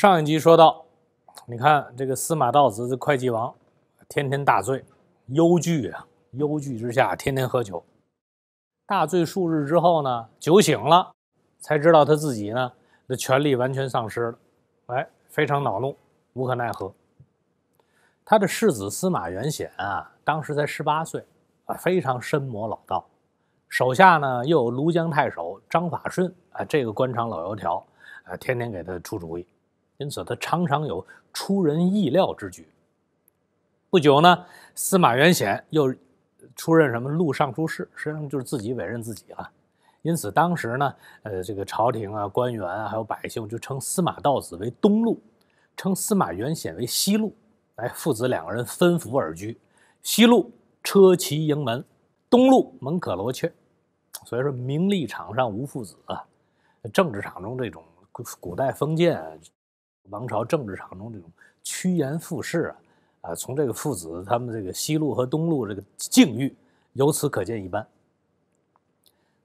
上一集说到，你看这个司马道子这会计王，天天大醉，忧惧啊，忧惧之下天天喝酒。大醉数日之后呢，酒醒了，才知道他自己呢的权力完全丧失了，哎，非常恼怒，无可奈何。他的世子司马元显啊，当时才十八岁，啊，非常深谋老道，手下呢又有庐江太守张法顺啊，这个官场老油条，啊，天天给他出主意。因此，他常常有出人意料之举。不久呢，司马元显又出任什么录尚书事，实际上就是自己委任自己了。因此，当时呢，呃，这个朝廷啊，官员啊，还有百姓就称司马道子为东路，称司马元显为西路。哎，父子两个人分府而居，西路车骑营门，东路门可罗雀。所以，说名利场上无父子，啊，政治场中这种古代封建。王朝政治场中这种趋炎附势啊，啊，从这个父子他们这个西路和东路这个境遇，由此可见一斑。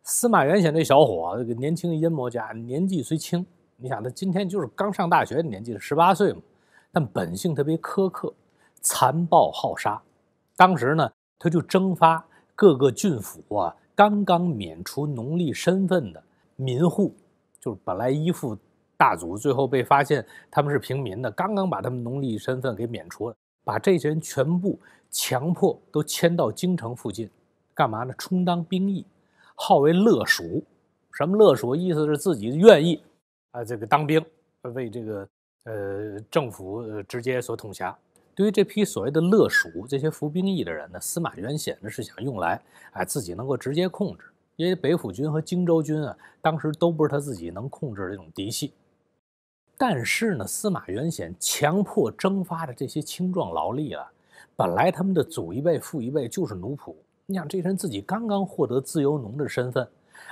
司马元显这小伙这个年轻阴谋家，年纪虽轻，你想他今天就是刚上大学的年纪，十八岁嘛，但本性特别苛刻，残暴好杀。当时呢，他就征发各个郡府啊，刚刚免除农隶身份的民户，就是本来依附。大族最后被发现他们是平民的，刚刚把他们奴隶身份给免除了，把这些人全部强迫都迁到京城附近，干嘛呢？充当兵役，号为乐属。什么乐属？意思是自己愿意啊，这个当兵，为这个呃政府直接所统辖。对于这批所谓的乐属，这些服兵役的人呢，司马元显呢是想用来啊自己能够直接控制，因为北府军和荆州军啊，当时都不是他自己能控制这种嫡系。但是呢，司马元显强迫征发的这些青壮劳力啊，本来他们的祖一辈、父一辈就是奴仆。你想，这人自己刚刚获得自由农的身份，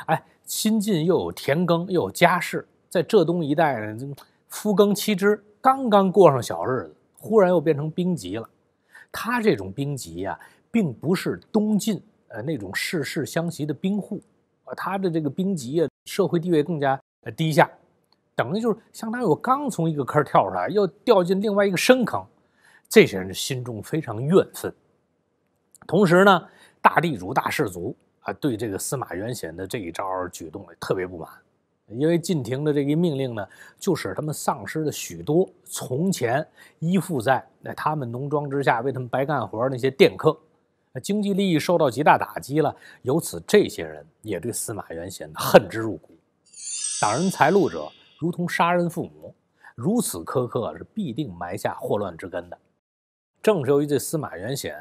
哎，新晋又有田耕又有家室，在浙东一带呢，夫耕妻织，刚刚过上小日子，忽然又变成兵籍了。他这种兵籍啊，并不是东晋呃那种世世相袭的兵户，啊，他的这个兵籍啊，社会地位更加低下。等于就是相当于我刚从一个坑跳出来，又掉进另外一个深坑，这些人的心中非常怨愤。同时呢，大地主大士族啊，对这个司马元显的这一招举动也特别不满，因为晋廷的这一命令呢，就使他们丧失了许多从前依附在那他们农庄之下为他们白干活那些佃客，经济利益受到极大打击了。由此，这些人也对司马元显恨之入骨，挡人财路者。如同杀人父母，如此苛刻是必定埋下祸乱之根的。正是由于这司马元显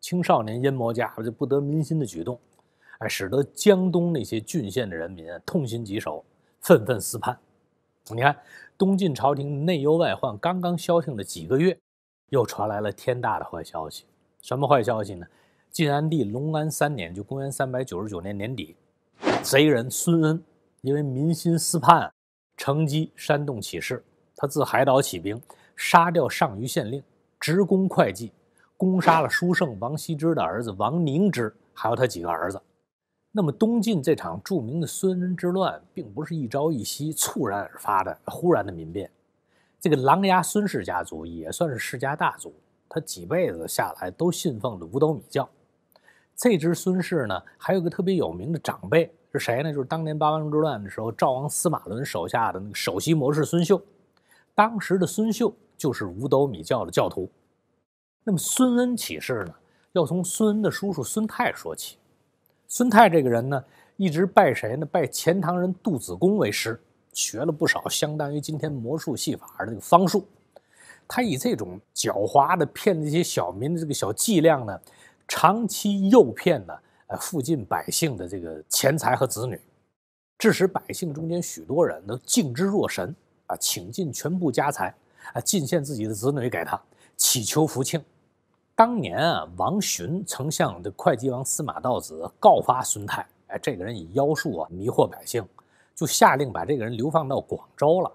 青少年阴谋家且不得民心的举动，哎，使得江东那些郡县的人民痛心疾首，愤愤思叛。你看，东晋朝廷内忧外患刚刚消停了几个月，又传来了天大的坏消息。什么坏消息呢？晋安帝隆安三年，就公元三百九十九年年底，贼人孙恩因为民心思叛。乘机煽动起事，他自海岛起兵，杀掉上虞县令，直攻会稽，攻杀了书圣王羲之的儿子王凝之，还有他几个儿子。那么东晋这场著名的孙恩之乱，并不是一朝一夕猝然而发的，忽然的民变。这个琅琊孙氏家族也算是世家大族，他几辈子下来都信奉的五斗米教。这支孙氏呢，还有个特别有名的长辈。是谁呢？就是当年八王之乱的时候，赵王司马伦手下的那个首席谋士孙秀。当时的孙秀就是五斗米教的教徒。那么孙恩起事呢，要从孙恩的叔叔孙泰说起。孙泰这个人呢，一直拜谁呢？拜钱塘人杜子恭为师，学了不少相当于今天魔术戏法的这个方术。他以这种狡猾的骗那些小民的这个小伎俩呢，长期诱骗呢。呃附近百姓的这个钱财和子女，致使百姓中间许多人都敬之若神啊，请尽全部家财啊，进献自己的子女给他，祈求福庆。当年啊，王恂曾向这会稽王司马道子告发孙泰，哎，这个人以妖术啊迷惑百姓，就下令把这个人流放到广州了。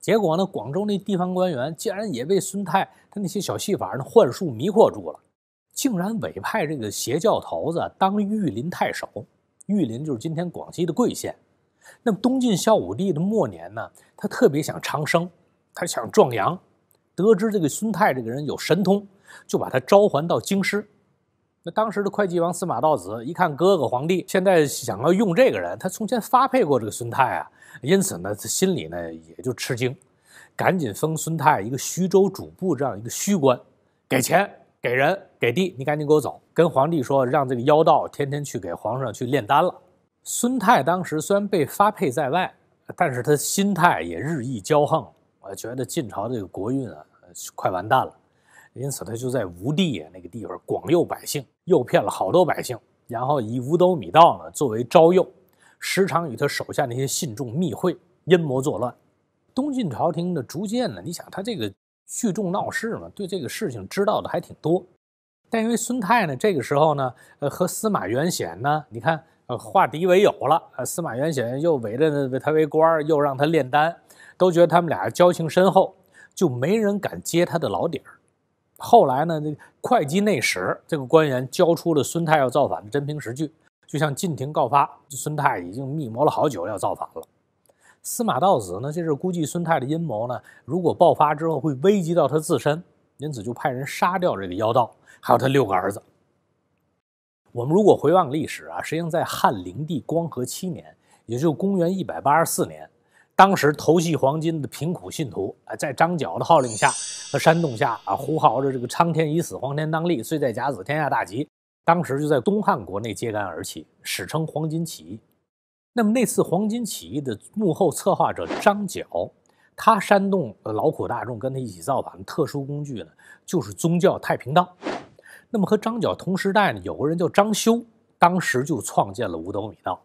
结果呢，广州那地方官员竟然也被孙泰他那些小戏法幻术迷惑住了。竟然委派这个邪教头子当御林太守，御林就是今天广西的桂县。那么东晋孝武帝的末年呢，他特别想长生，他想壮阳，得知这个孙泰这个人有神通，就把他召唤到京师。那当时的会稽王司马道子一看，哥哥皇帝现在想要用这个人，他从前发配过这个孙泰啊，因此呢，他心里呢也就吃惊，赶紧封孙泰一个徐州主簿这样一个虚官，给钱。给人给地，你赶紧给我走！跟皇帝说，让这个妖道天天去给皇上去炼丹了。孙泰当时虽然被发配在外，但是他心态也日益骄横。我觉得晋朝这个国运啊，快完蛋了，因此他就在吴地那个地方广诱百姓，诱骗了好多百姓，然后以五斗米道呢作为招诱，时常与他手下那些信众密会，阴谋作乱。东晋朝廷呢，逐渐呢，你想他这个。聚众闹事嘛，对这个事情知道的还挺多，但因为孙泰呢，这个时候呢，呃，和司马元显呢，你看，呃，化敌为友了，呃，司马元显又围着他为官，又让他炼丹，都觉得他们俩交情深厚，就没人敢揭他的老底儿。后来呢，会稽内史这个官员交出了孙泰要造反的真凭实据，就向晋廷告发孙泰已经密谋了好久要造反了。司马道子呢，这是估计孙泰的阴谋呢，如果爆发之后会危及到他自身，因此就派人杀掉这个妖道，还有他六个儿子。我们如果回望历史啊，实际上在汉灵帝光和七年，也就公元一百八十四年，当时投系黄金的贫苦信徒啊，在张角的号令下和煽动下啊，呼号着这个苍天已死，黄天当立，岁在甲子，天下大吉，当时就在东汉国内揭竿而起，史称黄巾起义。那么那次黄巾起义的幕后策划者张角，他煽动劳苦大众跟他一起造反，的特殊工具呢就是宗教太平道。那么和张角同时代呢，有个人叫张修，当时就创建了五斗米道。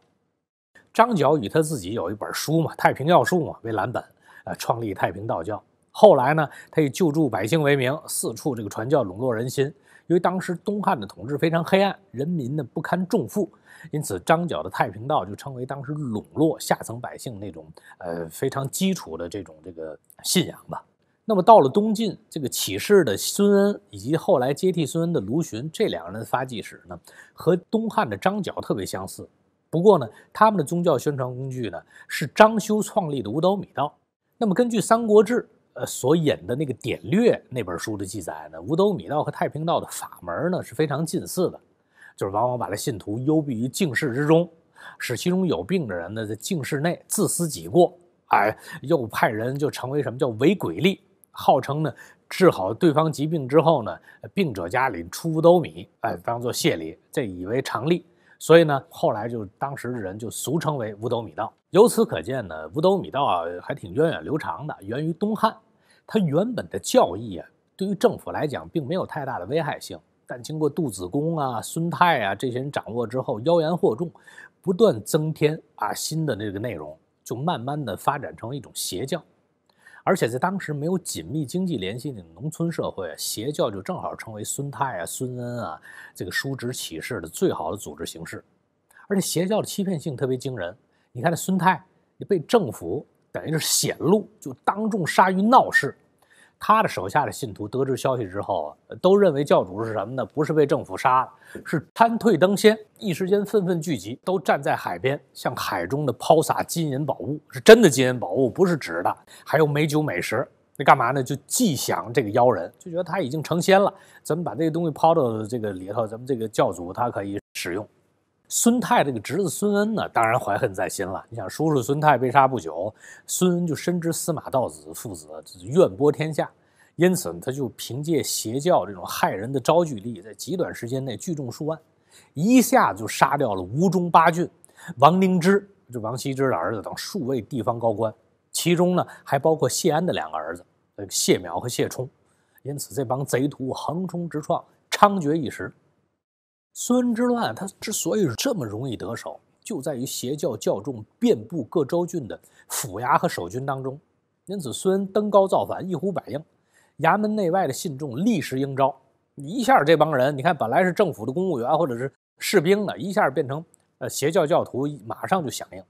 张角与他自己有一本书嘛，《太平要术》嘛，为蓝本，呃，创立太平道教。后来呢，他以救助百姓为名，四处这个传教，笼络人心。因为当时东汉的统治非常黑暗，人民呢不堪重负，因此张角的太平道就成为当时笼络下层百姓那种呃非常基础的这种这个信仰吧。那么到了东晋，这个起事的孙恩以及后来接替孙恩的卢循，这两个人的发迹史呢，和东汉的张角特别相似。不过呢，他们的宗教宣传工具呢是张修创立的五斗米道。那么根据《三国志》。呃，所引的那个典略那本书的记载呢，五斗米道和太平道的法门呢是非常近似的，就是往往把这信徒幽闭于静室之中，使其中有病的人呢在静室内自思己过，哎，又派人就成为什么叫为鬼吏，号称呢治好对方疾病之后呢，病者家里出五斗米，哎，当做谢礼，这以为常例，所以呢，后来就当时的人就俗称为五斗米道。由此可见呢，五斗米道还挺源远流长的，源于东汉。他原本的教义啊，对于政府来讲并没有太大的危害性，但经过杜子恭啊、孙泰啊这些人掌握之后，妖言惑众，不断增添啊新的那个内容，就慢慢的发展成一种邪教，而且在当时没有紧密经济联系的农村社会，邪教就正好成为孙泰啊、孙恩啊这个叔侄起事的最好的组织形式，而且邪教的欺骗性特别惊人。你看这孙泰，你被政府。等于是显露，就当众杀于闹市。他的手下的信徒得知消息之后，啊，都认为教主是什么呢？不是被政府杀，是贪退登仙。一时间纷纷聚集，都站在海边，向海中的抛洒金银宝物，是真的金银宝物，不是纸的，还有美酒美食。那干嘛呢？就祭享这个妖人，就觉得他已经成仙了。咱们把这个东西抛到这个里头，咱们这个教主他可以使用。孙泰这个侄子孙恩呢，当然怀恨在心了。你想，叔叔孙泰被杀不久，孙恩就深知司马道子父子怨播天下，因此他就凭借邪教这种害人的招聚力，在极短时间内聚众数万，一下子就杀掉了吴中八郡、王凝之（就王羲之的儿子）等数位地方高官，其中呢还包括谢安的两个儿子，呃，谢苗和谢冲。因此，这帮贼徒横冲直撞，猖獗一时。孙恩之乱，他之所以这么容易得手，就在于邪教教众遍布各州郡的府衙和守军当中，因此孙恩登高造反，一呼百应，衙门内外的信众立时应招。一下这帮人，你看本来是政府的公务员或者是士兵呢，一下变成呃邪教教徒，马上就响应。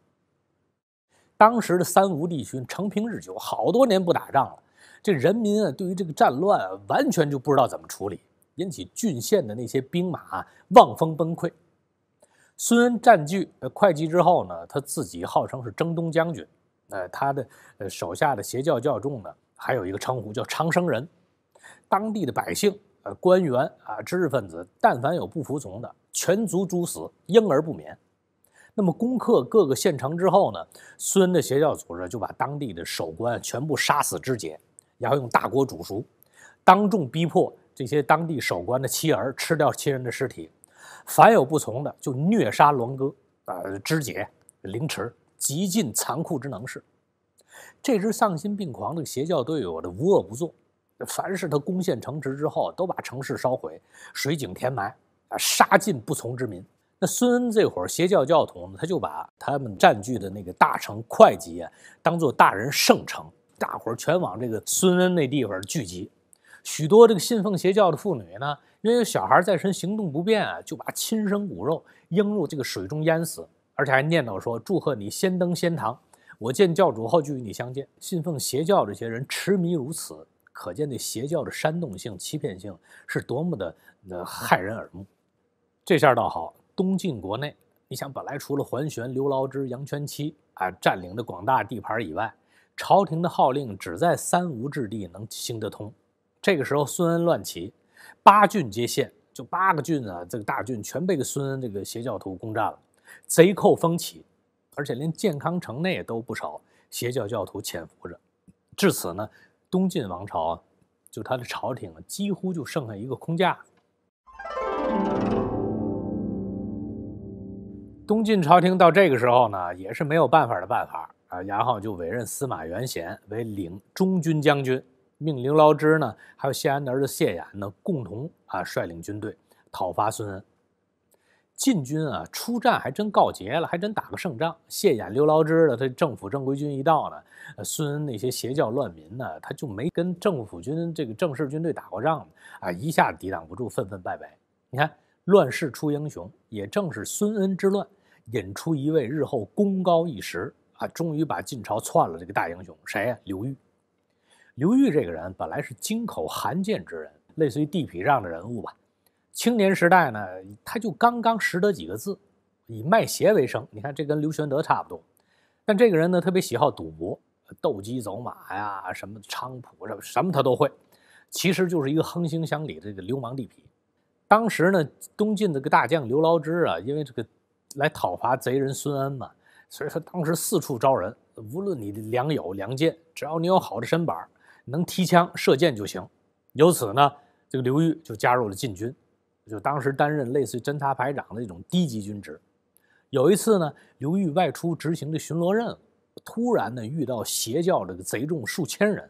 当时的三吴地区承平日久，好多年不打仗了，这人民啊，对于这个战乱完全就不知道怎么处理。引起郡县的那些兵马望风崩溃。孙恩占据会稽之后呢，他自己号称是征东将军。呃，他的呃手下的邪教教众呢，还有一个称呼叫长生人。当地的百姓、呃官员啊、知识分子，但凡有不服从的，全族诛死，婴儿不免。那么攻克各个县城之后呢，孙恩的邪教组织就把当地的守官全部杀死肢解，然后用大锅煮熟，当众逼迫。这些当地守关的妻儿吃掉亲人的尸体，凡有不从的，就虐杀、栾哥，啊肢解、凌迟，极尽残酷之能事。这支丧心病狂的邪教队伍的无恶不作，凡是他攻陷城池之后，都把城市烧毁、水井填埋，啊杀尽不从之民。那孙恩这会儿邪教教统，他就把他们占据的那个大城会稽啊，当做大人圣城，大伙儿全往这个孙恩那地方聚集。许多这个信奉邪教的妇女呢，因为有小孩在身，行动不便啊，就把亲生骨肉扔入这个水中淹死，而且还念叨说：“祝贺你先登仙堂，我见教主后就与你相见。”信奉邪教这些人痴迷如此，可见这邪教的煽动性、欺骗性是多么的呃骇人耳目。这下倒好，东晋国内，你想本来除了桓玄、刘牢之、杨全妻啊占领的广大地盘以外，朝廷的号令只在三吴之地能行得通。这个时候，孙恩乱起，八郡皆陷，就八个郡啊，这个大郡全被这孙恩这个邪教徒攻占了，贼寇蜂起，而且连建康城内都不少邪教教徒潜伏着。至此呢，东晋王朝，就他的朝廷啊，几乎就剩下一个空架子。东晋朝廷到这个时候呢，也是没有办法的办法啊，然后就委任司马元贤为领中军将军。命刘牢之呢，还有谢安的儿子谢衍呢，共同啊率领军队讨伐孙恩。晋军啊出战还真告捷了，还真打个胜仗。谢衍、刘牢之的他政府正规军一到呢，孙恩那些邪教乱民呢，他就没跟政府军这个正式军队打过仗，啊一下子抵挡不住，纷纷败北。你看乱世出英雄，也正是孙恩之乱引出一位日后功高一时啊，终于把晋朝篡了这个大英雄谁啊刘裕。刘裕这个人本来是京口罕见之人，类似于地痞样的人物吧。青年时代呢，他就刚刚识得几个字，以卖鞋为生。你看这跟刘玄德差不多。但这个人呢，特别喜好赌博，斗鸡走马呀，什么菖蒲什么什么他都会。其实就是一个横行乡里这个流氓地痞。当时呢，东晋的个大将刘牢之啊，因为这个来讨伐贼人孙恩嘛，所以他当时四处招人，无论你良友良贱，只要你有好的身板。能提枪射箭就行，由此呢，这个刘裕就加入了禁军，就当时担任类似于侦察排长的一种低级军职。有一次呢，刘裕外出执行的巡逻任务，突然呢遇到邪教这个贼众数千人。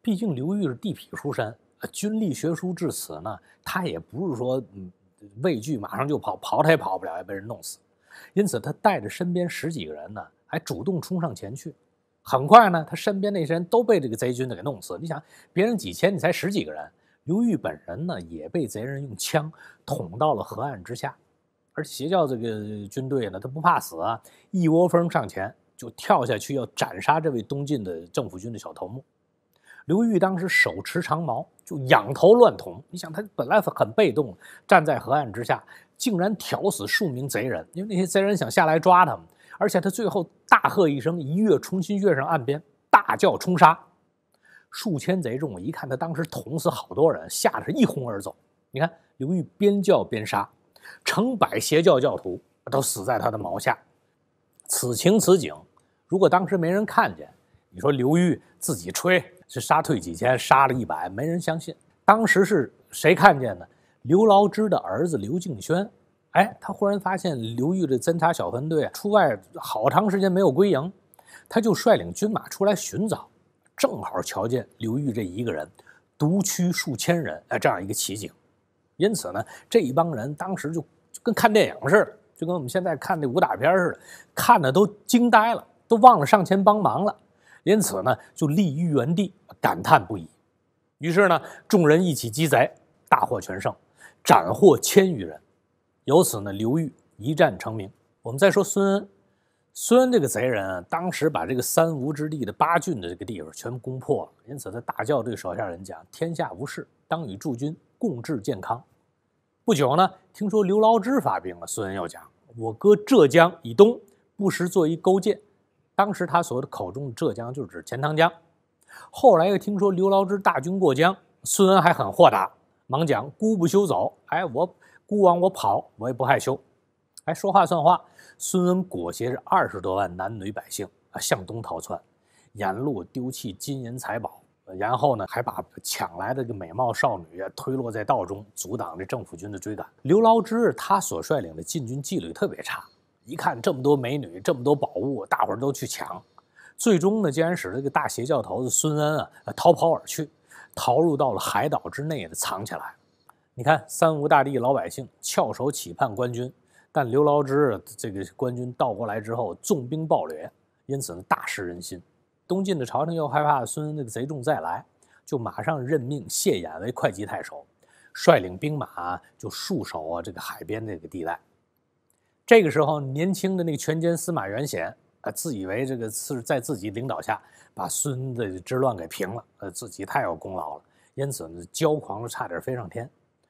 毕竟刘裕是地痞出身，军力学书至此呢，他也不是说嗯畏惧马上就跑，跑他也跑不了，也被人弄死。因此，他带着身边十几个人呢，还主动冲上前去。很快呢，他身边那些人都被这个贼军给弄死。你想，别人几千，你才十几个人。刘裕本人呢，也被贼人用枪捅到了河岸之下。而邪教这个军队呢，他不怕死啊，一窝蜂上前就跳下去要斩杀这位东晋的政府军的小头目。刘裕当时手持长矛，就仰头乱捅。你想，他本来很被动，站在河岸之下，竟然挑死数名贼人，因为那些贼人想下来抓他们。而且他最后大喝一声，一跃重新跃上岸边，大叫冲杀，数千贼众一看他当时捅死好多人，吓得是一哄而走。你看刘裕边叫边杀，成百邪教教徒都死在他的矛下。此情此景，如果当时没人看见，你说刘裕自己吹是杀退几千，杀了一百，没人相信。当时是谁看见的？刘劳之的儿子刘敬轩。哎，他忽然发现刘裕的侦察小分队出外好长时间没有归营，他就率领军马出来寻找，正好瞧见刘裕这一个人独驱数千人哎这样一个奇景，因此呢这一帮人当时就就跟看电影似的，就跟我们现在看那武打片似的，看的都惊呆了，都忘了上前帮忙了，因此呢就立于原地感叹不已。于是呢众人一起击贼，大获全胜，斩获千余人。由此呢，刘裕一战成名。我们再说孙恩，孙恩这个贼人啊，当时把这个三吴之地的八郡的这个地方全攻破了，因此他大叫对手下人讲：“天下无事，当与诸军共治健康。”不久呢，听说刘牢之发兵了，孙恩又讲：“我割浙江以东，不时作一勾践。”当时他所谓的口中浙江，就指钱塘江。后来又听说刘牢之大军过江，孙恩还很豁达，忙讲：“孤不休走，哎我。”孤王我跑，我也不害羞，哎，说话算话。孙恩裹挟着二十多万男女百姓啊，向东逃窜，沿路丢弃金银财宝，然后呢，还把抢来的个美貌少女推落在道中，阻挡着政府军的追赶。刘牢之他所率领的禁军纪律特别差，一看这么多美女，这么多宝物，大伙儿都去抢，最终呢，竟然使这个大邪教头子孙恩啊逃跑而去，逃入到了海岛之内的藏起来。你看三吴大地，老百姓翘首企盼官军，但刘牢之这个官军倒过来之后，重兵暴掠，因此呢大失人心。东晋的朝廷又害怕孙那个贼众再来，就马上任命谢衍为会稽太守，率领兵马就戍守啊这个海边这个地带。这个时候，年轻的那个权奸司马元显啊，自以为这个是在自己领导下把孙的之乱给平了，呃，自己太有功劳了，因此呢骄狂的差点飞上天。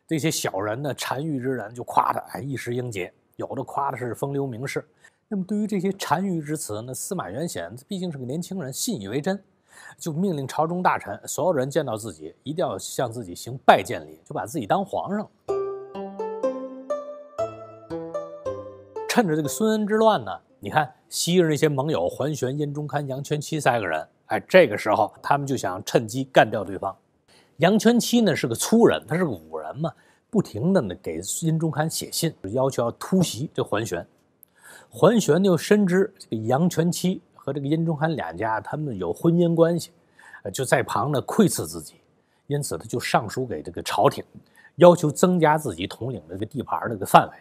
这些小人呢，单于之人就夸他，哎，一时英杰；有的夸的是风流名士。那么，对于这些单于之词，呢，司马元显毕竟是个年轻人，信以为真，就命令朝中大臣，所有人见到自己一定要向自己行拜见礼，就把自己当皇上。趁着这个孙恩之乱呢，你看昔日那些盟友桓玄、殷仲堪、杨全七三个人，哎，这个时候他们就想趁机干掉对方。杨全七呢是个粗人，他是个武人嘛，不停的呢给殷中堪写信，要求要突袭这桓玄。桓玄又深知这个杨全七和这个殷中堪两家他们有婚姻关系，呃就在旁呢窥伺自己，因此他就上书给这个朝廷，要求增加自己统领这个地盘儿这个范围。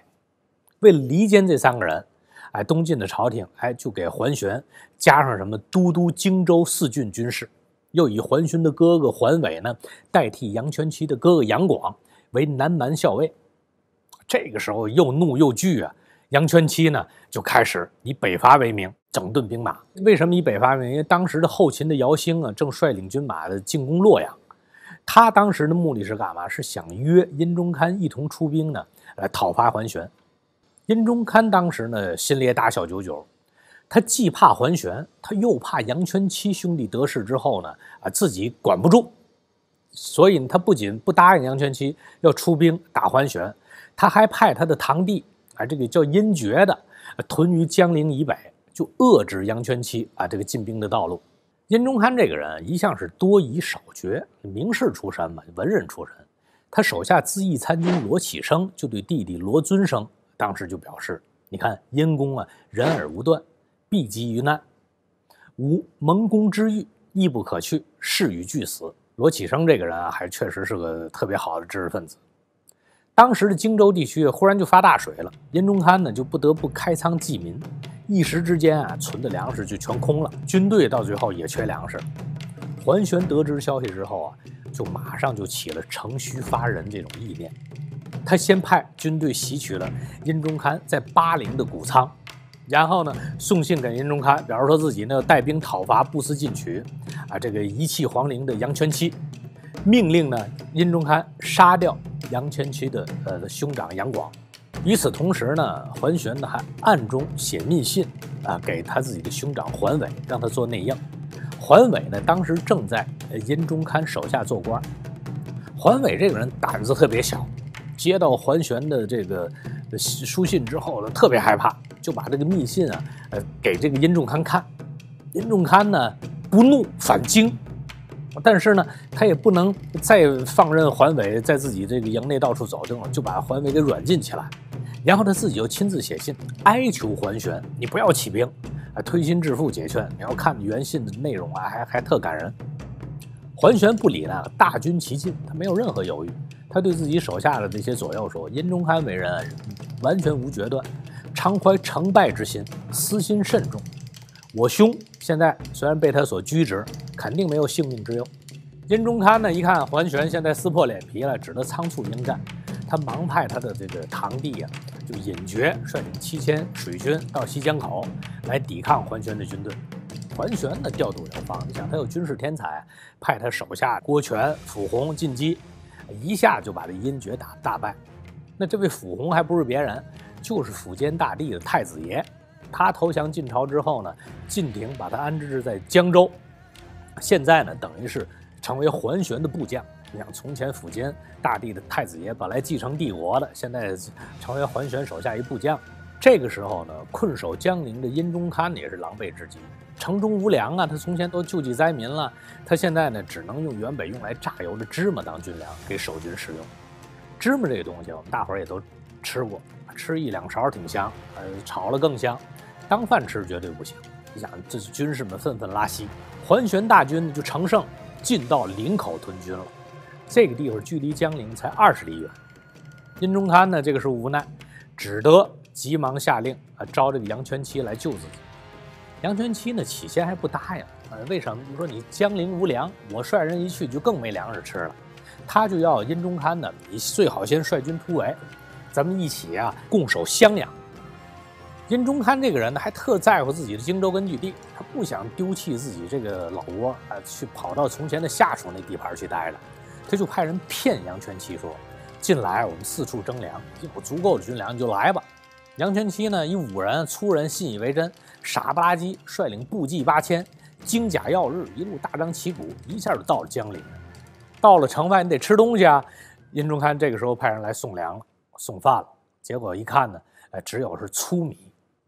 为了离间这三个人，哎，东晋的朝廷哎就给桓玄加上什么都督荆州四郡军事。又以桓勋的哥哥桓伟呢，代替杨全期的哥哥杨广为南蛮校尉。这个时候又怒又惧啊，杨全期呢就开始以北伐为名整顿兵马。为什么以北伐为名？因为当时的后勤的姚兴啊，正率领军马的进攻洛阳。他当时的目的是干嘛？是想约殷中堪一同出兵呢，来讨伐桓玄。殷中堪当时呢，心里也打小九九。他既怕桓玄，他又怕杨全七兄弟得势之后呢，啊，自己管不住，所以他不仅不答应杨全七要出兵打桓玄，他还派他的堂弟啊，这个叫殷觉的屯于江陵以北，就遏制杨全七啊这个进兵的道路。殷中堪这个人一向是多疑少决，名士出身嘛，文人出身，他手下资义参军罗启生就对弟弟罗尊生当时就表示：你看殷公啊，人而无断。避及于难，无蒙公之欲，亦不可去，誓与俱死。罗启生这个人啊，还确实是个特别好的知识分子。当时的荆州地区忽然就发大水了，殷中堪呢就不得不开仓济民，一时之间啊，存的粮食就全空了，军队到最后也缺粮食。桓玄得知消息之后啊，就马上就起了城虚发人这种意念，他先派军队袭取了殷中堪在巴陵的谷仓。然后呢，送信给殷仲堪，表示说自己呢带兵讨伐不思进取，啊，这个遗弃皇陵的杨全期，命令呢殷仲堪杀掉杨全期的呃兄长杨广。与此同时呢，桓玄呢还暗中写密信啊给他自己的兄长桓伟，让他做内应。桓伟呢当时正在殷仲堪手下做官，桓伟这个人胆子特别小，接到桓玄的这个书信之后呢，特别害怕。就把这个密信啊，呃，给这个殷仲堪看，殷仲堪呢不怒反惊，但是呢他也不能再放任桓伟在自己这个营内到处走动，就把桓伟给软禁起来，然后他自己又亲自写信哀求桓玄，你不要起兵，啊，推心置腹解劝，你要看原信的内容啊，还还特感人。桓玄不理了，大军齐进，他没有任何犹豫，他对自己手下的那些左右说，殷仲堪为人完全无决断。常怀成败之心，私心甚重。我兄现在虽然被他所拘执，肯定没有性命之忧。殷中堪呢，一看桓玄现在撕破脸皮了，只得仓促应战。他忙派他的这个堂弟呀，就尹爵率领七千水军到西江口来抵抗桓玄的军队。桓玄呢调度有方，你想他有军事天才，派他手下郭权、抚红进击，一下就把这殷爵打大败。那这位抚红还不是别人。就是苻坚大帝的太子爷，他投降晋朝之后呢，晋廷把他安置在江州，现在呢，等于是成为桓玄的部将。你想，从前苻坚大帝的太子爷本来继承帝国的，现在成为桓玄手下一部将。这个时候呢，困守江陵的殷中堪也是狼狈至极，城中无粮啊！他从前都救济灾民了，他现在呢，只能用原本用来榨油的芝麻当军粮给守军食用。芝麻这个东西，我们大伙儿也都吃过。吃一两勺挺香，呃，炒了更香，当饭吃绝对不行。你想，这军士们愤愤拉稀，桓玄大军就乘胜进到林口屯军了。这个地方距离江陵才二十里远，殷中堪呢，这个是无奈，只得急忙下令啊，招这个杨全七来救自己。杨全七呢，起先还不答应，呃，为什么？你说你江陵无粮，我率人一去就更没粮食吃了。他就要殷中堪呢，你最好先率军突围。咱们一起啊，共守襄阳。殷中堪这个人呢，还特在乎自己的荆州根据地，他不想丢弃自己这个老窝啊，去跑到从前的下属那地盘去待着，他就派人骗杨全七说：“近来我们四处征粮，有足够的军粮，你就来吧。”杨全七呢，以五人粗人信以为真，傻不拉几，率领步骑八千，精甲要日，一路大张旗鼓，一下就到了江陵。到了城外，你得吃东西啊。殷中堪这个时候派人来送粮了。送饭了，结果一看呢，呃，只有是粗米，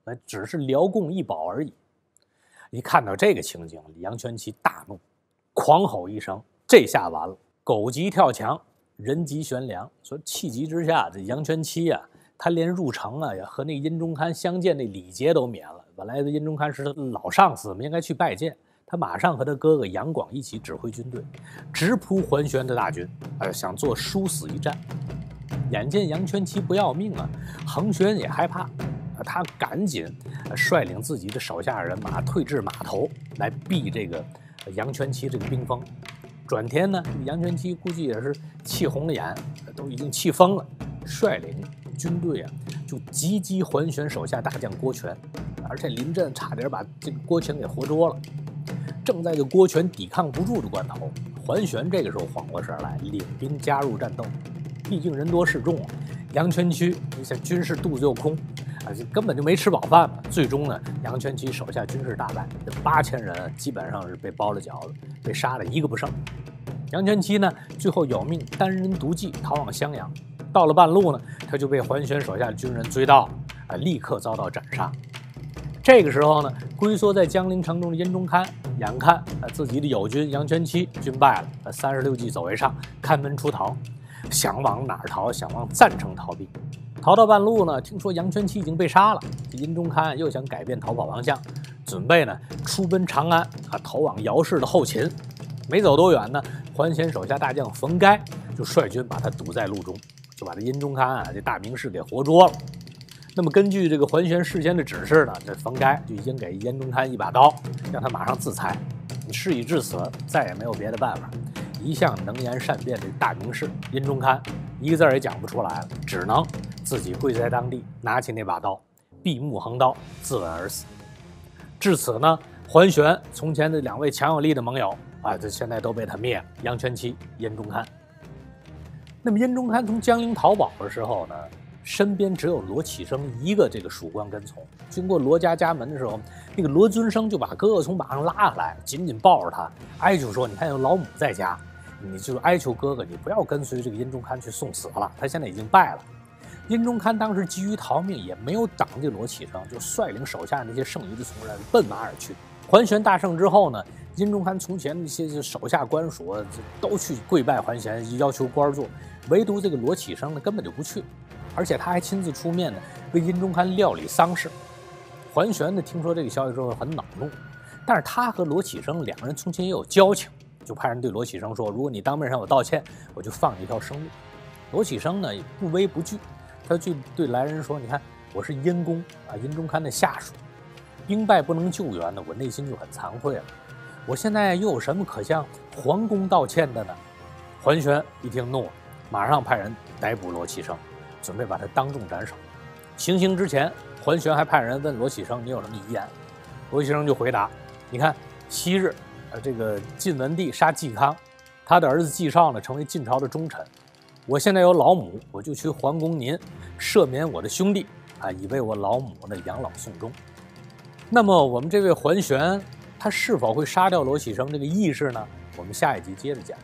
那只是聊贡一宝而已。一看到这个情景，杨全齐大怒，狂吼一声：“这下完了！”狗急跳墙，人急悬梁。所以气急之下，这杨全七啊，他连入城啊也和那殷中堪相见那礼节都免了。本来殷中堪是老上司，应该去拜见。他马上和他哥哥杨广一起指挥军队，直扑桓玄的大军，哎，想做殊死一战。眼见杨全齐不要命啊，桓玄也害怕，他赶紧率领自己的手下人马退至码头来避这个杨全齐这个兵锋。转天呢，这个杨全齐估计也是气红了眼，都已经气疯了，率领军队啊就急击桓玄手下大将郭权，而且临阵差点把这个郭权给活捉了。正在这郭权抵抗不住的关头，桓玄这个时候缓过神来，领兵加入战斗。毕竟人多势众，啊，杨全区一下军士肚子又空，啊，就根本就没吃饱饭嘛。最终呢，杨全区手下军士大败，八千人基本上是被包了饺子，被杀了一个不剩。杨全七呢，最后有命单人独骑逃往襄阳，到了半路呢，他就被桓玄手下的军人追到，啊，立刻遭到斩杀。这个时候呢，龟缩在江陵城中的殷中堪，眼看啊自己的友军杨全七军败了，啊，三十六计走为上，开门出逃。想往哪儿逃？想往赞成逃避，逃到半路呢，听说杨全七已经被杀了，殷中堪又想改变逃跑方向，准备呢出奔长安啊，逃往姚氏的后勤。没走多远呢，桓玄手下大将冯该就率军把他堵在路中，就把这殷中堪啊这大名士给活捉了。那么根据这个桓玄事先的指示呢，这冯该就已经给殷中堪一把刀，让他马上自裁。事已至此，再也没有别的办法。一向能言善辩的大名士殷中堪，一个字儿也讲不出来了，只能自己跪在当地，拿起那把刀，闭目横刀自刎而死。至此呢，桓玄从前的两位强有力的盟友啊，这现在都被他灭了。杨全七、殷中堪。那么，殷中堪从江陵逃跑的时候呢，身边只有罗启生一个这个属官跟从。经过罗家家门的时候，那个罗遵生就把哥哥从马上拉下来，紧紧抱着他，哀求说：“你看，有老母在家。”你就哀求哥哥，你不要跟随这个殷仲堪去送死了。他现在已经败了。殷仲堪当时急于逃命，也没有挡着罗启生，就率领手下那些剩余的从人奔马而去。桓玄大胜之后呢，殷仲堪从前那些手下官属都去跪拜桓玄，要求官做，唯独这个罗启生呢，根本就不去，而且他还亲自出面呢，为殷仲堪料理丧事。桓玄呢，听说这个消息之后很恼怒，但是他和罗启生两个人从前也有交情。就派人对罗启生说：“如果你当面上我道歉，我就放你一条生路。”罗启生呢不卑不惧，他就对来人说：“你看，我是殷公啊，殷中堪的下属，兵败不能救援呢，我内心就很惭愧了。我现在又有什么可向皇宫道歉的呢？”桓玄一听怒了，马上派人逮捕罗启生，准备把他当众斩首。行刑之前，桓玄还派人问罗启生：“你有什么遗言？”罗启生就回答：“你看，昔日……”呃，这个晋文帝杀嵇康，他的儿子嵇绍呢，成为晋朝的忠臣。我现在有老母，我就去桓公您赦免我的兄弟，啊，以为我老母呢养老送终。那么我们这位桓玄，他是否会杀掉罗启生这个义士呢？我们下一集接着讲。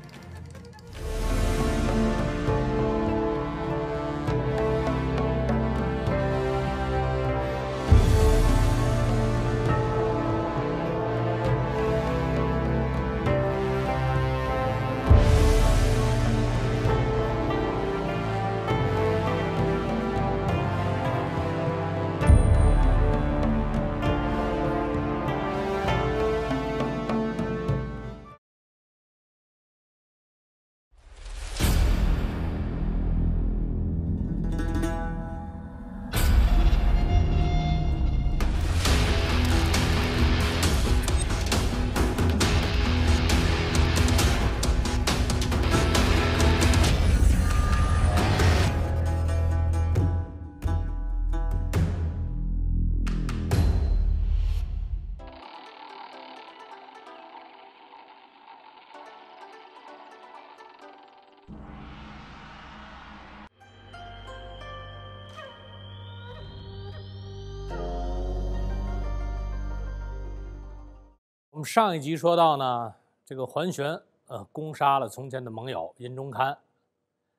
上一集说到呢，这个桓玄呃，攻杀了从前的盟友殷中堪，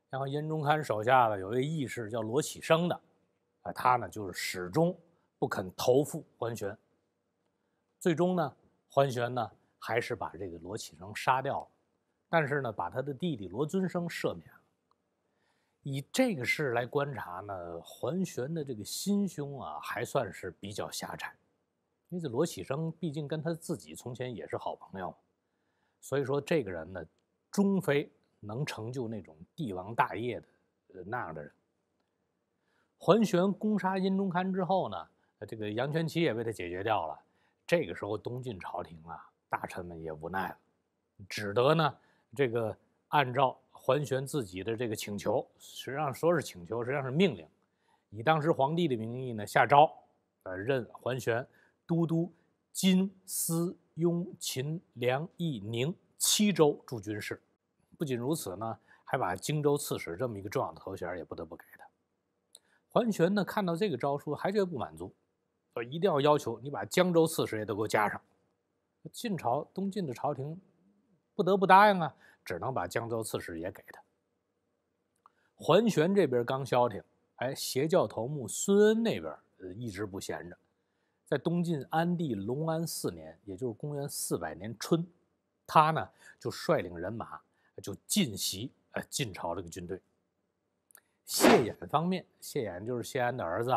然后殷中堪手下呢有一位义士叫罗启生的，啊，他呢就是始终不肯投附桓玄。最终呢，桓玄呢还是把这个罗启生杀掉了，但是呢，把他的弟弟罗遵生赦免了。以这个事来观察呢，桓玄的这个心胸啊，还算是比较狭窄。因为罗启生毕竟跟他自己从前也是好朋友，所以说这个人呢，终非能成就那种帝王大业的那样的人。桓玄攻杀殷仲堪之后呢，这个杨全齐也被他解决掉了。这个时候，东晋朝廷啊，大臣们也无奈了，只得呢，这个按照桓玄自己的这个请求，实际上说是请求，实际上是命令，以当时皇帝的名义呢下诏，呃，任桓玄。都督金、思、雍、秦、梁、义、宁七州驻军事。不仅如此呢，还把荆州刺史这么一个重要的头衔也不得不给他。桓玄呢看到这个诏书还觉得不满足，说一定要要求你把江州刺史也都给我加上。晋朝东晋的朝廷不得不答应啊，只能把江州刺史也给他。桓玄这边刚消停，哎，邪教头目孙恩那边呃一直不闲着。在东晋安帝隆安四年，也就是公元四百年春，他呢就率领人马就进袭，呃，晋朝这个军队。谢衍方面，谢衍就是谢安的儿子，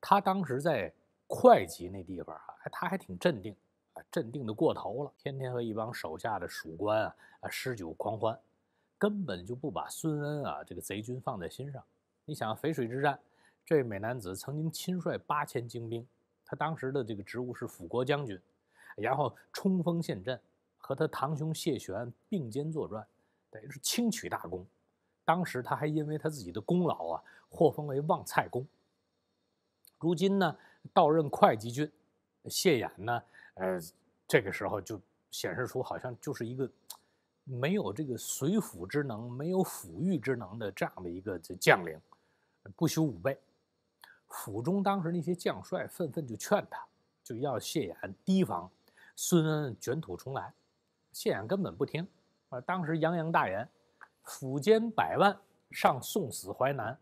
他当时在会稽那地方啊，他还挺镇定啊，镇定的过头了，天天和一帮手下的属官啊啊诗酒狂欢，根本就不把孙恩啊这个贼军放在心上。你想淝水之战，这美男子曾经亲率八千精兵。他当时的这个职务是辅国将军，然后冲锋陷阵，和他堂兄谢玄并肩作战，等于是轻取大功。当时他还因为他自己的功劳啊，获封为望蔡公。如今呢，到任会稽郡，谢衍呢，呃，这个时候就显示出好像就是一个没有这个随府之能、没有抚育之能的这样的一个将领，不修武备。府中当时那些将帅愤愤就劝他，就要谢衍提防孙恩卷土重来。谢衍根本不听，啊，当时洋洋大言，府间百万，上送死淮南，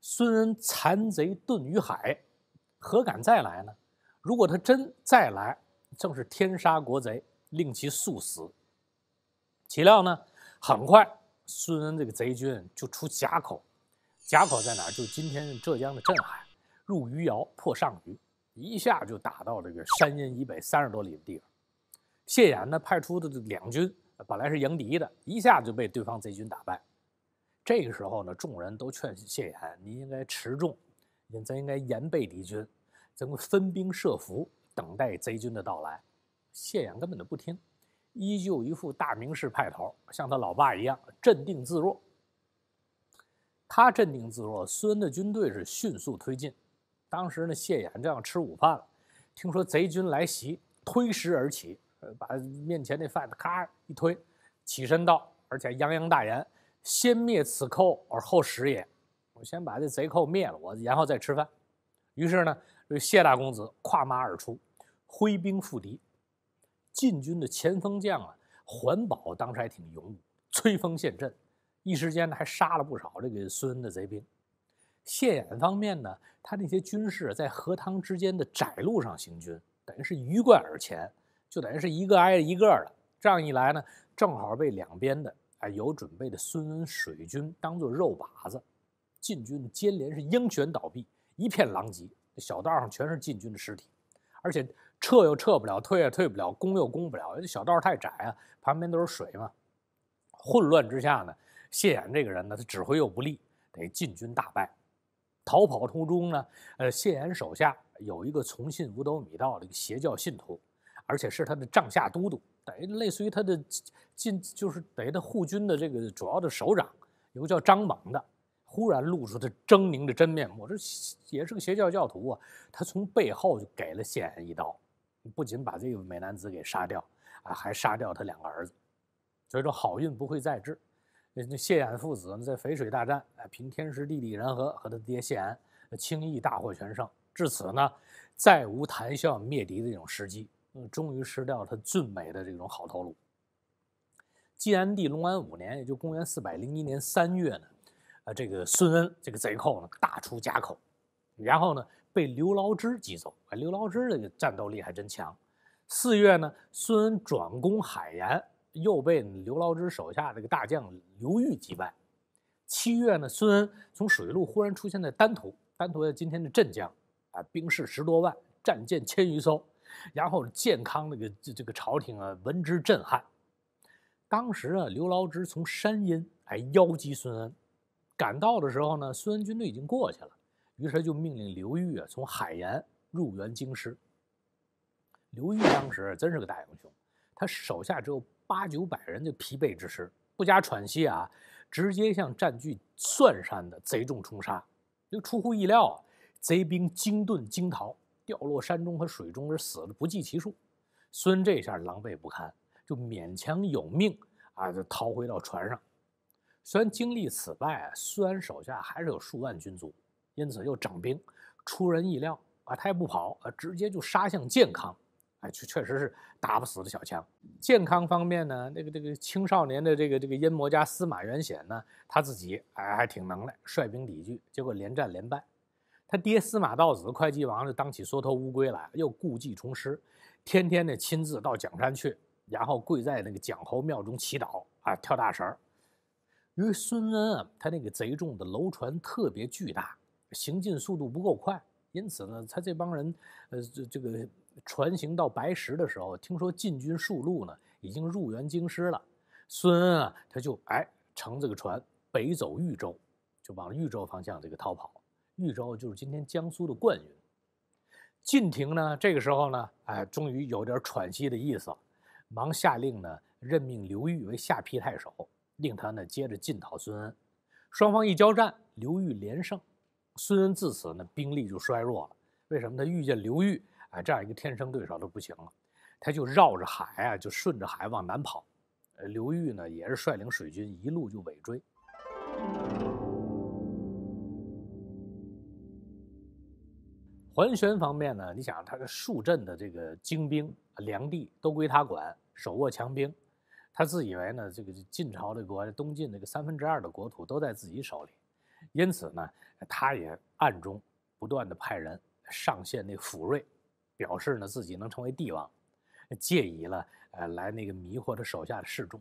孙恩残贼遁于海，何敢再来呢？如果他真再来，正是天杀国贼，令其速死。岂料呢？很快孙恩这个贼军就出夹口，夹口在哪儿？就今天浙江的镇海。入余姚破上虞，一下就打到这个山阴以北三十多里的地方。谢衍呢派出的两军本来是迎敌的，一下就被对方贼军打败。这个时候呢，众人都劝谢衍：“您应该持重，您咱应该严备敌军，咱们分兵设伏，等待贼军的到来。”谢衍根本就不听，依旧一副大名士派头，像他老爸一样镇定自若。他镇定自若，孙的军队是迅速推进。当时呢，谢衍正要吃午饭了，听说贼军来袭，推食而起，呃，把面前那饭咔一推，起身道，而且泱泱大言：“先灭此寇而后食也。”我先把这贼寇灭了，我然后再吃饭。于是呢，这谢大公子跨马而出，挥兵赴敌。晋军的前锋将啊，桓保当时还挺勇武，摧锋陷阵，一时间呢，还杀了不少这个孙恩的贼兵。谢衍方面呢，他那些军士在河塘之间的窄路上行军，等于是鱼贯而前，就等于是一个挨着一个的。这样一来呢，正好被两边的哎有准备的孙恩水军当做肉靶子，禁军接连是鹰犬倒闭，一片狼藉，小道上全是禁军的尸体。而且撤又撤不了，退也退不了，攻又攻不了，小道太窄啊，旁边都是水嘛。混乱之下呢，谢衍这个人呢，他指挥又不利，得禁军大败。逃跑途中呢，呃，谢岩手下有一个从信五斗米道的一个邪教信徒，而且是他的帐下都督，等于类似于他的近就是等于他护军的这个主要的首长，有个叫张猛的，忽然露出他狰狞的真面目，这也是个邪教教徒啊，他从背后就给了谢岩一刀，不仅把这个美男子给杀掉啊，还杀掉他两个儿子，所以说好运不会再至。那那谢衍父子呢，在淝水大战，哎，凭天时地利人和，和他爹谢安轻易大获全胜。至此呢，再无谈笑灭敌的这种时机，嗯，终于失掉了他最美的这种好头路。晋安帝隆安五年，也就公元四百零一年三月呢，啊，这个孙恩这个贼寇呢，大出家口，然后呢，被刘牢之击走。刘牢之这个战斗力还真强。四月呢，孙恩转攻海盐。又被刘牢之手下这个大将刘裕击败。七月呢，孙恩从水路忽然出现在丹徒，丹徒在今天的镇江啊，兵士十多万，战舰千余艘。然后建康那个这个朝廷啊，闻之震撼。当时啊，刘牢之从山阴还邀击孙恩，赶到的时候呢，孙恩军队已经过去了。于是他就命令刘裕啊，从海盐入援京师。刘裕当时真是个大英雄，他手下只有。八九百人的疲惫之师，不加喘息啊，直接向占据蒜山的贼众冲杀。就出乎意料，啊，贼兵惊遁惊逃，掉落山中和水中而死的不计其数。孙这下狼狈不堪，就勉强有命啊，就逃回到船上。虽然经历此败，虽然手下还是有数万军卒，因此又整兵。出人意料啊，他也不跑啊，直接就杀向建康。哎，确确实是打不死的小强。健康方面呢，那个这个青少年的这个这个阴谋家司马元显呢，他自己哎还挺能耐，率兵抵御，结果连战连败。他爹司马道子，会稽王就当起缩头乌龟来，又故技重施，天天呢亲自到蒋山去，然后跪在那个蒋侯庙中祈祷啊跳大神儿。因为孙恩啊，他那个贼众的楼船特别巨大，行进速度不够快，因此呢，他这帮人，呃这这个。船行到白石的时候，听说晋军数路呢已经入援京师了。孙恩啊，他就哎乘这个船北走豫州，就往豫州方向这个逃跑。豫州就是今天江苏的灌云。晋廷呢，这个时候呢，哎，终于有点喘息的意思，忙下令呢任命刘裕为下邳太守，令他呢接着进讨孙恩。双方一交战，刘裕连胜，孙恩自此呢兵力就衰弱了。为什么？他遇见刘裕。啊，这样一个天生对手都不行了，他就绕着海啊，就顺着海往南跑。呃，刘裕呢，也是率领水军一路就尾追。桓玄方面呢，你想他的数镇的这个精兵、良地都归他管，手握强兵，他自以为呢，这个晋朝的国、东晋那个三分之二的国土都在自己手里，因此呢，他也暗中不断的派人上献那抚瑞。表示呢自己能成为帝王，借以了呃来那个迷惑他手下的侍众，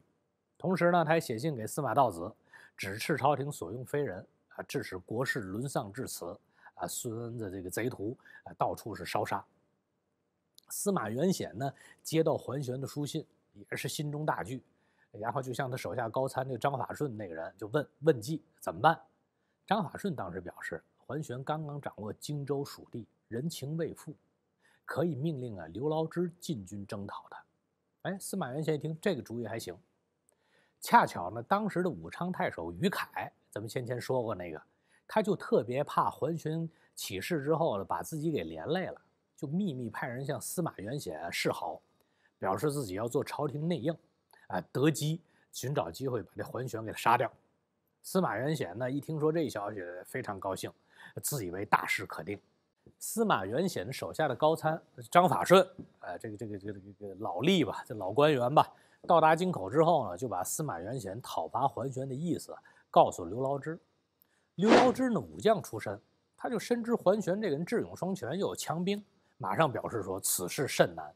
同时呢他还写信给司马道子，指斥朝廷所用非人啊，致使国事沦丧至此啊。孙恩的这个贼徒啊，到处是烧杀。司马元显呢接到桓玄的书信，也是心中大惧，然后就向他手下高参那个张法顺那个人就问问计怎么办。张法顺当时表示，桓玄刚刚掌握荆州属地，人情未附。可以命令啊，刘牢之进军征讨他。哎，司马元显一听这个主意还行。恰巧呢，当时的武昌太守于凯，咱们先前说过那个，他就特别怕桓玄起事之后呢，把自己给连累了，就秘密派人向司马元显示好，表示自己要做朝廷内应，啊，得机寻找机会把这桓玄给他杀掉。司马元显呢，一听说这消息，非常高兴，自以为大事可定。司马元显手下的高参张法顺，呃，这个这个这个这个老吏吧，这老官员吧，到达京口之后呢，就把司马元显讨伐桓玄的意思告诉刘牢之。刘牢之呢，武将出身，他就深知桓玄这个人智勇双全，又有强兵，马上表示说此事甚难。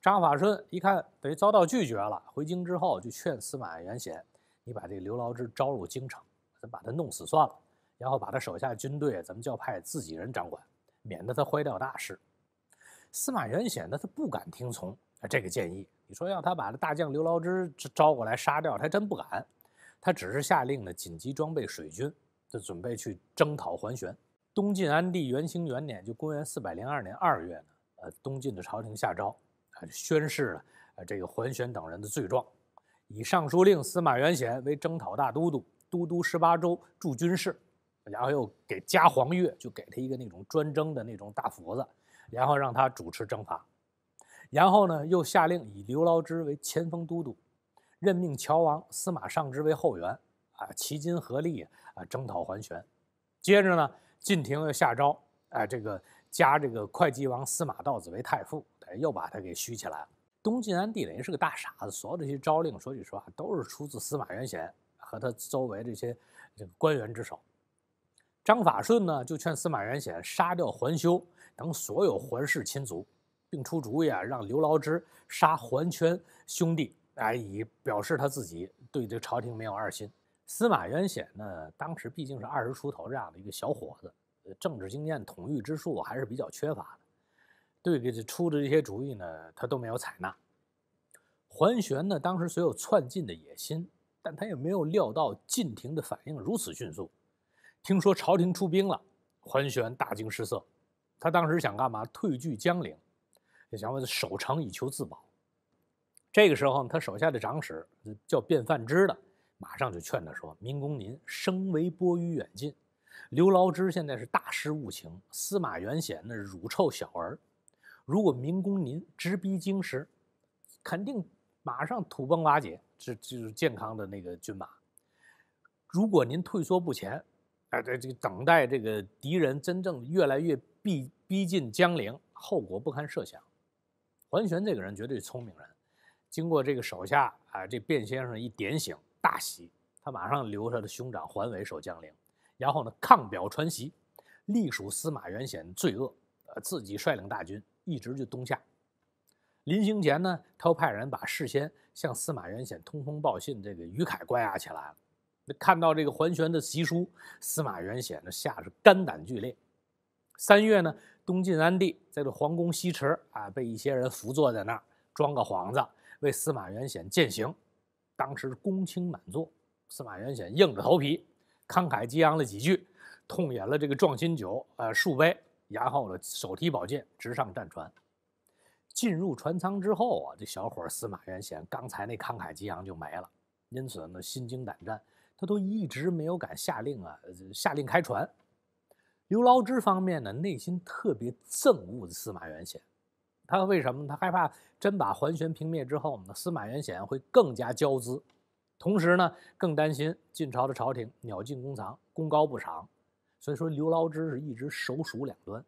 张法顺一看等于遭到拒绝了，回京之后就劝司马元显：“你把这个刘牢之招入京城，咱把他弄死算了。”然后把他手下军队，咱们叫派自己人掌管，免得他坏掉大事。司马元显呢，他不敢听从啊这个建议。你说要他把这大将刘牢之招过来杀掉，他真不敢。他只是下令呢，紧急装备水军，就准备去征讨桓玄。东晋安帝元兴元年，就公元四百零二年二月呢，呃，东晋的朝廷下诏，啊，宣示了呃这个桓玄等人的罪状，以尚书令司马元显为征讨大都督，都督十八州驻军事。然后又给加皇岳，就给他一个那种专征的那种大斧子，然后让他主持征伐。然后呢，又下令以刘牢之为前锋都督，任命乔王司马尚之为后援，啊，齐金合力啊征讨桓玄。接着呢，晋廷又下诏，哎，这个加这个会稽王司马道子为太傅，又把他给虚起来了。东晋安帝于是个大傻子，所有这些诏令，说句实话，都是出自司马元显和他周围这些这个官员之手。张法顺呢，就劝司马元显杀掉桓修等所有桓氏亲族，并出主意啊，让刘劳之杀桓圈兄弟，哎，以表示他自己对这朝廷没有二心。司马元显呢，当时毕竟是二十出头这样的一个小伙子，政治经验、统御之术还是比较缺乏的。对这出的这些主意呢，他都没有采纳。桓玄呢，当时虽有篡晋的野心，但他也没有料到晋廷的反应如此迅速。听说朝廷出兵了，桓玄大惊失色。他当时想干嘛？退据江陵，这想法是守城以求自保。这个时候，他手下的长史叫卞范之的，马上就劝他说：“明公，您身为波于远近，刘牢之现在是大失误情，司马元显那乳臭小儿，如果明公您直逼京师，肯定马上土崩瓦解，这就是健康的那个军马。如果您退缩不前，哎，对这个等待这个敌人真正越来越逼逼近江陵，后果不堪设想。桓玄这个人绝对聪明人，经过这个手下啊，这卞先生一点醒，大喜，他马上留他的兄长桓伟守江陵，然后呢抗表传檄，隶属司马元显罪恶，呃，自己率领大军一直就东下。临行前呢，他派人把事先向司马元显通风报信这个于凯关押起来了。看到这个桓玄的檄书，司马元显呢，吓是肝胆俱裂。三月呢，东晋安帝在这皇宫西池啊，被一些人扶坐在那儿，装个幌子为司马元显饯行。当时公卿满座，司马元显硬着头皮，慷慨激昂了几句，痛饮了这个壮心酒啊数杯，然后呢，手提宝剑直上战船。进入船舱之后啊，这小伙司马元显刚才那慷慨激昂就没了，因此呢，心惊胆战。他都一直没有敢下令啊，下令开船。刘牢之方面呢，内心特别憎恶司马元显，他为什么？他害怕真把桓玄平灭之后，我们的司马元显会更加骄恣，同时呢，更担心晋朝的朝廷鸟尽弓藏，功高不赏。所以说，刘牢之是一直手鼠两端。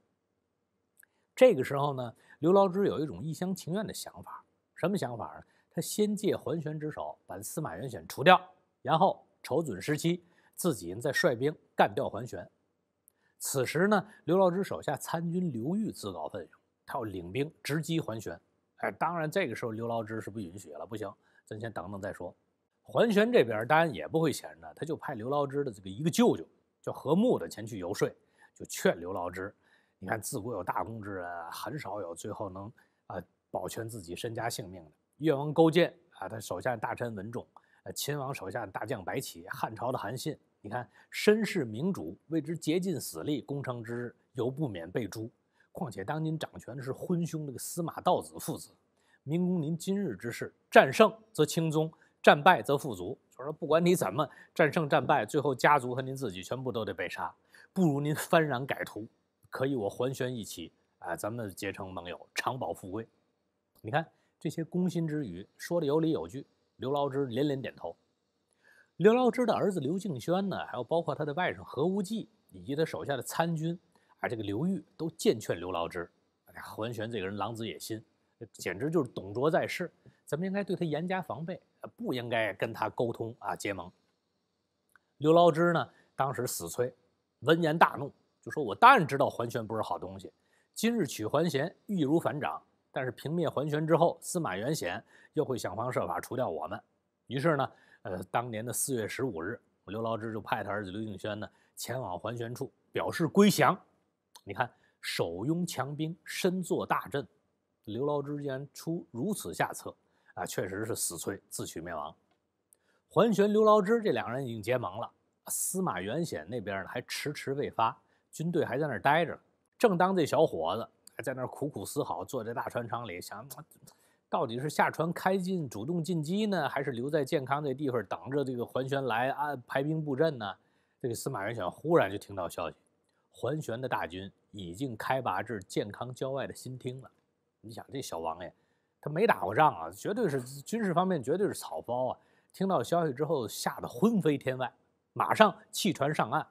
这个时候呢，刘牢之有一种一厢情愿的想法，什么想法呢？他先借桓玄之手把司马元显除掉，然后。瞅准时机，自己人在率兵干掉桓玄。此时呢，刘牢之手下参军刘裕自告奋勇，他要领兵直击桓玄。哎，当然这个时候刘牢之是不允许了，不行，咱先等等再说。桓玄这边当然也不会闲着，他就派刘牢之的这个一个舅舅叫何睦的前去游说，就劝刘牢之：你看自古有大功之人，很少有最后能啊保全自己身家性命的。越王勾践啊，他手下大臣文种。呃，秦王手下的大将白起，汉朝的韩信，你看身世明主，为之竭尽死力，功成之日，犹不免被诛。况且当今掌权的是昏兄那个司马道子父子，明公您今日之事，战胜则轻宗，战败则富足，就是说不管你怎么战胜战败，最后家族和您自己全部都得被杀。不如您幡然改图，可以我桓玄一起啊，咱们结成盟友，长保富贵。你看这些攻心之语，说的有理有据。刘牢之连连点头。刘牢之的儿子刘敬轩呢，还有包括他的外甥何无忌以及他手下的参军啊，这个刘裕都谏劝刘牢之：“哎呀，桓玄这个人狼子野心，简直就是董卓在世，咱们应该对他严加防备，不应该跟他沟通啊结盟。”刘牢之呢，当时死催，闻言大怒，就说：“我当然知道桓玄不是好东西，今日取桓玄易如反掌。”但是平灭桓玄之后，司马元显又会想方设法除掉我们。于是呢，呃，当年的四月十五日，刘牢之就派他儿子刘敬轩呢前往桓玄处表示归降。你看，手拥强兵，身坐大阵，刘牢之竟然出如此下策啊，确实是死催自取灭亡。桓玄、刘牢之这两个人已经结盟了，司马元显那边呢还迟迟未发军队，还在那儿待着。正当这小伙子。在那儿苦苦思考，坐在大船舱里想，到底是下船开进主动进击呢，还是留在健康这地方等着这个桓玄来啊排兵布阵呢？这个司马元显忽然就听到消息，桓玄的大军已经开拔至健康郊外的新厅了。你想这小王爷，他没打过仗啊，绝对是军事方面绝对是草包啊。听到消息之后，吓得魂飞天外，马上弃船上岸，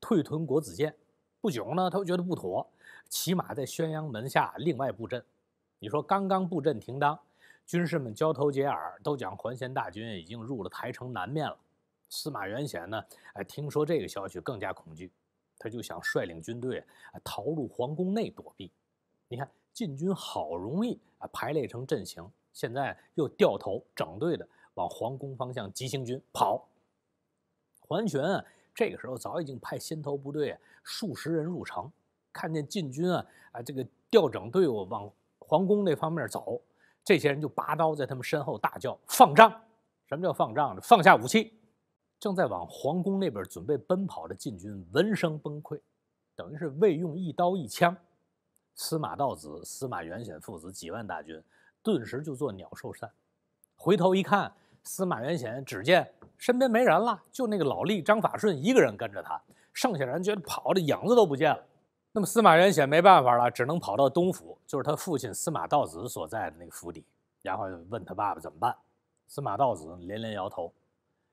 退屯国子监。不久呢，他又觉得不妥。骑马在宣阳门下另外布阵，你说刚刚布阵停当，军士们交头接耳，都讲桓玄大军已经入了台城南面了。司马元显呢，哎，听说这个消息更加恐惧，他就想率领军队逃入皇宫内躲避。你看晋军好容易啊排列成阵型，现在又掉头整队的往皇宫方向急行军跑。桓玄这个时候早已经派先头部队数十人入城。看见禁军啊啊，这个调整队伍往皇宫那方面走，这些人就拔刀在他们身后大叫：“放仗！”什么叫放仗呢？放下武器。正在往皇宫那边准备奔跑的禁军闻声崩溃，等于是未用一刀一枪，司马道子、司马元显父子几万大军顿时就作鸟兽散。回头一看，司马元显只见身边没人了，就那个老吏张法顺一个人跟着他，剩下人觉得跑的影子都不见了。那么司马元显没办法了，只能跑到东府，就是他父亲司马道子所在的那个府邸，然后问他爸爸怎么办。司马道子连连摇头，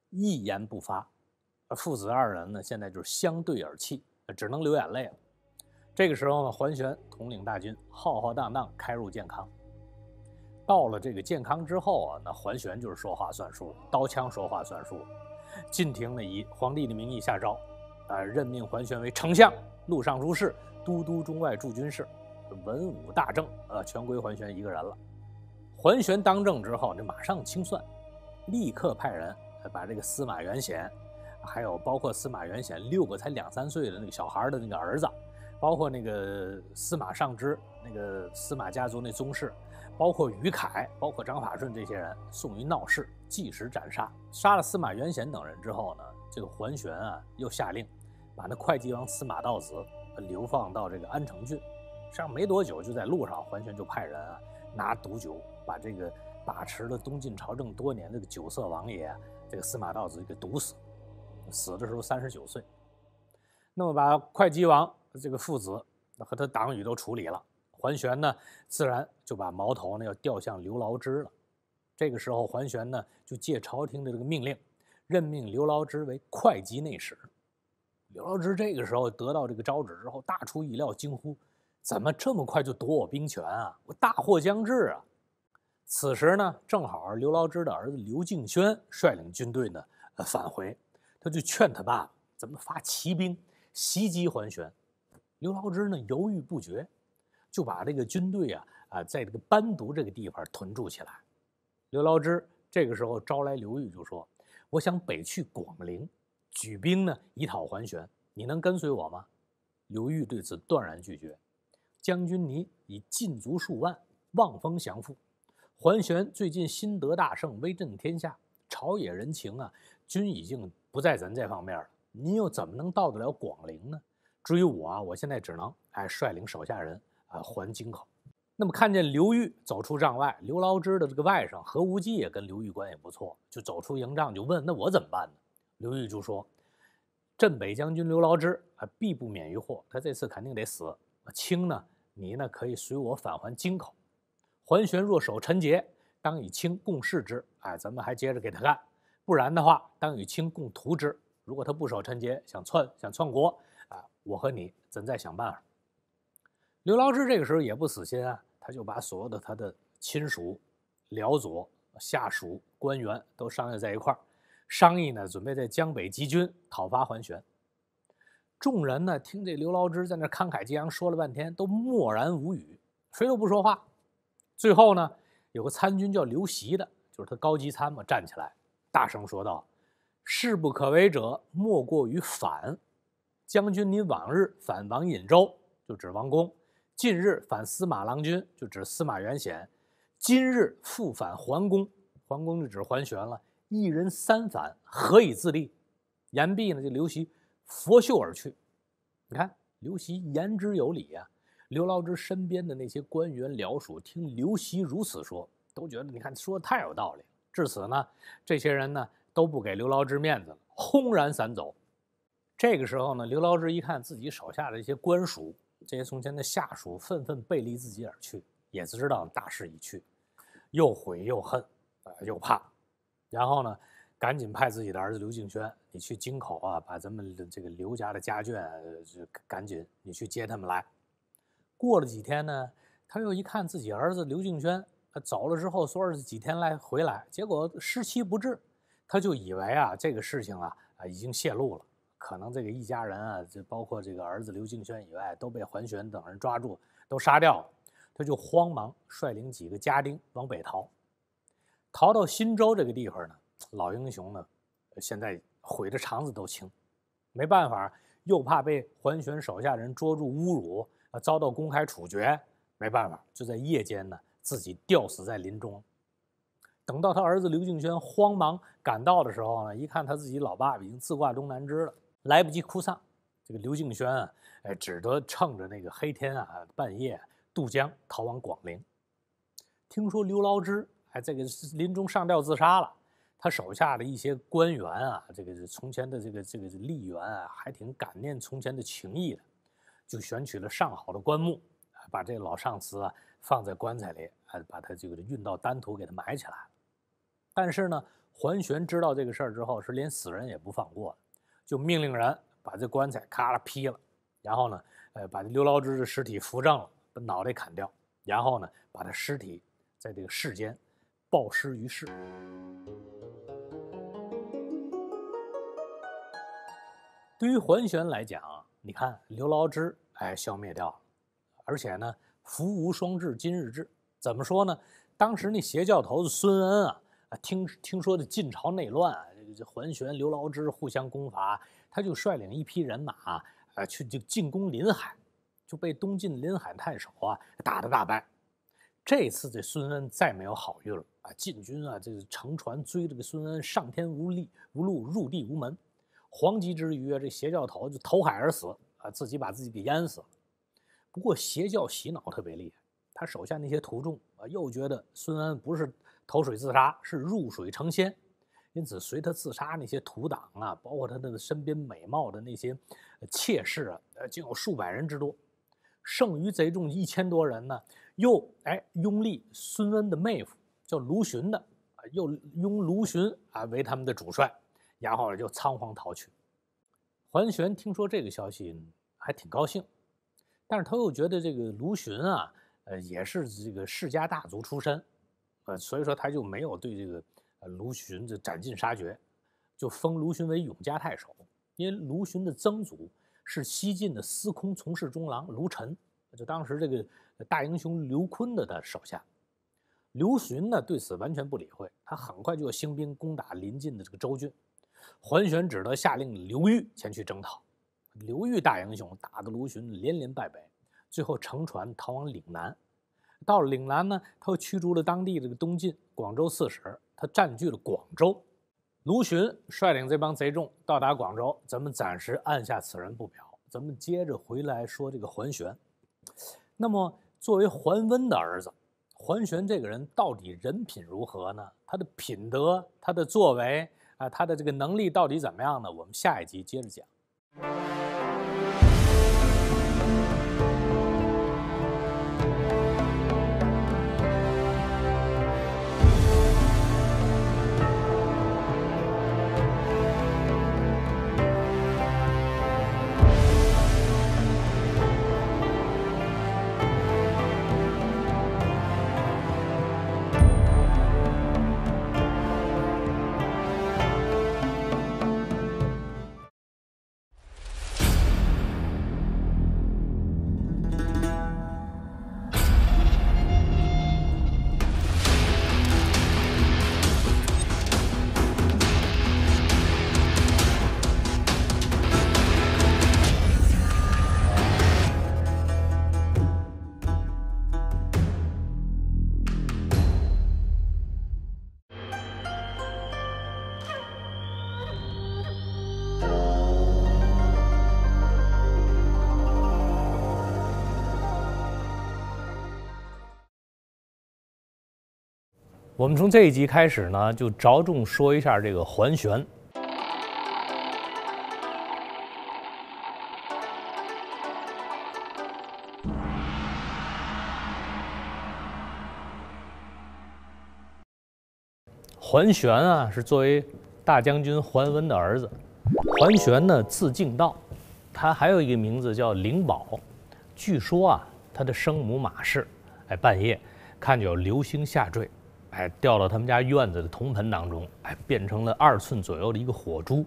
一言不发。父子二人呢，现在就是相对而泣，只能流眼泪了。这个时候呢，桓玄统领大军，浩浩荡荡开入建康。到了这个建康之后啊，那桓玄就是说话算数，刀枪说话算数。晋廷呢，以皇帝的名义下诏，啊，任命桓玄为丞相。录尚书事、都督中外诸军事，文武大政，呃，全归桓玄一个人了。桓玄当政之后，就马上清算，立刻派人把这个司马元显，还有包括司马元显六个才两三岁的那个小孩的那个儿子，包括那个司马尚之，那个司马家族那宗室，包括于凯，包括张法顺这些人，送于闹市，即时斩杀。杀了司马元显等人之后呢，这个桓玄啊，又下令。把那会稽王司马道子流放到这个安成郡，实际上没多久就在路上，桓玄就派人啊拿毒酒把这个把持了东晋朝政多年这个酒色王爷这个司马道子给毒死，死的时候三十九岁。那么把会稽王这个父子和他党羽都处理了，桓玄呢自然就把矛头呢要调向刘牢之了。这个时候，桓玄呢就借朝廷的这个命令，任命刘牢之为会稽内史。刘牢之这个时候得到这个招旨之后，大出意料，惊呼：“怎么这么快就夺我兵权啊？我大祸将至啊！”此时呢，正好刘牢之的儿子刘敬轩率领军队呢，呃，返回，他就劝他爸：“咱们发骑兵袭击桓玄。”刘牢之呢犹豫不决，就把这个军队啊啊在这个班独这个地方屯驻起来。刘牢之这个时候招来刘裕就说：“我想北去广陵。”举兵呢，以讨桓玄，你能跟随我吗？刘裕对此断然拒绝。将军您已禁足数万，望风降附。桓玄最近新得大胜，威震天下，朝野人情啊，均已经不在咱这方面了。您又怎么能到得了广陵呢？至于我啊，我现在只能哎率领手下人啊还京口。那么看见刘裕走出帐外，刘牢之的这个外甥何无忌也跟刘裕关系不错，就走出营帐就问：那我怎么办呢？刘玉珠说：“镇北将军刘牢之啊，必不免于祸。他这次肯定得死。清呢，你呢可以随我返还京口。桓玄若守陈捷，当与卿共事之。哎，咱们还接着给他干。不然的话，当与卿共图之。如果他不守陈捷，想篡想篡国啊，我和你咱再想办法。”刘牢之这个时候也不死心啊，他就把所有的他的亲属、僚佐、下属官员都商量在一块儿。商议呢，准备在江北集军讨伐桓玄。众人呢，听这刘牢之在那慷慨激昂说了半天，都默然无语，谁都不说话。最后呢，有个参军叫刘袭的，就是他高级参谋，站起来，大声说道：“事不可为者，莫过于反。将军您往日反王隐周，就指王公；近日反司马郎君，就指司马元显；今日复反桓公，桓公就指桓玄了。”一人三反，何以自立？言毕呢，就刘袭拂袖而去。你看，刘袭言之有理啊。刘劳之身边的那些官员僚属听刘袭如此说，都觉得你看说的太有道理。至此呢，这些人呢都不给刘劳之面子了，轰然散走。这个时候呢，刘劳之一看自己手下的一些官属、这些从前的下属愤愤背离自己而去，也知道大势已去，又悔又恨啊，又怕。然后呢，赶紧派自己的儿子刘敬轩，你去京口啊，把咱们这个刘家的家眷，就赶紧你去接他们来。过了几天呢，他又一看自己儿子刘敬轩走了之后，说是几天来回来，结果失期不至，他就以为啊这个事情啊啊已经泄露了，可能这个一家人啊，就包括这个儿子刘敬轩以外，都被桓玄等人抓住，都杀掉，了。他就慌忙率领几个家丁往北逃。逃到新州这个地方呢，老英雄呢，现在悔着肠子都青，没办法，又怕被桓玄手下人捉住侮辱遭到公开处决，没办法，就在夜间呢，自己吊死在林中。等到他儿子刘敬轩慌忙赶到的时候呢，一看他自己老爸已经自挂东南枝了，来不及哭丧，这个刘敬轩啊，哎，只得趁着那个黑天啊，半夜渡江逃往广陵。听说刘牢之。还这个临终上吊自杀了，他手下的一些官员啊，这个从前的这个这个吏员啊，还挺感念从前的情谊的，就选取了上好的棺木，把这老上司啊放在棺材里，还把他这个运到丹徒给他埋起来但是呢，桓玄知道这个事儿之后，是连死人也不放过就命令人把这棺材咔啦劈了，然后呢，呃，把这刘牢之的尸体扶正了，把脑袋砍掉，然后呢，把他尸体在这个世间。暴尸于世。对于桓玄来讲，你看刘牢之哎消灭掉了，而且呢福无双至今日至，怎么说呢？当时那邪教头子孙恩啊，啊听听说这晋朝内乱，这桓玄、刘牢之互相攻伐，他就率领一批人马啊去就进攻临海，就被东晋临海太守啊打的大败。这次这孙恩再没有好运了。啊，禁军啊，这乘船追这个孙恩，上天无力无路，入地无门，惶急之余啊，这邪教头就投海而死啊，自己把自己给淹死了。不过邪教洗脑特别厉害，他手下那些徒众啊，又觉得孙恩不是投水自杀，是入水成仙，因此随他自杀那些徒党啊，包括他的身边美貌的那些妾室啊，呃，竟有数百人之多。剩余贼众一千多人呢，又哎拥立孙恩的妹夫。叫卢循的，啊，又拥卢循啊为他们的主帅，然后就仓皇逃去。桓玄听说这个消息，还挺高兴，但是他又觉得这个卢循啊，呃，也是这个世家大族出身，呃，所以说他就没有对这个呃卢循的斩尽杀绝，就封卢循为永嘉太守，因为卢循的曾祖是西晋的司空从事中郎卢谌，就当时这个大英雄刘琨的的手下。刘询呢，对此完全不理会，他很快就兴兵攻打临近的这个州郡，桓玄只得下令刘裕前去征讨。刘裕大英雄，打得卢循连连败北，最后乘船逃往岭南。到了岭南呢，他又驱逐了当地这个东晋广州刺史，他占据了广州。卢循率领这帮贼众到达广州，咱们暂时按下此人不表，咱们接着回来说这个桓玄。那么，作为桓温的儿子。桓玄这个人到底人品如何呢？他的品德、他的作为啊，他的这个能力到底怎么样呢？我们下一集接着讲。我们从这一集开始呢，就着重说一下这个桓玄。桓玄啊，是作为大将军桓温的儿子。桓玄呢，字敬道，他还有一个名字叫灵宝。据说啊，他的生母马氏，哎，半夜看见有流星下坠。哎，掉到他们家院子的铜盆当中，哎，变成了二寸左右的一个火珠，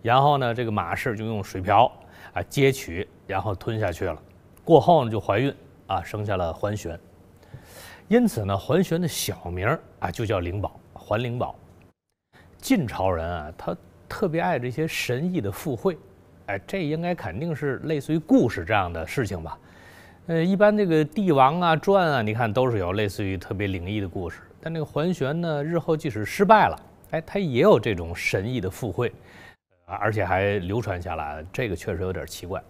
然后呢，这个马氏就用水瓢啊接取，然后吞下去了。过后呢，就怀孕，啊，生下了桓玄。因此呢，桓玄的小名啊就叫灵宝，桓灵宝。晋朝人啊，他特别爱这些神异的附会，哎，这应该肯定是类似于故事这样的事情吧？呃，一般这个帝王啊、传啊，你看都是有类似于特别灵异的故事。但那个桓玄呢，日后即使失败了，哎，他也有这种神异的附会，而且还流传下来，这个确实有点奇怪。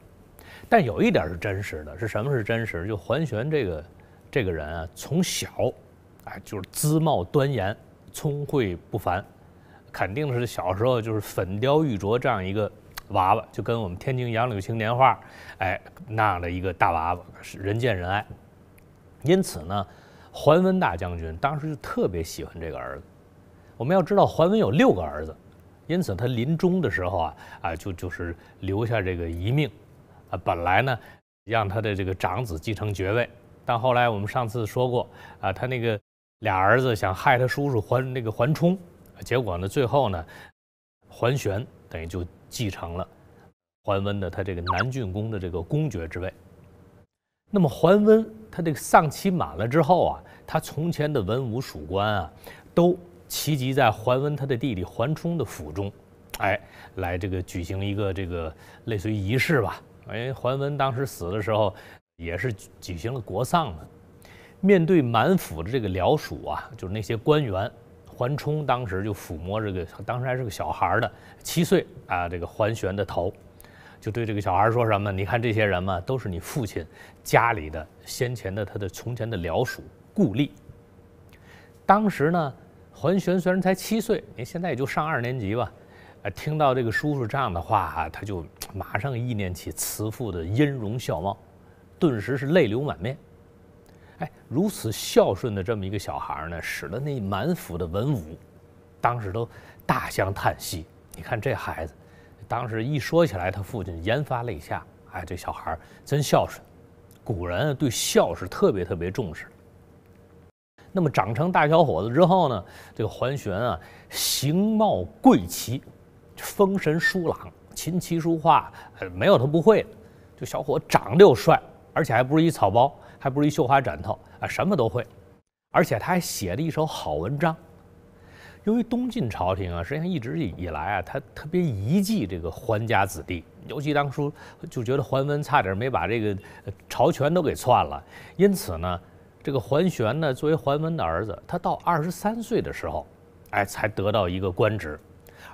但有一点是真实的，是什么是真实？就桓玄这个这个人啊，从小，哎，就是姿貌端严，聪慧不凡，肯定是小时候就是粉雕玉琢这样一个娃娃，就跟我们天津杨柳青年画，哎那样的一个大娃娃，人见人爱。因此呢。桓温大将军当时就特别喜欢这个儿子。我们要知道，桓温有六个儿子，因此他临终的时候啊啊，就就是留下这个遗命，啊，本来呢，让他的这个长子继承爵位，但后来我们上次说过，啊，他那个俩儿子想害他叔叔桓那个桓冲，结果呢，最后呢，桓玄等于就继承了桓温的他这个南郡公的这个公爵之位。那么桓温他这个丧期满了之后啊，他从前的文武属官啊，都齐集在桓温他的弟弟桓冲的府中，哎，来这个举行一个这个类似于仪式吧。哎，桓温当时死的时候，也是举行了国丧嘛。面对满府的这个僚属啊，就是那些官员，桓冲当时就抚摸这个当时还是个小孩的七岁啊这个桓玄的头。就对这个小孩说什么？你看这些人嘛，都是你父亲家里的先前的他的从前的僚属故吏。当时呢，桓玄虽然才七岁，你现在也就上二年级吧，呃，听到这个叔叔这样的话，他就马上意念起慈父的音容笑貌，顿时是泪流满面。哎，如此孝顺的这么一个小孩呢，使得那满府的文武，当时都大相叹息。你看这孩子。当时一说起来，他父亲研发泪下，哎，这小孩真孝顺。古人对孝是特别特别重视。那么长成大小伙子之后呢，这个桓玄啊，形貌贵奇，风神疏朗，琴棋书画没有他不会的。这小伙长得又帅，而且还不是一草包，还不是一绣花枕头啊，什么都会。而且他还写了一首好文章。由于东晋朝廷啊，实际上一直以来啊，他特别遗忌这个桓家子弟，尤其当初就觉得桓温差点没把这个朝权都给篡了，因此呢，这个桓玄呢，作为桓温的儿子，他到二十三岁的时候，哎，才得到一个官职，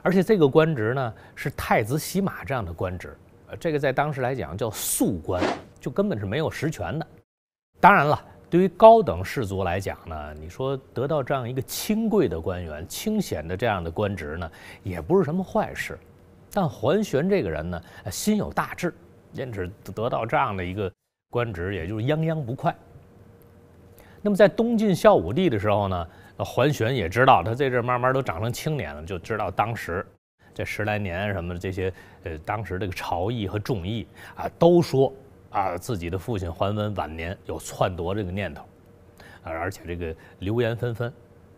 而且这个官职呢是太子洗马这样的官职，这个在当时来讲叫素官，就根本是没有实权的。当然了。对于高等士族来讲呢，你说得到这样一个清贵的官员、清显的这样的官职呢，也不是什么坏事。但桓玄这个人呢，心有大志，焉知得到这样的一个官职，也就是泱泱不快。那么在东晋孝武帝的时候呢，桓玄也知道他在这慢慢都长成青年了，就知道当时这十来年什么这些呃，当时这个朝议和众议啊，都说。啊，自己的父亲桓温晚年有篡夺这个念头，啊，而且这个流言纷纷，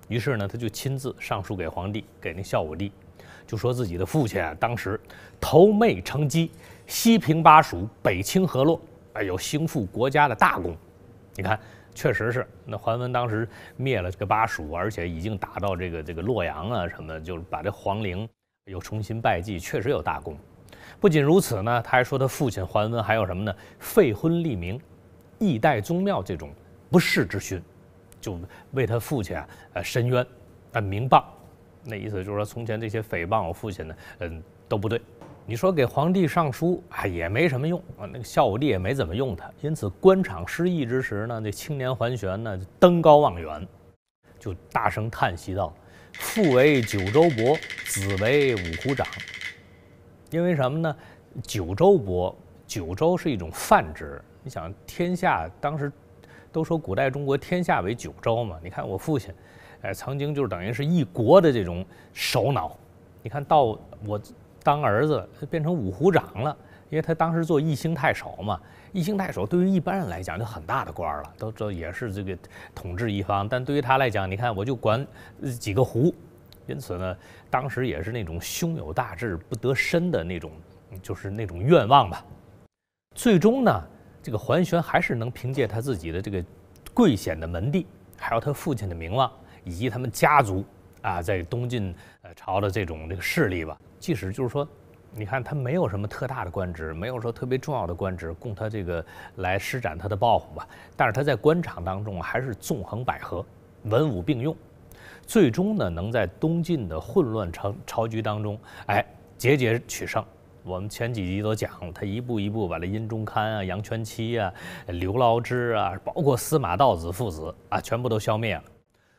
于是呢，他就亲自上书给皇帝，给那孝武帝，就说自己的父亲啊，当时投媚成姬，西平巴蜀，北清河洛，啊，有兴复国家的大功。你看，确实是，那桓温当时灭了这个巴蜀，而且已经打到这个这个洛阳啊，什么，就是把这皇陵又重新拜祭，确实有大功。不仅如此呢，他还说他父亲桓温还有什么呢？废婚立名，异代宗庙这种不世之勋，就为他父亲啊，呃，申冤、啊，名谤。那意思就是说，从前这些诽谤我父亲的，嗯，都不对。你说给皇帝上书，哎，也没什么用啊。那个孝武帝也没怎么用他，因此官场失意之时呢，那青年桓玄呢，登高望远，就大声叹息道：“父为九州伯，子为五湖长。”因为什么呢？九州博，九州是一种泛指。你想，天下当时都说古代中国天下为九州嘛？你看我父亲，哎，曾经就是等于是一国的这种首脑。你看到我当儿子变成五湖长了，因为他当时做一星太守嘛。一星太守对于一般人来讲就很大的官儿了，都这也是这个统治一方。但对于他来讲，你看我就管几个湖。因此呢，当时也是那种胸有大志不得伸的那种，就是那种愿望吧。最终呢，这个桓玄还是能凭借他自己的这个贵显的门第，还有他父亲的名望，以及他们家族啊，在东晋呃朝的这种这个势力吧。即使就是说，你看他没有什么特大的官职，没有说特别重要的官职供他这个来施展他的抱负吧。但是他在官场当中还是纵横捭阖，文武并用。最终呢，能在东晋的混乱朝朝局当中，哎，节节取胜。我们前几集都讲了，他一步一步把这殷中堪啊、杨全期啊、刘劳之啊，包括司马道子父子啊，全部都消灭了。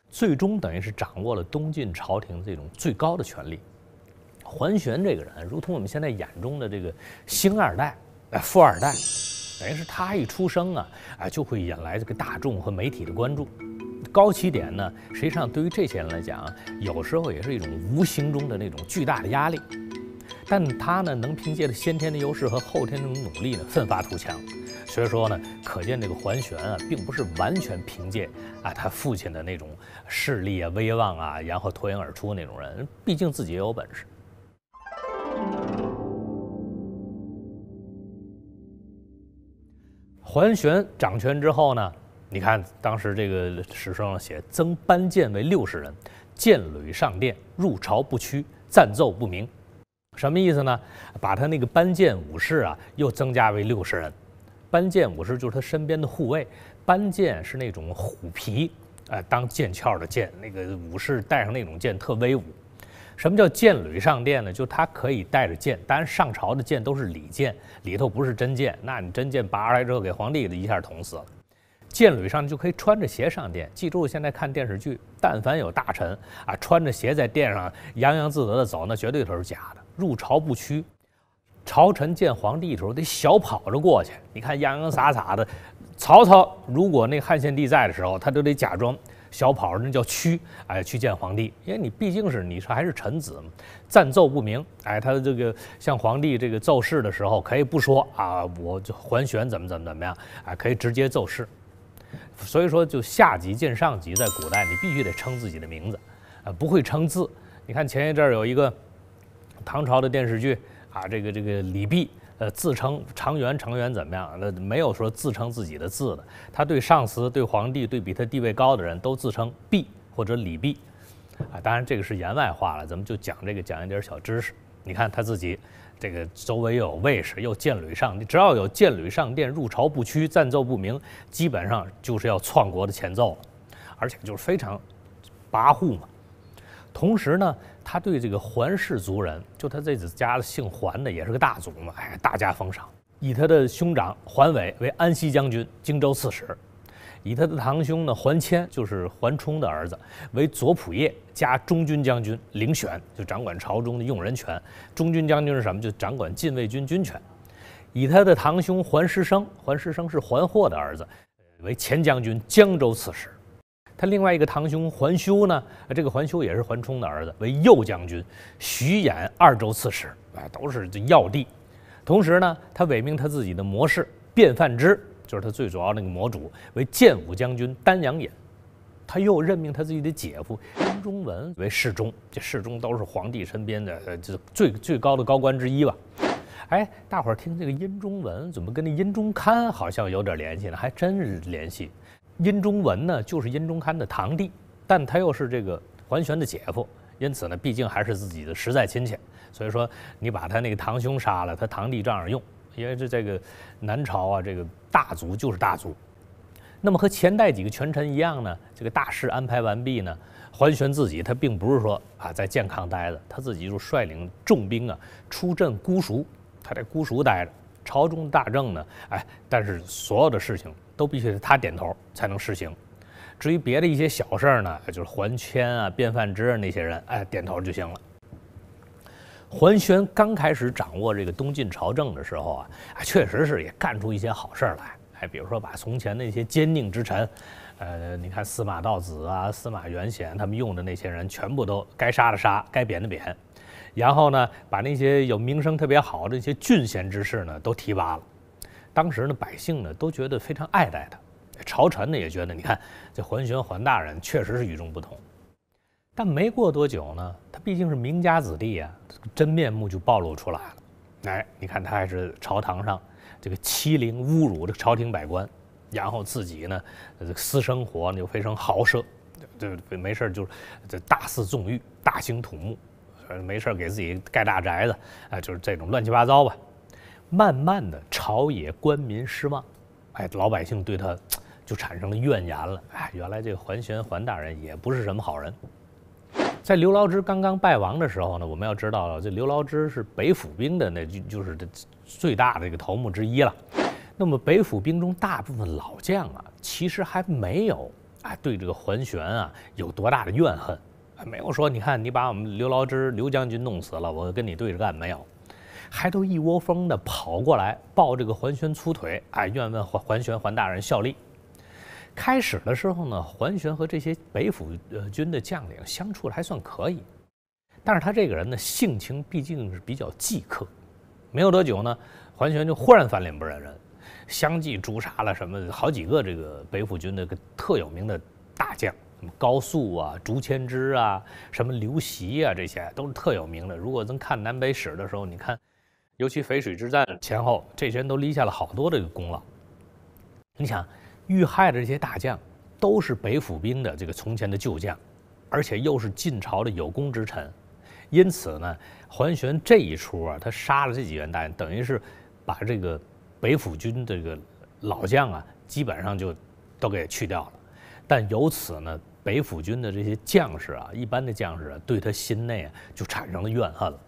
最终等于是掌握了东晋朝廷这种最高的权力。桓玄这个人，如同我们现在眼中的这个星二代、富二代，等于是他一出生啊，就会引来这个大众和媒体的关注。高起点呢，实际上对于这些人来讲，有时候也是一种无形中的那种巨大的压力。但他呢，能凭借着先天的优势和后天的种努力呢，奋发图强。所以说呢，可见这个桓玄啊，并不是完全凭借啊他父亲的那种势力啊、威望啊，然后脱颖而出那种人，毕竟自己也有本事。桓玄掌权之后呢？你看，当时这个史书上写，增班剑为六十人，剑履上殿，入朝不趋，赞奏不明，什么意思呢？把他那个班剑武士啊，又增加为六十人。班剑武士就是他身边的护卫，班剑是那种虎皮啊当剑鞘的剑，那个武士带上那种剑特威武。什么叫剑履上殿呢？就他可以带着剑，当然上朝的剑都是礼剑，里头不是真剑，那你真剑拔出来之后给皇帝的一下捅死了。殿履上就可以穿着鞋上殿，记住，现在看电视剧，但凡有大臣啊穿着鞋在殿上洋洋自得的走，那绝对都是假的。入朝不屈，朝臣见皇帝的时候得小跑着过去。你看洋洋洒洒的曹操，如果那汉献帝在的时候，他都得假装小跑着，那叫屈，哎，去见皇帝，因为你毕竟是你是还是臣子，嘛，赞奏不明，哎，他这个像皇帝这个奏事的时候可以不说啊，我就桓玄怎么怎么怎么样，哎，可以直接奏事。所以说，就下级见上级，在古代你必须得称自己的名字，啊，不会称字。你看前一阵儿有一个唐朝的电视剧啊，这个这个李泌，呃，自称常元常元怎么样？那没有说自称自己的字的，他对上司、对皇帝、对比他地位高的人，都自称泌或者李泌，啊，当然这个是言外话了，咱们就讲这个，讲一点小知识。你看他自己。这个周围又有卫士，又剑旅上，你只要有剑旅上殿入朝不屈，战奏不明，基本上就是要篡国的前奏了，而且就是非常跋扈嘛。同时呢，他对这个桓氏族人，就他这家子姓桓的，也是个大族嘛，哎，大家封赏，以他的兄长桓伟为安西将军、荆州刺史。以他的堂兄呢，桓谦就是桓冲的儿子，为左仆射加中军将军，领选，就掌管朝中的用人权；中军将军是什么？就掌管禁卫军军权。以他的堂兄桓师生，桓师生是桓霍的儿子，为前将军、江州刺史。他另外一个堂兄桓休呢，这个桓休也是桓冲的儿子，为右将军、徐衍二州刺史。啊，都是要地。同时呢，他委命他自己的谋士卞范之。就是他最主要那个模主为建武将军丹阳尹，他又任命他自己的姐夫殷忠文为侍中，这侍中都是皇帝身边的呃，这最最高的高官之一吧。哎，大伙儿听这个殷忠文怎么跟那殷中堪好像有点联系呢？还真是联系。殷忠文呢就是殷中堪的堂弟，但他又是这个桓玄的姐夫，因此呢，毕竟还是自己的实在亲戚，所以说你把他那个堂兄杀了，他堂弟照样用。因为这这个南朝啊，这个大族就是大族。那么和前代几个权臣一样呢，这个大事安排完毕呢，桓玄自己他并不是说啊在建康待着，他自己就率领重兵啊出镇姑熟，他在姑熟待着。朝中大政呢，哎，但是所有的事情都必须得他点头才能实行。至于别的一些小事儿呢，就是桓谦啊、卞范之那些人，哎，点头就行了。桓玄刚开始掌握这个东晋朝政的时候啊，确实是也干出一些好事来，哎，比如说把从前那些奸佞之臣，呃，你看司马道子啊、司马元显他们用的那些人，全部都该杀的杀，该贬的贬，然后呢，把那些有名声特别好的一些郡贤之士呢，都提拔了。当时呢，百姓呢都觉得非常爱戴他，朝臣呢也觉得，你看这桓玄桓大人确实是与众不同。但没过多久呢，他毕竟是名家子弟啊，真面目就暴露出来了。哎，你看他还是朝堂上这个欺凌、侮辱这个朝廷百官，然后自己呢，这个私生活又非常豪奢，对，没事就这大肆纵欲、大兴土木，没事给自己盖大宅子，哎，就是这种乱七八糟吧。慢慢的，朝野官民失望，哎，老百姓对他就产生了怨言了。哎，原来这个桓玄桓大人也不是什么好人。在刘劳之刚刚败亡的时候呢，我们要知道，这刘劳之是北府兵的那，就就是最大的一个头目之一了。那么北府兵中大部分老将啊，其实还没有啊，对这个桓玄啊有多大的怨恨，没有说，你看你把我们刘劳之刘将军弄死了，我跟你对着干没有？还都一窝蜂的跑过来抱这个桓玄粗腿，哎，愿问桓桓玄桓大人效力。开始的时候呢，桓玄和这些北府呃军的将领相处的还算可以，但是他这个人呢，性情毕竟是比较忌刻。没有多久呢，桓玄就忽然翻脸不认人，相继诛杀了什么好几个这个北府军的特有名的大将，什么高素啊、竹千之啊、什么刘袭啊，这些都是特有名的。如果咱看南北史的时候，你看，尤其淝水之战前后，这些人都立下了好多这个功劳。你想。遇害的这些大将，都是北府兵的这个从前的旧将，而且又是晋朝的有功之臣，因此呢，桓玄这一出啊，他杀了这几员大将，等于是把这个北府军这个老将啊，基本上就都给去掉了。但由此呢，北府军的这些将士啊，一般的将士啊，对他心内啊就产生了怨恨了。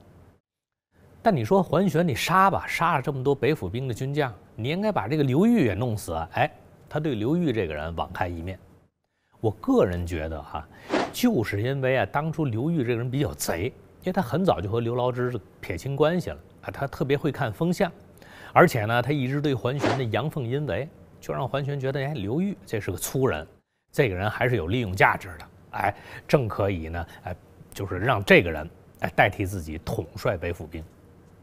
但你说桓玄，你杀吧，杀了这么多北府兵的军将，你应该把这个刘裕也弄死，哎。他对刘裕这个人网开一面，我个人觉得哈，就是因为啊，当初刘裕这个人比较贼，因为他很早就和刘牢之撇清关系了啊，他特别会看风向，而且呢，他一直对桓玄的阳奉阴违，就让桓玄觉得哎，刘裕这是个粗人，这个人还是有利用价值的，哎，正可以呢，哎，就是让这个人哎代替自己统帅北府兵，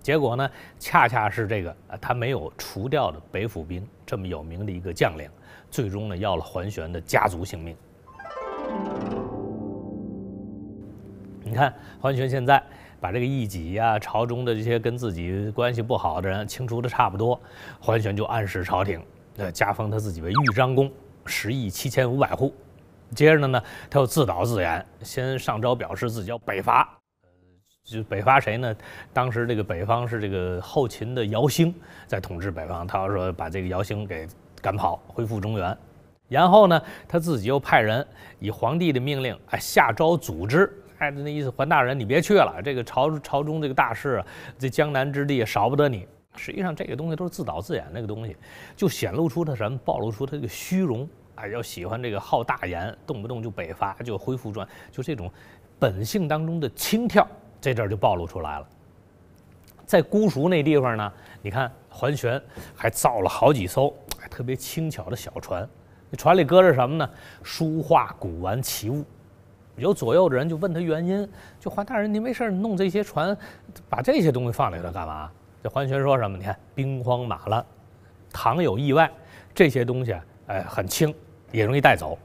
结果呢，恰恰是这个他没有除掉的北府兵这么有名的一个将领。最终呢，要了桓玄的家族性命。你看，桓玄现在把这个异己呀、朝中的这些跟自己关系不好的人清除的差不多，桓玄就暗示朝廷，呃，加封他自己为豫章公，十亿七千五百户。接着呢，呢他又自导自演，先上朝表示自己要北伐，就北伐谁呢？当时这个北方是这个后秦的姚兴在统治北方，他要说把这个姚兴给。赶跑，恢复中原，然后呢，他自己又派人以皇帝的命令哎下诏组织哎，那意思还大人你别去了，这个朝朝中这个大事，这江南之地少不得你。实际上这个东西都是自导自演，那个东西就显露出他什么，暴露出他这个虚荣哎，要喜欢这个好大言，动不动就北伐就恢复转，就这种本性当中的轻佻，这阵儿就暴露出来了。在姑熟那地方呢，你看桓玄还造了好几艘。特别轻巧的小船，那船里搁着什么呢？书画、古玩、奇物。有左右的人就问他原因，就还大人您没事弄这些船，把这些东西放里头干嘛？这桓玄说什么？你看兵荒马乱，倘有意外，这些东西哎很轻，也容易带走。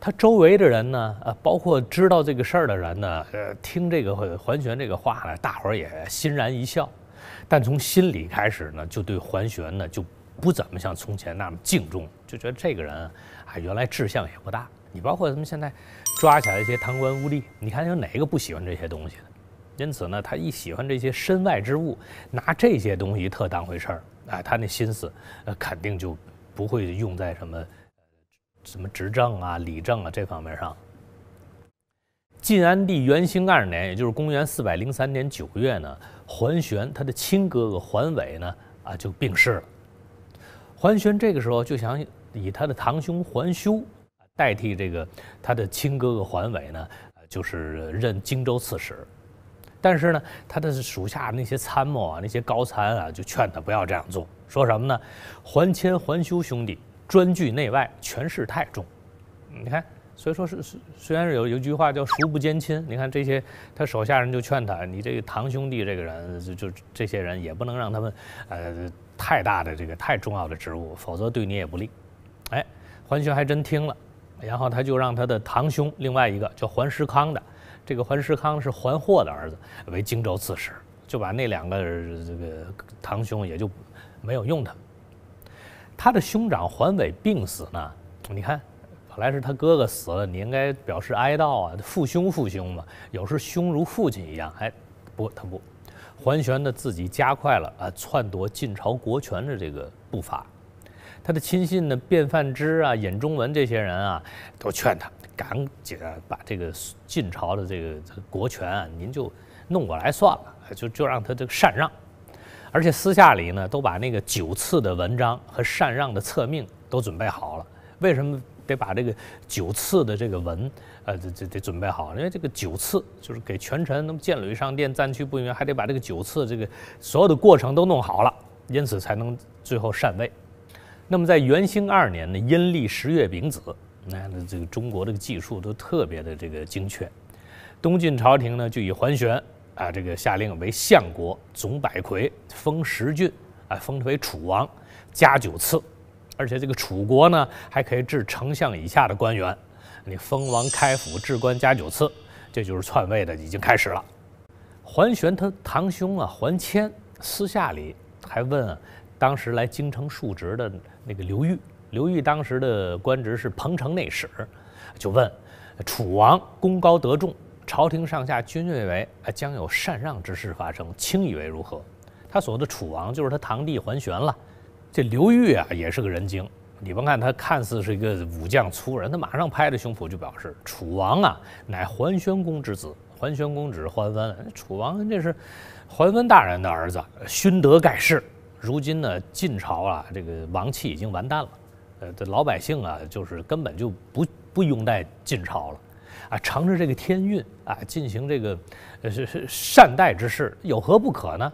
他周围的人呢，呃，包括知道这个事儿的人呢，呃，听这个桓玄这个话呢，大伙儿也欣然一笑。但从心里开始呢，就对桓玄呢就。不怎么像从前那么敬重，就觉得这个人啊，原来志向也不大。你包括他们现在抓起来一些贪官污吏，你看有哪一个不喜欢这些东西的？因此呢，他一喜欢这些身外之物，拿这些东西特当回事儿啊，他那心思呃肯定就不会用在什么什么执政啊、理政啊这方面上。晋安帝元兴二年，也就是公元四百零三年九月呢，桓玄他的亲哥哥桓伟呢啊就病逝了。桓宣这个时候就想以他的堂兄桓修代替这个他的亲哥哥桓伟呢，就是任荆州刺史。但是呢，他的属下那些参谋啊、那些高参啊，就劝他不要这样做。说什么呢？桓谦、桓修兄弟专据内外，权势太重。你看，所以说是虽然有有句话叫“孰不兼亲”。你看这些他手下人就劝他：“你这个堂兄弟这个人，就就这些人也不能让他们，呃。”太大的这个太重要的职务，否则对你也不利。哎，桓玄还真听了，然后他就让他的堂兄，另外一个叫桓石康的，这个桓石康是桓霍的儿子，为荆州刺史，就把那两个这个堂兄也就没有用他他的兄长桓伟病死呢，你看，本来是他哥哥死了，你应该表示哀悼啊，父兄父兄嘛，有时兄如父亲一样。哎，不，他不。桓玄呢自己加快了啊篡夺晋朝国权的这个步伐，他的亲信呢卞范之啊、尹仲文这些人啊，都劝他赶紧把这个晋朝的这个国权啊，您就弄过来算了，就就让他这个禅让，而且私下里呢都把那个九次的文章和禅让的册命都准备好了。为什么得把这个九次的这个文？啊，这这得准备好，因为这个九次就是给权臣，那么建吕上殿、暂去不云，还得把这个九次这个所有的过程都弄好了，因此才能最后禅位。那么在元兴二年的阴历十月丙子，那这个中国这个技术都特别的这个精确。东晋朝廷呢就以桓玄啊这个下令为相国，总百魁，封十郡，啊封他为楚王，加九次，而且这个楚国呢还可以置丞相以下的官员。你封王开府，置官加九次，这就是篡位的已经开始了。桓玄他堂兄啊，桓谦私下里还问当时来京城述职的那个刘裕，刘裕当时的官职是彭城内史，就问楚王功高德重，朝廷上下均认为啊将有禅让之事发生，卿以为如何？他所谓的楚王就是他堂弟桓玄了。这刘裕啊，也是个人精。你甭看他看似是一个武将粗人，他马上拍着胸脯就表示：“楚王啊，乃桓宣公之子。桓宣公指桓温，楚王这是桓温大人的儿子，勋德盖世。如今呢，晋朝啊，这个王气已经完蛋了，呃，这老百姓啊，就是根本就不不拥戴晋朝了，啊，乘着这个天运啊，进行这个是是善待之事，有何不可呢？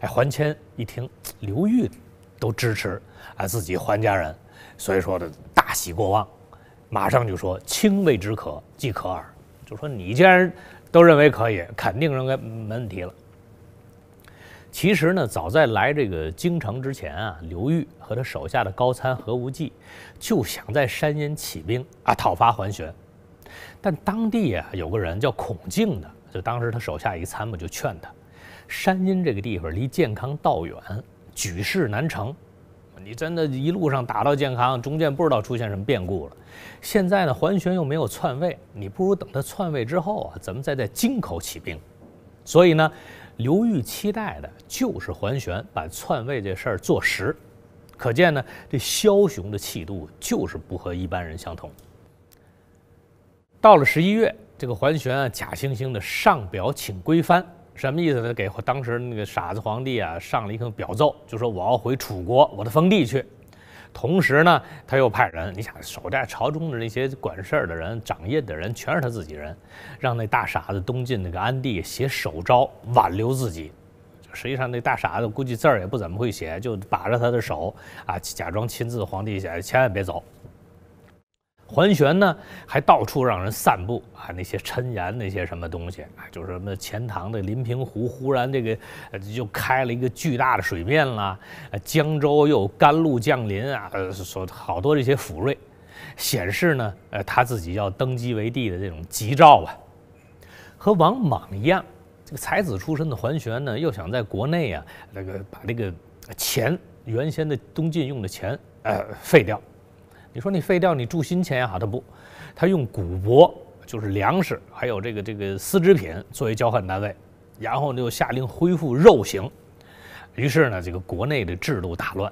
哎，桓谦一听刘裕都支持，啊，自己桓家人。”所以说的大喜过望，马上就说清胃止渴，即可耳。就说你既然都认为可以，肯定认为没问题了。其实呢，早在来这个京城之前啊，刘裕和他手下的高参何无忌就想在山阴起兵啊，讨伐桓玄。但当地啊，有个人叫孔敬的，就当时他手下一参谋就劝他，山阴这个地方离健康道远，举事难成。你真的一路上打到建康，中间不知道出现什么变故了。现在呢，桓玄又没有篡位，你不如等他篡位之后啊，咱们再在京口起兵。所以呢，刘裕期待的就是桓玄把篡位这事儿做实。可见呢，这枭雄的气度就是不和一般人相同。到了十一月，这个桓玄啊，假惺惺的上表请归藩。什么意思呢？给当时那个傻子皇帝啊上了一通表奏，就说我要回楚国，我的封地去。同时呢，他又派人，你想守在朝中的那些管事儿的人、掌印的人，全是他自己人，让那大傻子东晋那个安帝写手诏挽留自己。实际上那大傻子估计字儿也不怎么会写，就把着他的手啊，假装亲自皇帝写，千万别走。桓玄呢，还到处让人散布啊，那些陈言，那些什么东西啊，就是什么钱塘的临平湖忽然这个又开了一个巨大的水面啦，江州又甘露降临啊，呃，说好多这些府瑞，显示呢，呃，他自己要登基为帝的这种吉兆吧。和王莽一样，这个才子出身的桓玄呢，又想在国内啊，那个把这个钱原先的东晋用的钱呃废掉。你说你废掉你铸新钱也好，他不，他用古帛，就是粮食，还有这个这个丝织品作为交换单位，然后就下令恢复肉刑，于是呢，这个国内的制度大乱，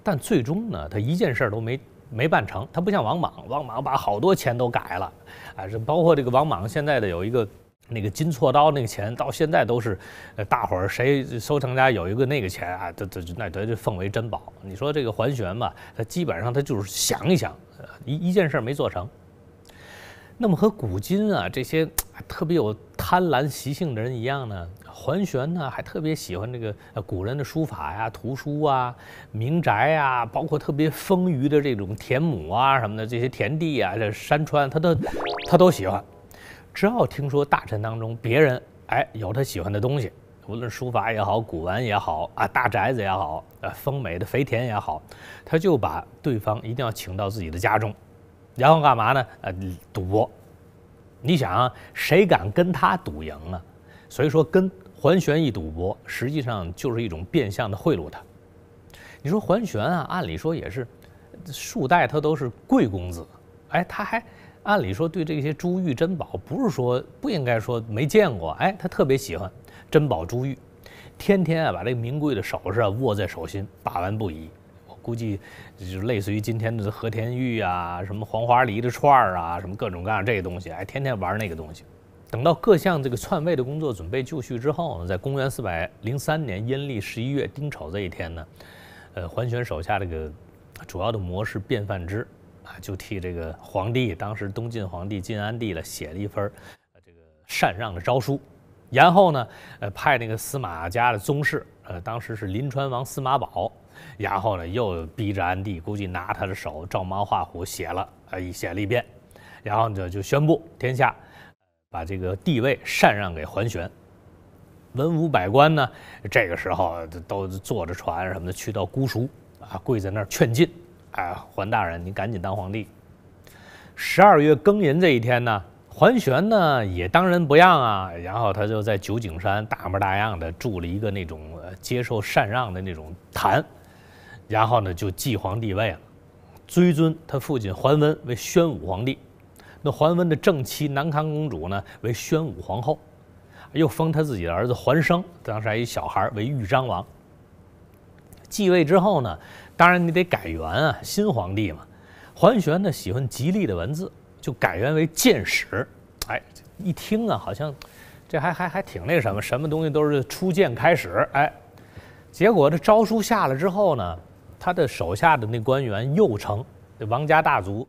但最终呢，他一件事都没没办成，他不像王莽，王莽把好多钱都改了，啊，这包括这个王莽现在的有一个。那个金错刀那个钱到现在都是，呃，大伙儿谁收藏家有一个那个钱啊，这这那都就奉为珍宝。你说这个桓玄嘛，他基本上他就是想一想，一一件事没做成。那么和古今啊这些特别有贪婪习性的人一样呢，桓玄呢还特别喜欢这个古人的书法呀、图书啊、名宅啊，包括特别丰腴的这种田亩啊什么的这些田地啊、这山川，他都他都喜欢。只要听说大臣当中别人哎有他喜欢的东西，无论书法也好、古玩也好啊、大宅子也好、呃丰美的肥田也好，他就把对方一定要请到自己的家中，然后干嘛呢？呃，赌博。你想啊，谁敢跟他赌赢啊？所以说跟桓玄一赌博，实际上就是一种变相的贿赂他。你说桓玄啊，按理说也是，数代他都是贵公子，哎，他还。按理说，对这些珠玉珍宝，不是说不应该说没见过。哎，他特别喜欢珍宝珠玉，天天啊，把这个名贵的首饰啊握在手心把玩不已。我估计，就类似于今天的和田玉啊，什么黄花梨的串啊，什么各种各样这些东西，哎，天天玩那个东西。等到各项这个篡位的工作准备就绪之后呢，在公元四百零三年阴历十一月丁丑这一天呢，呃，桓玄手下这个主要的谋士卞范之。就替这个皇帝，当时东晋皇帝晋安帝了，写了一份这个禅让的诏书，然后呢，呃，派那个司马家的宗室，呃，当时是临川王司马宝，然后呢，又逼着安帝，估计拿他的手照猫画虎写了，呃，写立变，然后呢，就宣布天下，把这个地位禅让给桓玄，文武百官呢，这个时候都坐着船什么的去到姑孰啊，跪在那儿劝进。哎，桓大人，你赶紧当皇帝！十二月庚寅这一天呢，桓玄呢也当仁不让啊，然后他就在九景山大模大样的筑了一个那种接受禅让的那种坛，然后呢就继皇帝位了，追尊他父亲桓温为宣武皇帝，那桓温的正妻南康公主呢为宣武皇后，又封他自己的儿子桓生，当时还一小孩为豫章王。继位之后呢？当然，你得改元啊，新皇帝嘛。桓玄呢喜欢吉利的文字，就改元为谏使。哎，一听啊，好像这还还还挺那什么，什么东西都是初见开始。哎，结果这诏书下了之后呢，他的手下的那官员右丞，这王家大族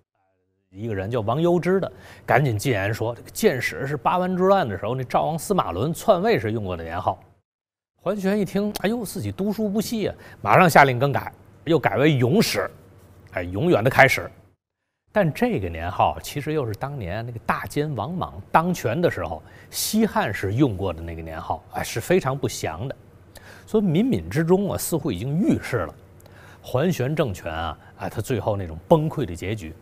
一个人叫王攸之的，赶紧进言说，这个谏使是八王之乱的时候那赵王司马伦篡位时用过的年号。桓玄一听，哎呦，自己读书不细啊，马上下令更改。又改为永始，哎，永远的开始。但这个年号其实又是当年那个大奸王莽当权的时候，西汉时用过的那个年号，哎，是非常不祥的。所以，敏敏之中啊，似乎已经预示了桓玄政权啊，啊，他最后那种崩溃的结局。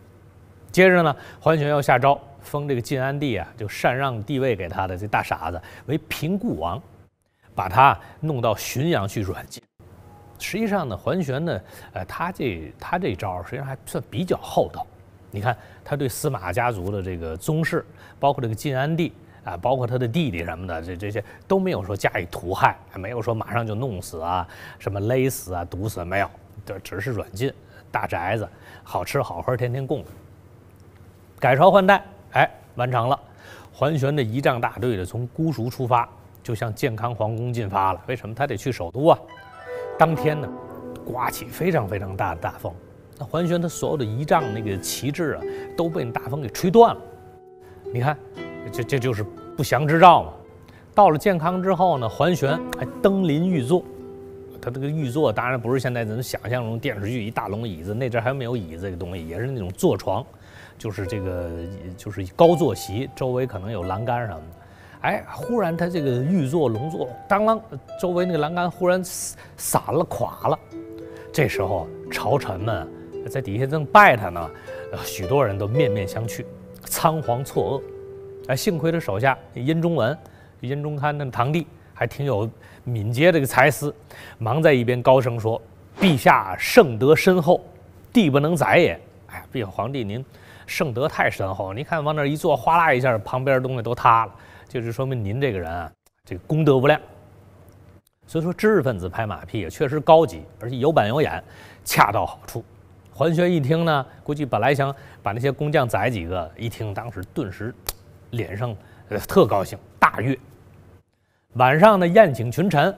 接着呢，桓玄要下诏封这个晋安帝啊，就禅让帝位给他的这大傻子为平固王，把他弄到浔阳去软禁。实际上呢，桓玄呢，呃，他这他这招实际上还算比较厚道。你看，他对司马家族的这个宗室，包括这个晋安帝啊，包括他的弟弟什么的，这这些都没有说加以屠害，没有说马上就弄死啊，什么勒死啊、毒死没有，这只是软禁，大宅子，好吃好喝，天天供着。改朝换代，哎，完成了。桓玄的仪仗大队的从姑孰出发，就向健康皇宫进发了。为什么他得去首都啊？当天呢，刮起非常非常大的大风，那桓玄他所有的仪仗那个旗帜啊，都被大风给吹断了。你看，这这就是不祥之兆嘛。到了建康之后呢，桓玄还登临御座，他这个御座当然不是现在咱们想象中电视剧一大龙椅子，那阵还没有椅子这个东西，也是那种坐床，就是这个就是高坐席，周围可能有栏杆什么的。哎，忽然他这个玉座龙座当啷，周围那个栏杆忽然散了垮了。这时候朝臣们在底下正拜他呢，许多人都面面相觑，仓皇错愕。哎，幸亏他手下殷中文、殷中堪的堂弟还挺有敏捷这个才思，忙在一边高声说：“陛下圣德深厚，地不能载也。”哎，陛下皇帝您圣德太深厚，您看往那一坐，哗啦一下，旁边东西都塌了。就是说明您这个人啊，这个功德无量。所以说，知识分子拍马屁也确实高级，而且有板有眼，恰到好处。桓玄一听呢，估计本来想把那些工匠宰几个，一听当时顿时脸上呃特高兴，大悦。晚上呢宴请群臣，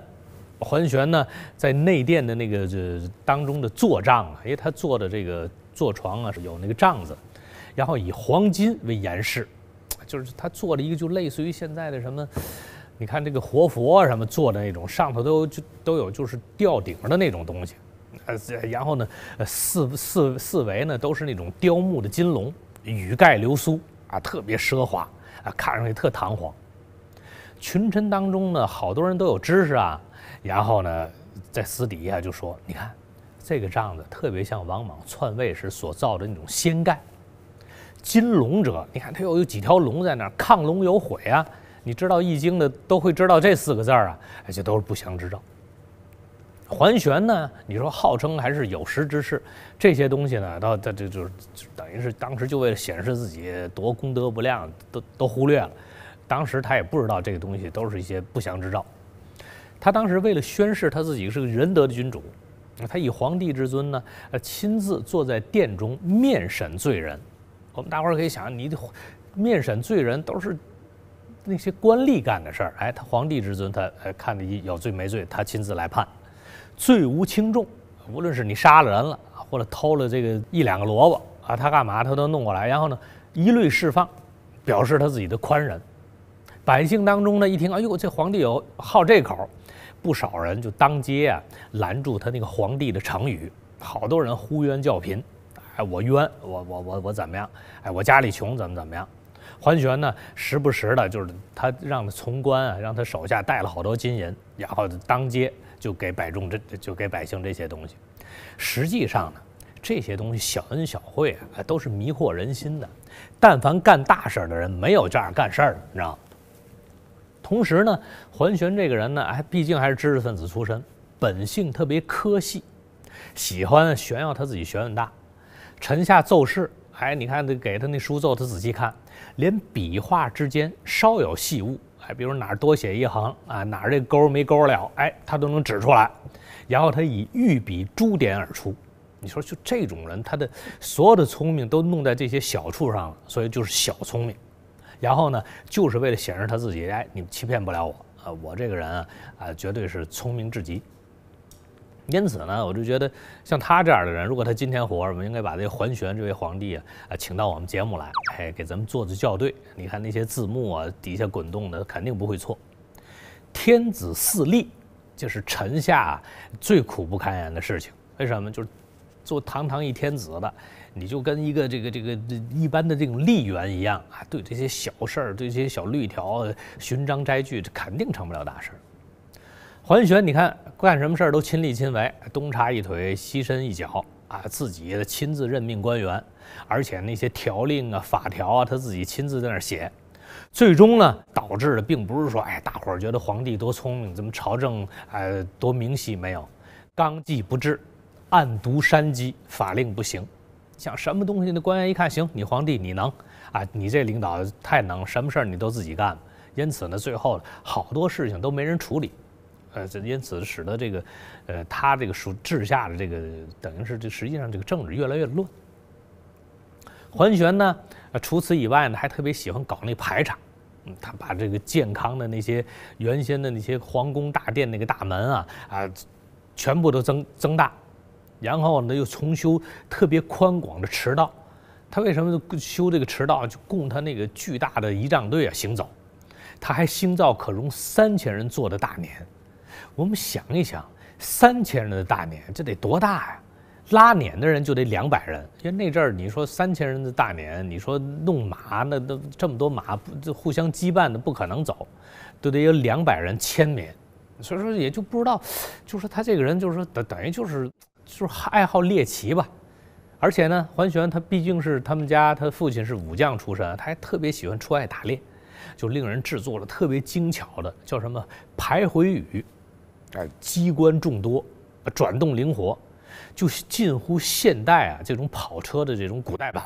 桓玄呢在内殿的那个这当中的坐帐，因为他坐的这个坐床啊是有那个帐子，然后以黄金为严饰。就是他做了一个就类似于现在的什么，你看这个活佛什么做的那种，上头都就都有就是吊顶的那种东西，呃，然后呢，四四四围呢都是那种雕木的金龙，羽盖流苏啊，特别奢华啊，看上去特堂皇。群臣当中呢，好多人都有知识啊，然后呢，在私底下就说，你看这个帐子特别像王莽篡位时所造的那种仙盖。金龙者，你看他又有几条龙在那儿？亢龙有悔啊！你知道《易经》的都会知道这四个字儿啊？而且都是不祥之兆。桓玄呢，你说号称还是有识之士，这些东西呢，到他这就就等于是当时就为了显示自己多功德不量，都都忽略了。当时他也不知道这个东西都是一些不祥之兆。他当时为了宣示他自己是个仁德的君主，他以皇帝之尊呢，亲自坐在殿中面审罪人。我们大伙儿可以想，你的面审罪人都是那些官吏干的事儿，哎，他皇帝之尊，他哎看你有罪没罪，他亲自来判，罪无轻重，无论是你杀了人了，或者偷了这个一两个萝卜啊，他干嘛他都弄过来，然后呢一律释放，表示他自己的宽仁。百姓当中呢一听，哎呦，这皇帝有好这口，不少人就当街啊拦住他那个皇帝的成语，好多人呼冤叫贫。哎，我冤，我我我我怎么样？哎，我家里穷，怎么怎么样？桓玄呢，时不时的，就是他让他从官啊，让他手下带了好多金银，然后当街就给百众这，就给百姓这些东西。实际上呢，这些东西小恩小惠啊，都是迷惑人心的。但凡干大事的人，没有这样干事儿的，你知道。吗？同时呢，桓玄这个人呢，哎，毕竟还是知识分子出身，本性特别科系，喜欢炫耀他自己学问大。臣下奏事，哎，你看，他给他那书奏，他仔细看，连笔画之间稍有细误，哎，比如哪儿多写一行啊，哪儿这勾没勾了，哎，他都能指出来。然后他以御笔朱点而出，你说就这种人，他的所有的聪明都弄在这些小处上了，所以就是小聪明。然后呢，就是为了显示他自己，哎，你们欺骗不了我啊，我这个人啊，啊，绝对是聪明至极。因此呢，我就觉得像他这样的人，如果他今天活着，我们应该把这个桓玄这位皇帝啊，请到我们节目来，哎，给咱们做做校对。你看那些字幕啊，底下滚动的肯定不会错。天子四立，就是臣下最苦不堪言的事情。为什么？就是做堂堂一天子的，你就跟一个这个这个一般的这种吏员一样啊，对这些小事儿，对这些小律条、寻章摘句，肯定成不了大事。桓玄，你看干什么事儿都亲力亲为，东插一腿，西伸一脚，啊，自己亲自任命官员，而且那些条令啊、法条啊，他自己亲自在那儿写，最终呢，导致的并不是说，哎，大伙儿觉得皇帝多聪明，怎么朝政啊多明晰？没有，纲纪不治，暗度山机，法令不行，像什么东西的官员一看，行，你皇帝你能啊，你这领导太能，什么事儿你都自己干，因此呢，最后好多事情都没人处理。呃，这因此使得这个，呃，他这个属治下的这个，等于是这实际上这个政治越来越乱。桓玄呢，除此以外呢，还特别喜欢搞那排场，他把这个健康的那些原先的那些皇宫大殿那个大门啊啊，全部都增增大，然后呢又重修特别宽广的驰道。他为什么修这个驰道？就供他那个巨大的仪仗队啊行走。他还新造可容三千人坐的大辇。我们想一想，三千人的大碾。这得多大呀？拉碾的人就得两百人，因为那阵儿你说三千人的大碾，你说弄马那都这么多马不就互相羁绊的不可能走，都得有两百人牵连，所以说也就不知道，就是他这个人就是说等等于就是就是爱好猎奇吧，而且呢，桓玄他毕竟是他们家他父亲是武将出身，他还特别喜欢出外打猎，就令人制作了特别精巧的叫什么徘徊语。哎，机关众多，转动灵活，就近乎现代啊这种跑车的这种古代版。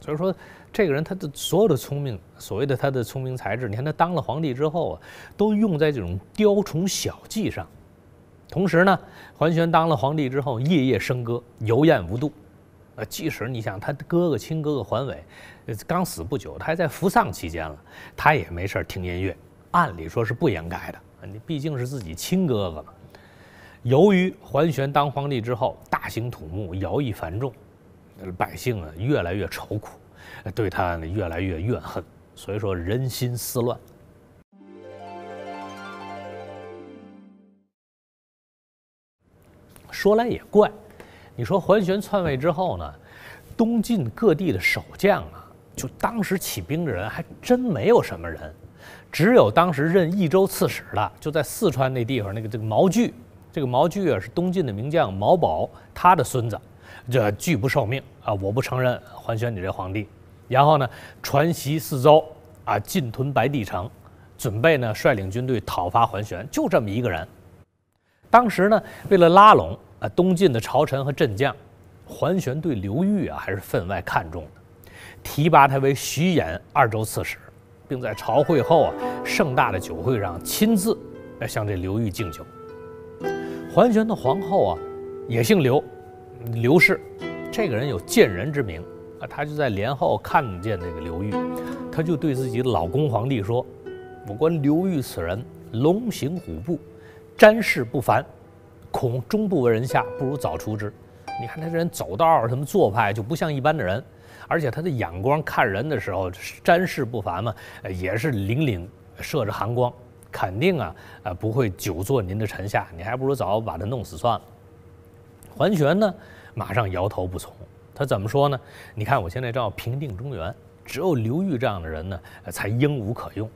所以说，这个人他的所有的聪明，所谓的他的聪明才智，你看他当了皇帝之后啊，都用在这种雕虫小技上。同时呢，桓玄当了皇帝之后，夜夜笙歌，游宴无度。呃，即使你想他哥哥亲哥哥桓伟，呃，刚死不久，他还在服丧期间了，他也没事听音乐，按理说是不应该的。你毕竟是自己亲哥哥嘛。由于桓玄当皇帝之后大兴土木，徭役繁重，百姓啊越来越愁苦，对他呢越来越怨恨，所以说人心思乱。说来也怪，你说桓玄篡位之后呢，东晋各地的守将啊，就当时起兵的人还真没有什么人。只有当时任益州刺史的，就在四川那地方，那个这个毛璩，这个毛璩啊是东晋的名将毛宝他的孙子，这拒不受命啊，我不承认桓玄你这皇帝。然后呢，传檄四周啊，进屯白帝城，准备呢率领军队讨伐桓玄。就这么一个人。当时呢，为了拉拢啊东晋的朝臣和镇将，桓玄对刘裕啊还是分外看重的，提拔他为徐衍二州刺史。并在朝会后啊，盛大的酒会上亲自来向这刘裕敬酒。桓玄的皇后啊，也姓刘，刘氏，这个人有见人之名啊，她就在帘后看见这个刘裕，她就对自己老公皇帝说：“我观刘裕此人龙行虎步，占世不凡，恐终不为人下，不如早除之。”你看他这人走道什么做派，就不像一般的人。而且他的眼光看人的时候，沾世不凡嘛，也是凛凛射着寒光，肯定啊，呃，不会久坐您的臣下，你还不如早把他弄死算了。桓玄呢，马上摇头不从，他怎么说呢？你看我现在正要平定中原，只有刘裕这样的人呢，才英武可用。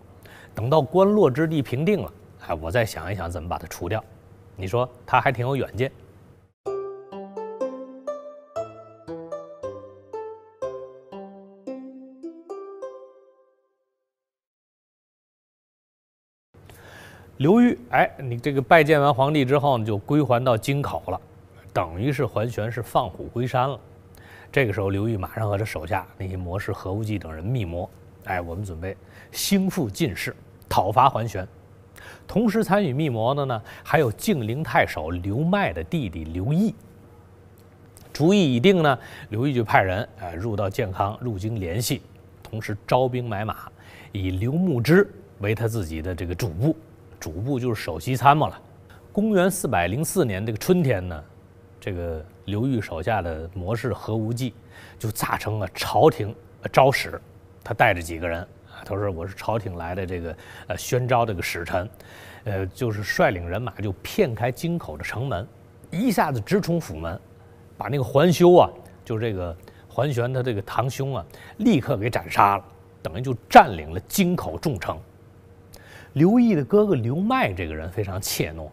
等到关洛之地平定了，哎，我再想一想怎么把他除掉。你说他还挺有远见。刘裕，哎，你这个拜见完皇帝之后呢，就归还到京口了，等于是桓玄是放虎归山了。这个时候，刘裕马上和他手下那些谋士何无忌等人密谋，哎，我们准备兴复晋室，讨伐桓玄。同时参与密谋的呢，还有静陵太守刘迈的弟弟刘毅。主意已定呢，刘毅就派人哎入到建康，入京联系，同时招兵买马，以刘牧之为他自己的这个主簿。主簿就是首席参谋了。公元四百零四年这个春天呢，这个刘裕手下的谋士何无忌就诈成了朝廷招使，他带着几个人啊，他说我是朝廷来的这个呃宣召这个使臣，呃就是率领人马就骗开京口的城门，一下子直冲府门，把那个桓修啊，就这个桓玄他这个堂兄啊，立刻给斩杀了，等于就占领了京口重城。刘毅的哥哥刘麦这个人非常怯懦，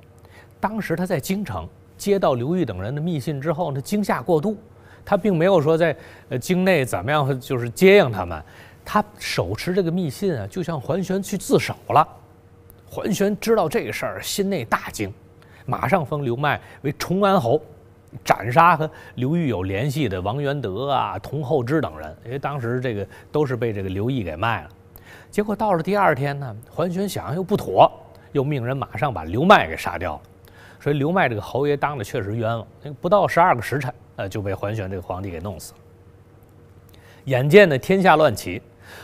当时他在京城接到刘毅等人的密信之后，他惊吓过度，他并没有说在呃京内怎么样，就是接应他们，他手持这个密信啊，就向桓玄去自首了。桓玄知道这个事儿，心内大惊，马上封刘麦为崇安侯，斩杀和刘玉有联系的王元德啊、童厚之等人，因为当时这个都是被这个刘毅给卖了。结果到了第二天呢，桓玄想又不妥，又命人马上把刘麦给杀掉了。所以刘麦这个侯爷当的确实冤枉，不到十二个时辰，呃，就被桓玄这个皇帝给弄死了。眼见呢天下乱起，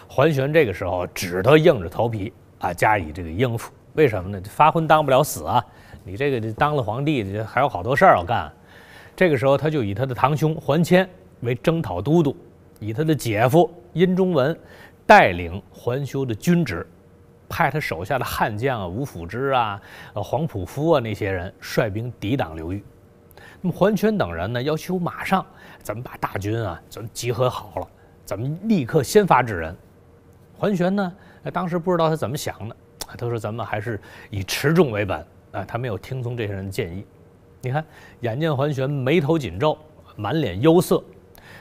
桓玄这个时候只得硬着头皮啊加以这个应付。为什么呢？发昏当不了死啊！你这个当了皇帝，还有好多事儿要干。这个时候他就以他的堂兄桓谦为征讨都督，以他的姐夫殷忠文。带领桓修的军职，派他手下的悍将啊吴辅之啊、黄甫夫啊那些人率兵抵挡刘裕。那么桓玄等人呢，要求马上，咱们把大军啊，咱集合好了，咱们立刻先发制人。桓玄呢，当时不知道他怎么想的，他说咱们还是以持重为本啊，他没有听从这些人的建议。你看，眼见桓玄眉头紧皱，满脸忧色，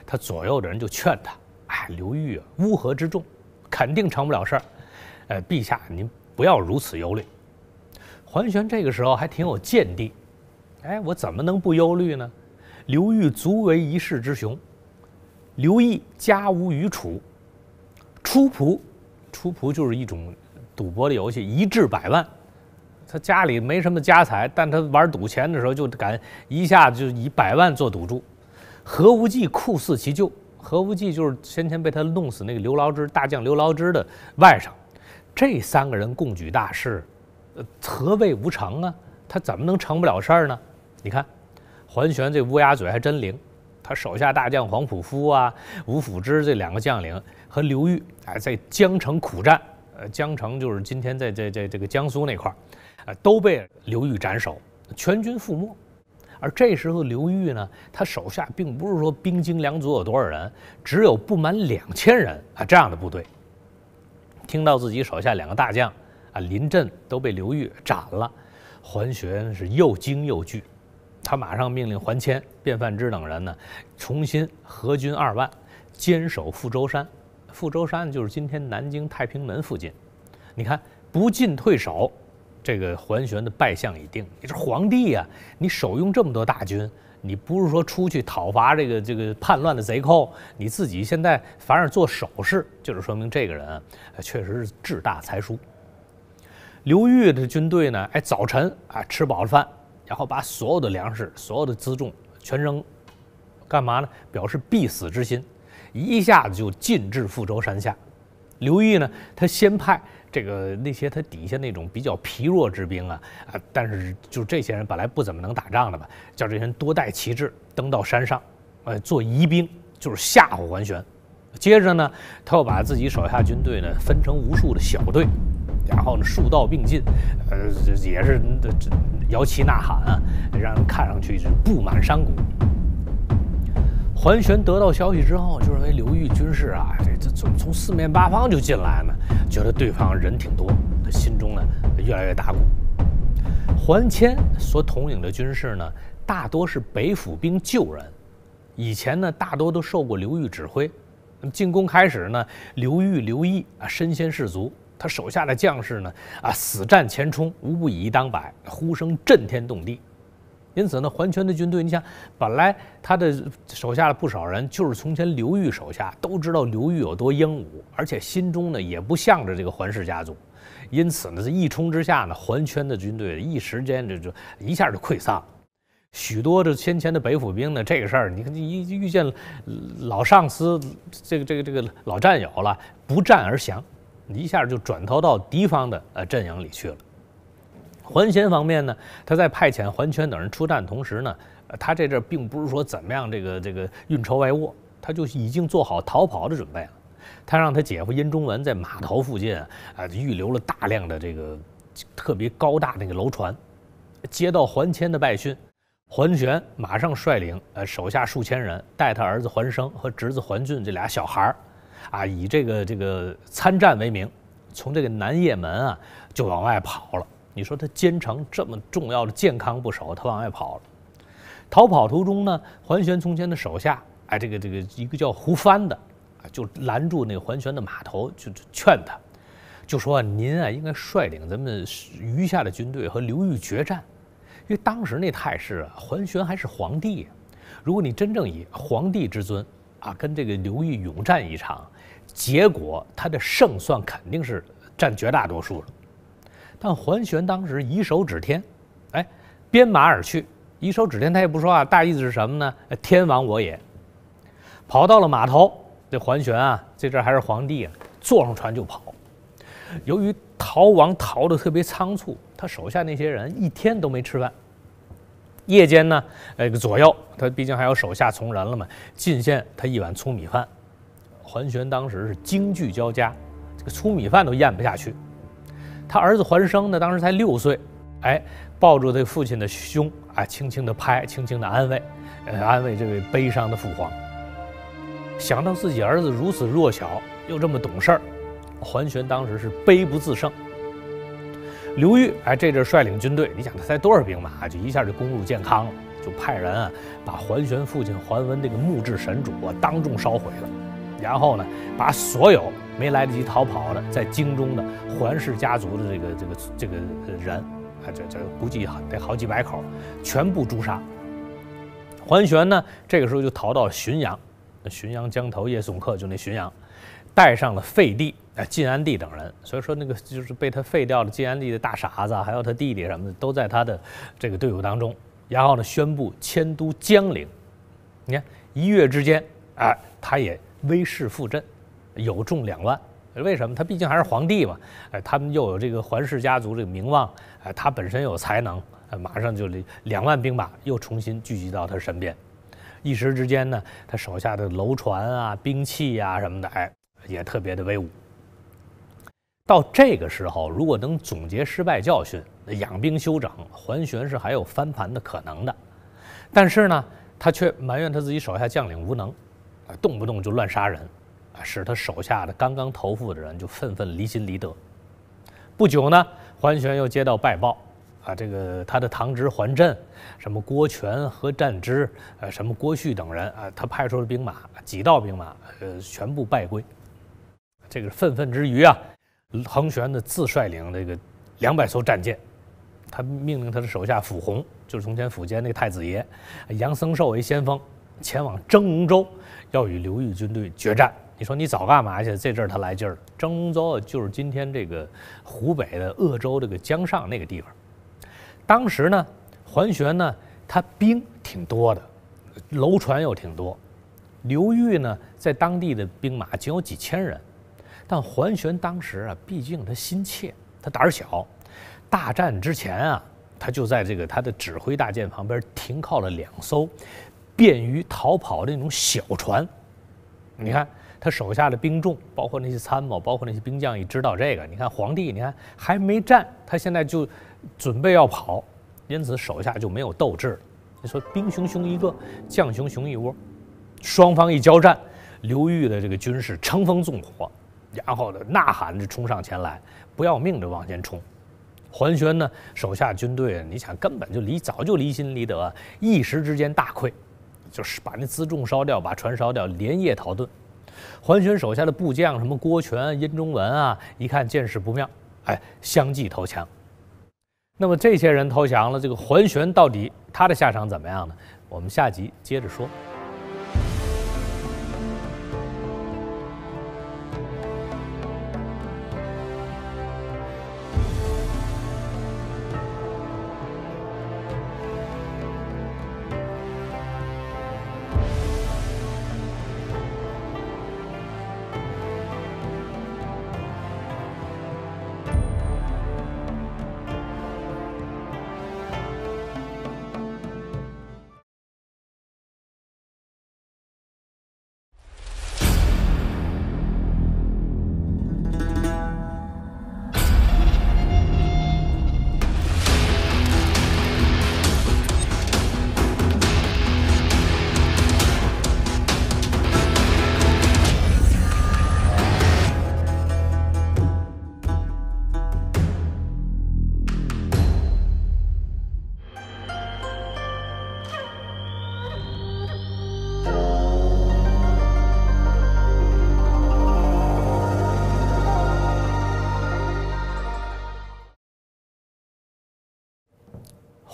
他左右的人就劝他：“哎，刘裕啊，乌合之众。”肯定成不了事儿，呃，陛下您不要如此忧虑。桓玄这个时候还挺有见地，哎，我怎么能不忧虑呢？刘裕足为一世之雄，刘毅家无余储，出仆，出仆就是一种赌博的游戏，一掷百万。他家里没什么家财，但他玩赌钱的时候就敢一下子就以百万做赌注。何无忌酷似其咎。何无忌就是先前被他弄死那个刘牢之大将刘牢之的外甥，这三个人共举大事，呃，何谓无成啊？他怎么能成不了事儿呢？你看，桓玄这乌鸦嘴还真灵，他手下大将黄甫夫啊、吴辅之这两个将领和刘裕啊，在江城苦战，呃，江城就是今天在在在这个江苏那块儿，啊，都被刘裕斩首，全军覆没。而这时候刘裕呢，他手下并不是说兵精粮足有多少人，只有不满两千人啊这样的部队。听到自己手下两个大将啊临阵都被刘裕斩了，桓玄是又惊又惧，他马上命令桓谦、卞范之等人呢重新合军二万，坚守富州山。富州山就是今天南京太平门附近。你看，不进退守。这个桓玄的败相已定。你这皇帝呀，你手用这么多大军，你不是说出去讨伐这个这个叛乱的贼寇，你自己现在反而做首势，就是说明这个人确实是志大才疏。刘裕的军队呢，哎，早晨啊，吃饱了饭，然后把所有的粮食、所有的辎重全扔，干嘛呢？表示必死之心，一下子就进至富州山下。刘裕呢，他先派。这个那些他底下那种比较疲弱之兵啊啊，但是就这些人本来不怎么能打仗的吧，叫这些人多带旗帜登到山上，呃，做疑兵，就是吓唬桓玄。接着呢，他又把自己手下军队呢分成无数的小队，然后呢数道并进，呃，也是摇旗呐喊，让人看上去是布满山谷。桓玄得到消息之后，就认为刘裕军事啊，这这从从四面八方就进来呢，觉得对方人挺多，他心中呢越来越打鼓。桓谦所统领的军事呢，大多是北府兵旧人，以前呢大多都受过刘裕指挥，那么进攻开始呢，刘裕、刘毅啊身先士卒，他手下的将士呢啊死战前冲，无不以一当百，呼声震天动地。因此呢，桓泉的军队，你想，本来他的手下的不少人就是从前刘裕手下，都知道刘裕有多英武，而且心中呢也不向着这个桓氏家族，因此呢，这一冲之下呢，桓圈的军队一时间这就一下就溃散了，许多的先前的北府兵呢，这个事儿，你看你遇见老上司，这个这个这个老战友了，不战而降，一下就转投到敌方的呃阵营里去了。桓玄方面呢，他在派遣桓谦等人出战同时呢，他这阵并不是说怎么样这个这个运筹帷幄，他就已经做好逃跑的准备了。他让他姐夫殷忠文在码头附近啊预留了大量的这个特别高大那个楼船。接到桓谦的败讯，桓玄马上率领呃手下数千人，带他儿子桓生和侄子桓俊这俩小孩儿啊，以这个这个参战为名，从这个南掖门啊就往外跑了。你说他肩承这么重要的健康不守，他往外跑了。逃跑途中呢，桓玄从前的手下，哎，这个这个一个叫胡帆的，啊，就拦住那个桓玄的码头，就劝他，就说您啊，应该率领咱们余下的军队和刘裕决战，因为当时那态势，啊，桓玄还是皇帝，如果你真正以皇帝之尊啊，跟这个刘裕勇战一场，结果他的胜算肯定是占绝大多数的。但桓玄当时以手指天，哎，鞭马而去。以手指天，他也不说话。大意思是什么呢？天亡我也。跑到了码头，这桓玄啊，这阵还是皇帝啊，坐上船就跑。由于逃亡逃得特别仓促，他手下那些人一天都没吃饭。夜间呢，呃，左右他毕竟还有手下从人了嘛，进献他一碗粗米饭。桓玄当时是惊惧交加，这个粗米饭都咽不下去。他儿子桓生呢，当时才六岁，哎，抱住他父亲的胸，啊，轻轻的拍，轻轻的安慰，呃，安慰这位悲伤的父皇。想到自己儿子如此弱小，又这么懂事儿，桓玄当时是悲不自胜。刘裕，哎，这阵率领军队，你想他才多少兵马，就一下就攻入建康了，就派人啊把桓玄父亲桓温这个木质神主啊当众烧毁了。然后呢，把所有没来得及逃跑的在京中的桓氏家族的这个这个这个人，啊，这这估计得好几百口，全部诛杀。桓玄呢，这个时候就逃到浔阳，浔阳江头夜送客，就那浔阳，带上了废帝啊晋安帝等人，所以说那个就是被他废掉的晋安帝的大傻子，还有他弟弟什么的，都在他的这个队伍当中。然后呢，宣布迁都江陵。你看，一月之间，哎，他也。威势复振，有众两万。为什么？他毕竟还是皇帝嘛。哎，他们又有这个桓氏家族这个名望，哎，他本身有才能，马上就两万兵马又重新聚集到他身边。一时之间呢，他手下的楼船啊、兵器啊什么的，哎，也特别的威武。到这个时候，如果能总结失败教训，养兵休整，桓玄是还有翻盘的可能的。但是呢，他却埋怨他自己手下将领无能。动不动就乱杀人，啊，使他手下的刚刚投腹的人就纷纷离心离德。不久呢，桓玄又接到败报，啊，这个他的堂侄桓振，什么郭权和战之、呃，什么郭旭等人啊，他派出了兵马几道兵马，呃，全部败归。这个愤愤之余啊，桓玄呢自率领这个两百艘战舰，他命令他的手下抚弘，就是从前府监那个太子爷杨僧寿为先锋，前往征州。要与刘裕军队决战，你说你早干嘛去了？这阵儿他来劲儿，征州就是今天这个湖北的鄂州这个江上那个地方。当时呢，桓玄呢他兵挺多的，楼船又挺多，刘裕呢在当地的兵马仅有几千人，但桓玄当时啊，毕竟他心切，他胆儿小，大战之前啊，他就在这个他的指挥大舰旁边停靠了两艘。便于逃跑的那种小船，你看他手下的兵众，包括那些参谋，包括那些兵将，一知道这个，你看皇帝，你看还没战，他现在就准备要跑，因此手下就没有斗志。了。你说兵熊熊一个，将熊熊一窝，双方一交战，刘裕的这个军士乘风纵火，然后呐喊着冲上前来，不要命的往前冲。桓玄呢，手下军队，你想根本就离早就离心离德，一时之间大溃。就是把那辎重烧掉，把船烧掉，连夜逃遁。桓玄手下的部将什么郭铨、殷仲文啊，一看见势不妙，哎，相继投降。那么这些人投降了，这个桓玄到底他的下场怎么样呢？我们下集接着说。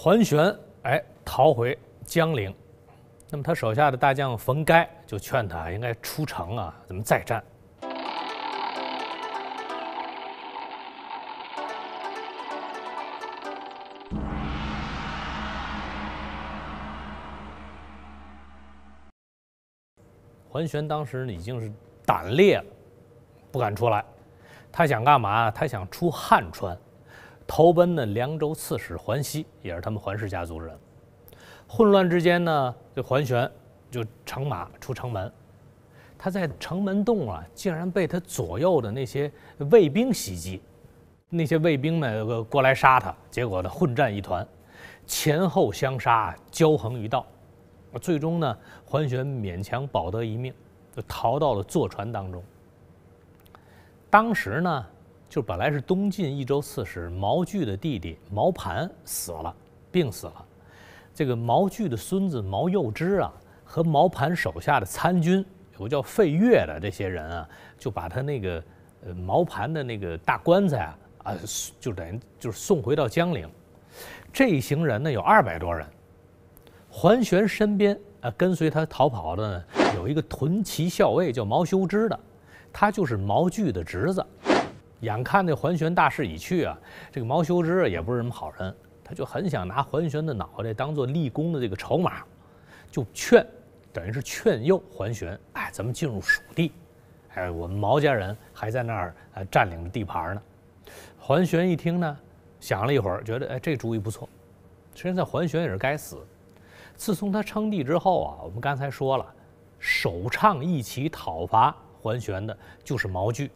桓玄哎，逃回江陵，那么他手下的大将冯该就劝他应该出城啊，咱们再战。桓玄当时已经是胆裂了，不敢出来。他想干嘛？他想出汉川。投奔的凉州刺史桓熙也是他们桓氏家族的人。混乱之间呢，这桓玄就乘马出城门，他在城门洞啊，竟然被他左右的那些卫兵袭击，那些卫兵们过来杀他，结果呢，混战一团，前后相杀，交横于道。最终呢，桓玄勉强保得一命，就逃到了坐船当中。当时呢。就本来是东晋益州刺史毛据的弟弟毛盘死了，病死了。这个毛聚的孙子毛幼之啊，和毛盘手下的参军有个叫费越的这些人啊，就把他那个呃毛盘的那个大棺材啊啊，就等于就是送回到江陵。这一行人呢有二百多人。桓玄身边啊跟随他逃跑的有一个屯骑校尉叫毛修之的，他就是毛聚的侄子。眼看那桓玄大势已去啊，这个毛修之也不是什么好人，他就很想拿桓玄的脑袋当做立功的这个筹码，就劝，等于是劝诱桓玄，哎，咱们进入蜀地，哎，我们毛家人还在那儿呃占领着地盘呢。桓玄一听呢，想了一会儿，觉得哎这主意不错。实际上，桓玄也是该死。自从他称帝之后啊，我们刚才说了，首倡一起讨伐桓玄的就是毛璩。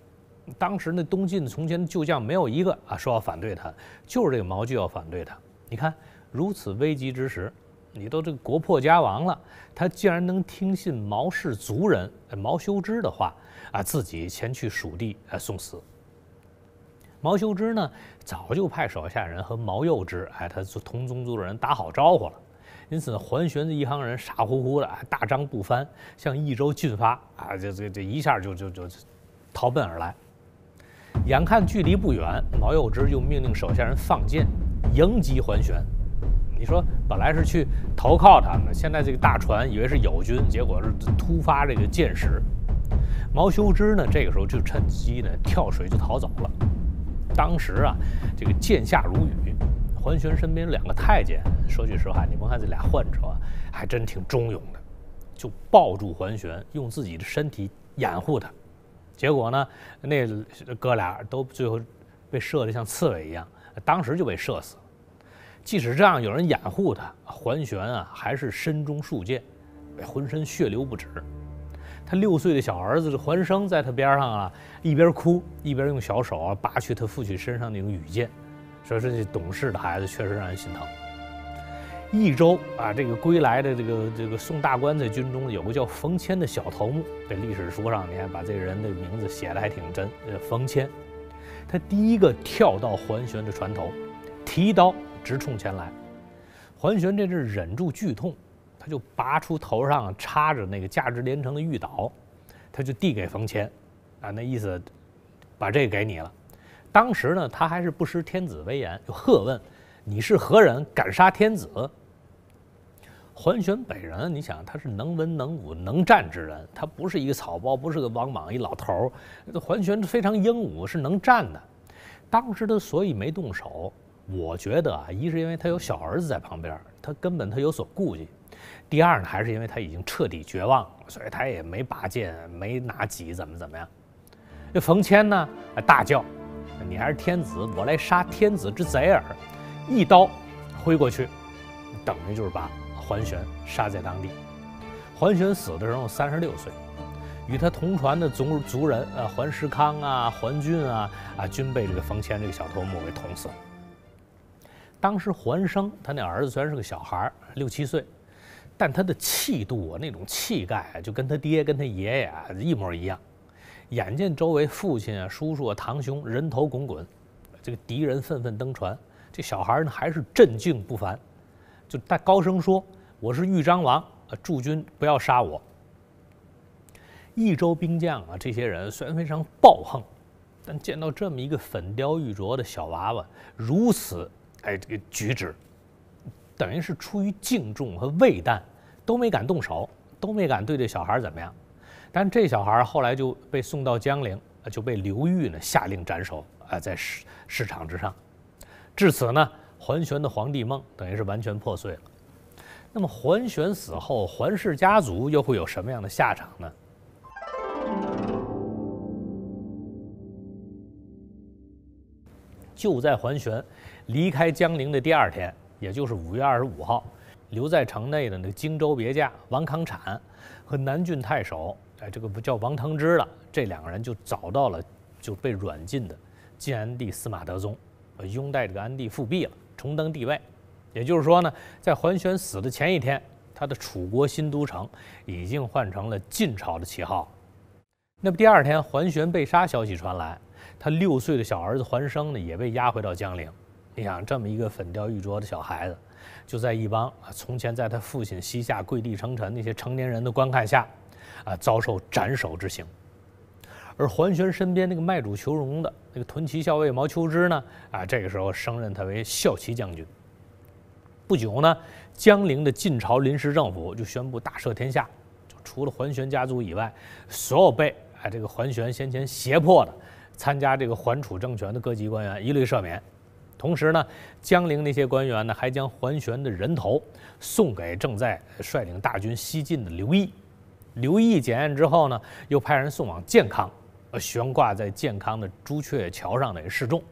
当时那东晋从前旧将没有一个啊说要反对他，就是这个毛就要反对他。你看如此危急之时，你都这个国破家亡了，他竟然能听信毛氏族人毛修之的话啊，自己前去蜀地啊送死。毛修之呢早就派手下人和毛幼之哎他同宗族的人打好招呼了，因此桓玄的一行人傻乎乎的大张不帆向益州进发啊，这这这一下就就就逃奔而来。眼看距离不远，毛修之就命令手下人放箭，迎击桓玄。你说本来是去投靠他们的，现在这个大船以为是友军，结果是突发这个箭矢。毛修之呢，这个时候就趁机呢跳水就逃走了。当时啊，这个箭下如雨，桓玄身边两个太监，说句实话，你甭看这俩患者啊，还真挺忠勇的，就抱住桓玄，用自己的身体掩护他。结果呢，那哥俩都最后被射得像刺猬一样，当时就被射死了。即使这样，有人掩护他，桓玄啊，还是身中数箭，浑身血流不止。他六岁的小儿子桓生在他边上啊，一边哭一边用小手啊拔去他父亲身上那种羽箭，说这懂事的孩子确实让人心疼。益州啊，这个归来的这个这个宋大官在军中有个叫冯谦的小头目。这历史书上，你看把这个人的名字写的还挺真。呃，冯谦，他第一个跳到桓玄的船头，提刀直冲前来。桓玄这阵忍住剧痛，他就拔出头上插着那个价值连城的玉刀，他就递给冯谦，啊，那意思把这给你了。当时呢，他还是不识天子威严，就喝问。你是何人？敢杀天子？桓玄本人，你想他是能文能武、能战之人，他不是一个草包，不是个王莽一老头儿。桓玄非常英武，是能战的。当时他所以没动手，我觉得啊，一是因为他有小儿子在旁边，他根本他有所顾忌；第二呢，还是因为他已经彻底绝望，所以他也没拔剑，没拿戟，怎么怎么样。这冯迁呢，大叫：“你还是天子，我来杀天子之贼耳。”一刀挥过去，等于就是把桓玄杀在当地。桓玄死的时候三十六岁，与他同船的族族人呃桓石康啊、桓俊啊啊均被这个冯迁这个小头目给捅死了。当时桓生他那儿子虽然是个小孩儿六七岁，但他的气度啊那种气概就跟他爹跟他爷爷啊一模一样。眼见周围父亲啊、叔叔啊、堂兄人头滚滚，这个敌人愤愤登船。这小孩呢，还是镇静不凡，就他高声说：“我是豫章王呃，驻军不要杀我。”益州兵将啊，这些人虽然非常暴横，但见到这么一个粉雕玉琢的小娃娃，如此哎这个举止，等于是出于敬重和畏惮，都没敢动手，都没敢对这小孩怎么样。但这小孩后来就被送到江陵就被刘裕呢下令斩首啊，在市市场之上。至此呢，桓玄的皇帝梦等于是完全破碎了。那么，桓玄死后，桓氏家族又会有什么样的下场呢？就在桓玄离开江陵的第二天，也就是五月二十五号，留在城内的那个荆州别驾王康产和南郡太守哎，这个不叫王腾之了，这两个人就找到了就被软禁的晋安帝司马德宗。拥戴这个安帝复辟了，重登帝位。也就是说呢，在桓玄死的前一天，他的楚国新都城已经换成了晋朝的旗号。那么第二天，桓玄被杀消息传来，他六岁的小儿子桓生呢，也被押回到江陵。你想，这么一个粉雕玉琢的小孩子，就在一帮啊从前在他父亲膝下跪地称臣那些成年人的观看下，啊，遭受斩首之刑。而桓玄身边那个卖主求荣的那个屯骑校尉毛求之呢，啊，这个时候升任他为校旗将军。不久呢，江陵的晋朝临时政府就宣布大赦天下，就除了桓玄家族以外，所有被啊这个桓玄先前胁迫的参加这个桓楚政权的各级官员一律赦免。同时呢，江陵那些官员呢，还将桓玄的人头送给正在率领大军西进的刘毅，刘毅检验之后呢，又派人送往建康。悬挂在健康的朱雀桥上的示众。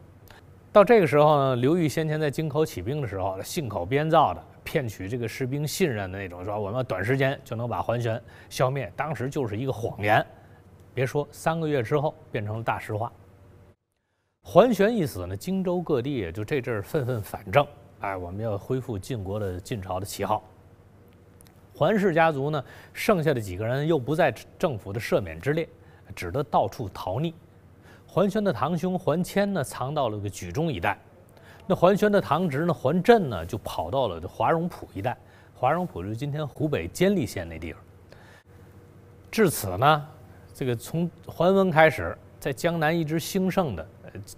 到这个时候呢，刘裕先前在京口起兵的时候，信口编造的、骗取这个士兵信任的那种，说我们短时间就能把桓玄消灭，当时就是一个谎言。别说三个月之后变成了大实话。桓玄一死呢，荆州各地也就这阵愤愤反正，哎，我们要恢复晋国的晋朝的旗号。桓氏家族呢，剩下的几个人又不在政府的赦免之列。只得到处逃匿。桓宣的堂兄桓谦呢，藏到了个举中一带；那桓宣的堂侄呢，桓震呢，就跑到了华容浦一带。华容浦就是今天湖北监利县那地方。至此呢，这个从桓温开始在江南一直兴盛的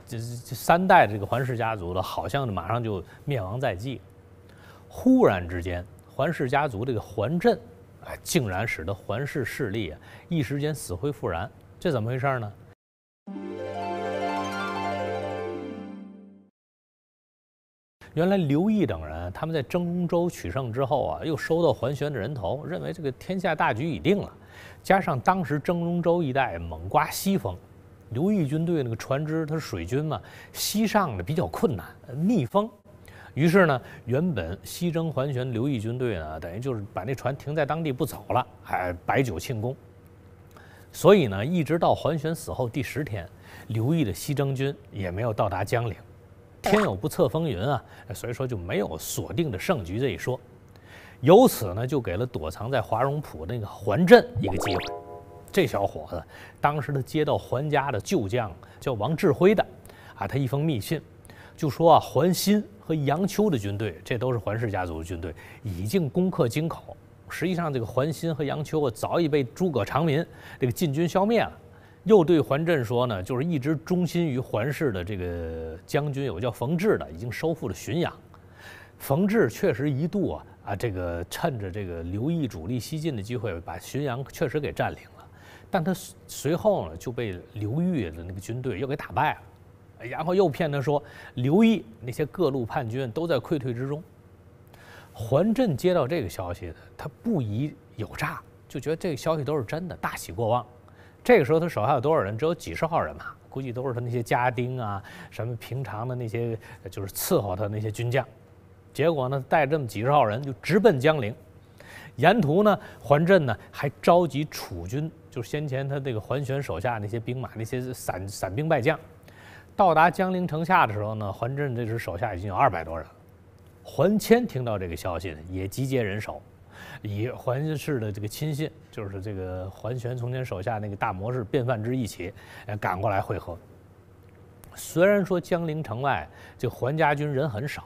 这这三代这个桓氏家族的，好像马上就灭亡在即。忽然之间，桓氏家族这个桓震竟然使得环氏势力一时间死灰复燃，这怎么回事呢？原来刘毅等人他们在征州取胜之后啊，又收到桓玄的人头，认为这个天下大局已定了。加上当时征州一带猛刮西风，刘毅军队那个船只，它是水军嘛，西上的比较困难，逆风。于是呢，原本西征桓玄刘毅军队呢，等于就是把那船停在当地不走了，还摆酒庆功。所以呢，一直到桓玄死后第十天，刘毅的西征军也没有到达江陵。天有不测风云啊，所以说就没有锁定的胜局这一说。由此呢，就给了躲藏在华容浦那个桓镇一个机会。这小伙子当时的接到桓家的旧将叫王志辉的啊，他一封密信。就说啊，桓新和杨秋的军队，这都是桓氏家族的军队，已经攻克京口。实际上，这个桓新和杨秋啊，早已被诸葛长民这个禁军消灭了。又对桓振说呢，就是一直忠心于桓氏的这个将军，有个叫冯志的，已经收复了浔阳。冯志确实一度啊啊，这个趁着这个刘毅主力西进的机会，把浔阳确实给占领了，但他随后呢就被刘裕的那个军队又给打败了。然后又骗他说，刘毅那些各路叛军都在溃退之中。桓镇接到这个消息的，他不疑有诈，就觉得这个消息都是真的，大喜过望。这个时候他手下有多少人？只有几十号人嘛，估计都是他那些家丁啊，什么平常的那些就是伺候他那些军将。结果呢，带这么几十号人就直奔江陵，沿途呢，桓镇呢还召集楚军，就是先前他这个桓玄手下那些兵马，那些散散兵败将。到达江陵城下的时候呢，桓镇这时手下已经有二百多人。桓谦听到这个消息，也集结人手，以桓氏的这个亲信，就是这个桓玄从前手下那个大谋士卞范之一起，赶过来会合。虽然说江陵城外这桓家军人很少，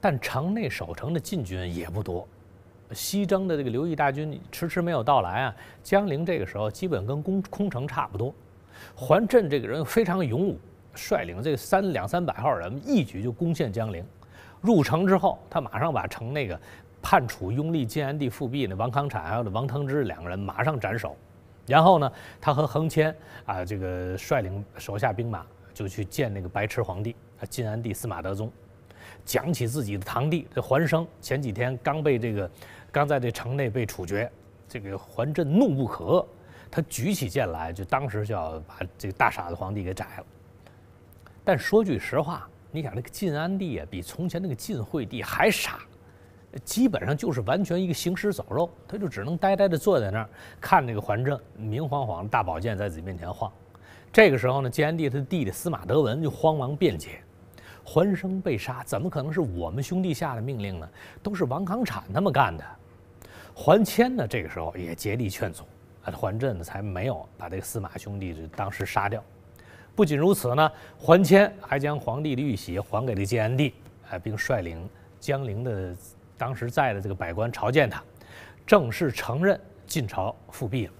但城内守城的禁军也不多。西征的这个刘毅大军迟迟没有到来啊，江陵这个时候基本跟攻空城差不多。桓镇这个人非常勇武。率领这三两三百号人，一举就攻陷江陵。入城之后，他马上把城那个叛楚拥立晋安帝复辟那王康产还有王腾之两个人马上斩首。然后呢，他和恒谦啊，这个率领手下兵马就去见那个白痴皇帝晋安帝司马德宗，讲起自己的堂弟这桓生前几天刚被这个刚在这城内被处决，这个桓震怒不可遏，他举起剑来，就当时就要把这个大傻子皇帝给宰了。但说句实话，你想那个晋安帝啊，比从前那个晋惠帝还傻，基本上就是完全一个行尸走肉，他就只能呆呆地坐在那儿看那个桓正明晃晃的大宝剑在自己面前晃。这个时候呢，晋安帝他的弟弟司马德文就慌忙辩解：“桓生被杀，怎么可能是我们兄弟下的命令呢？都是王康产他们干的。”桓谦呢，这个时候也竭力劝阻，啊，桓呢才没有把这个司马兄弟就当时杀掉。不仅如此呢，桓谦还将皇帝的玉玺还给了建安帝，哎，并率领江陵的当时在的这个百官朝见他，正式承认晋朝复辟了。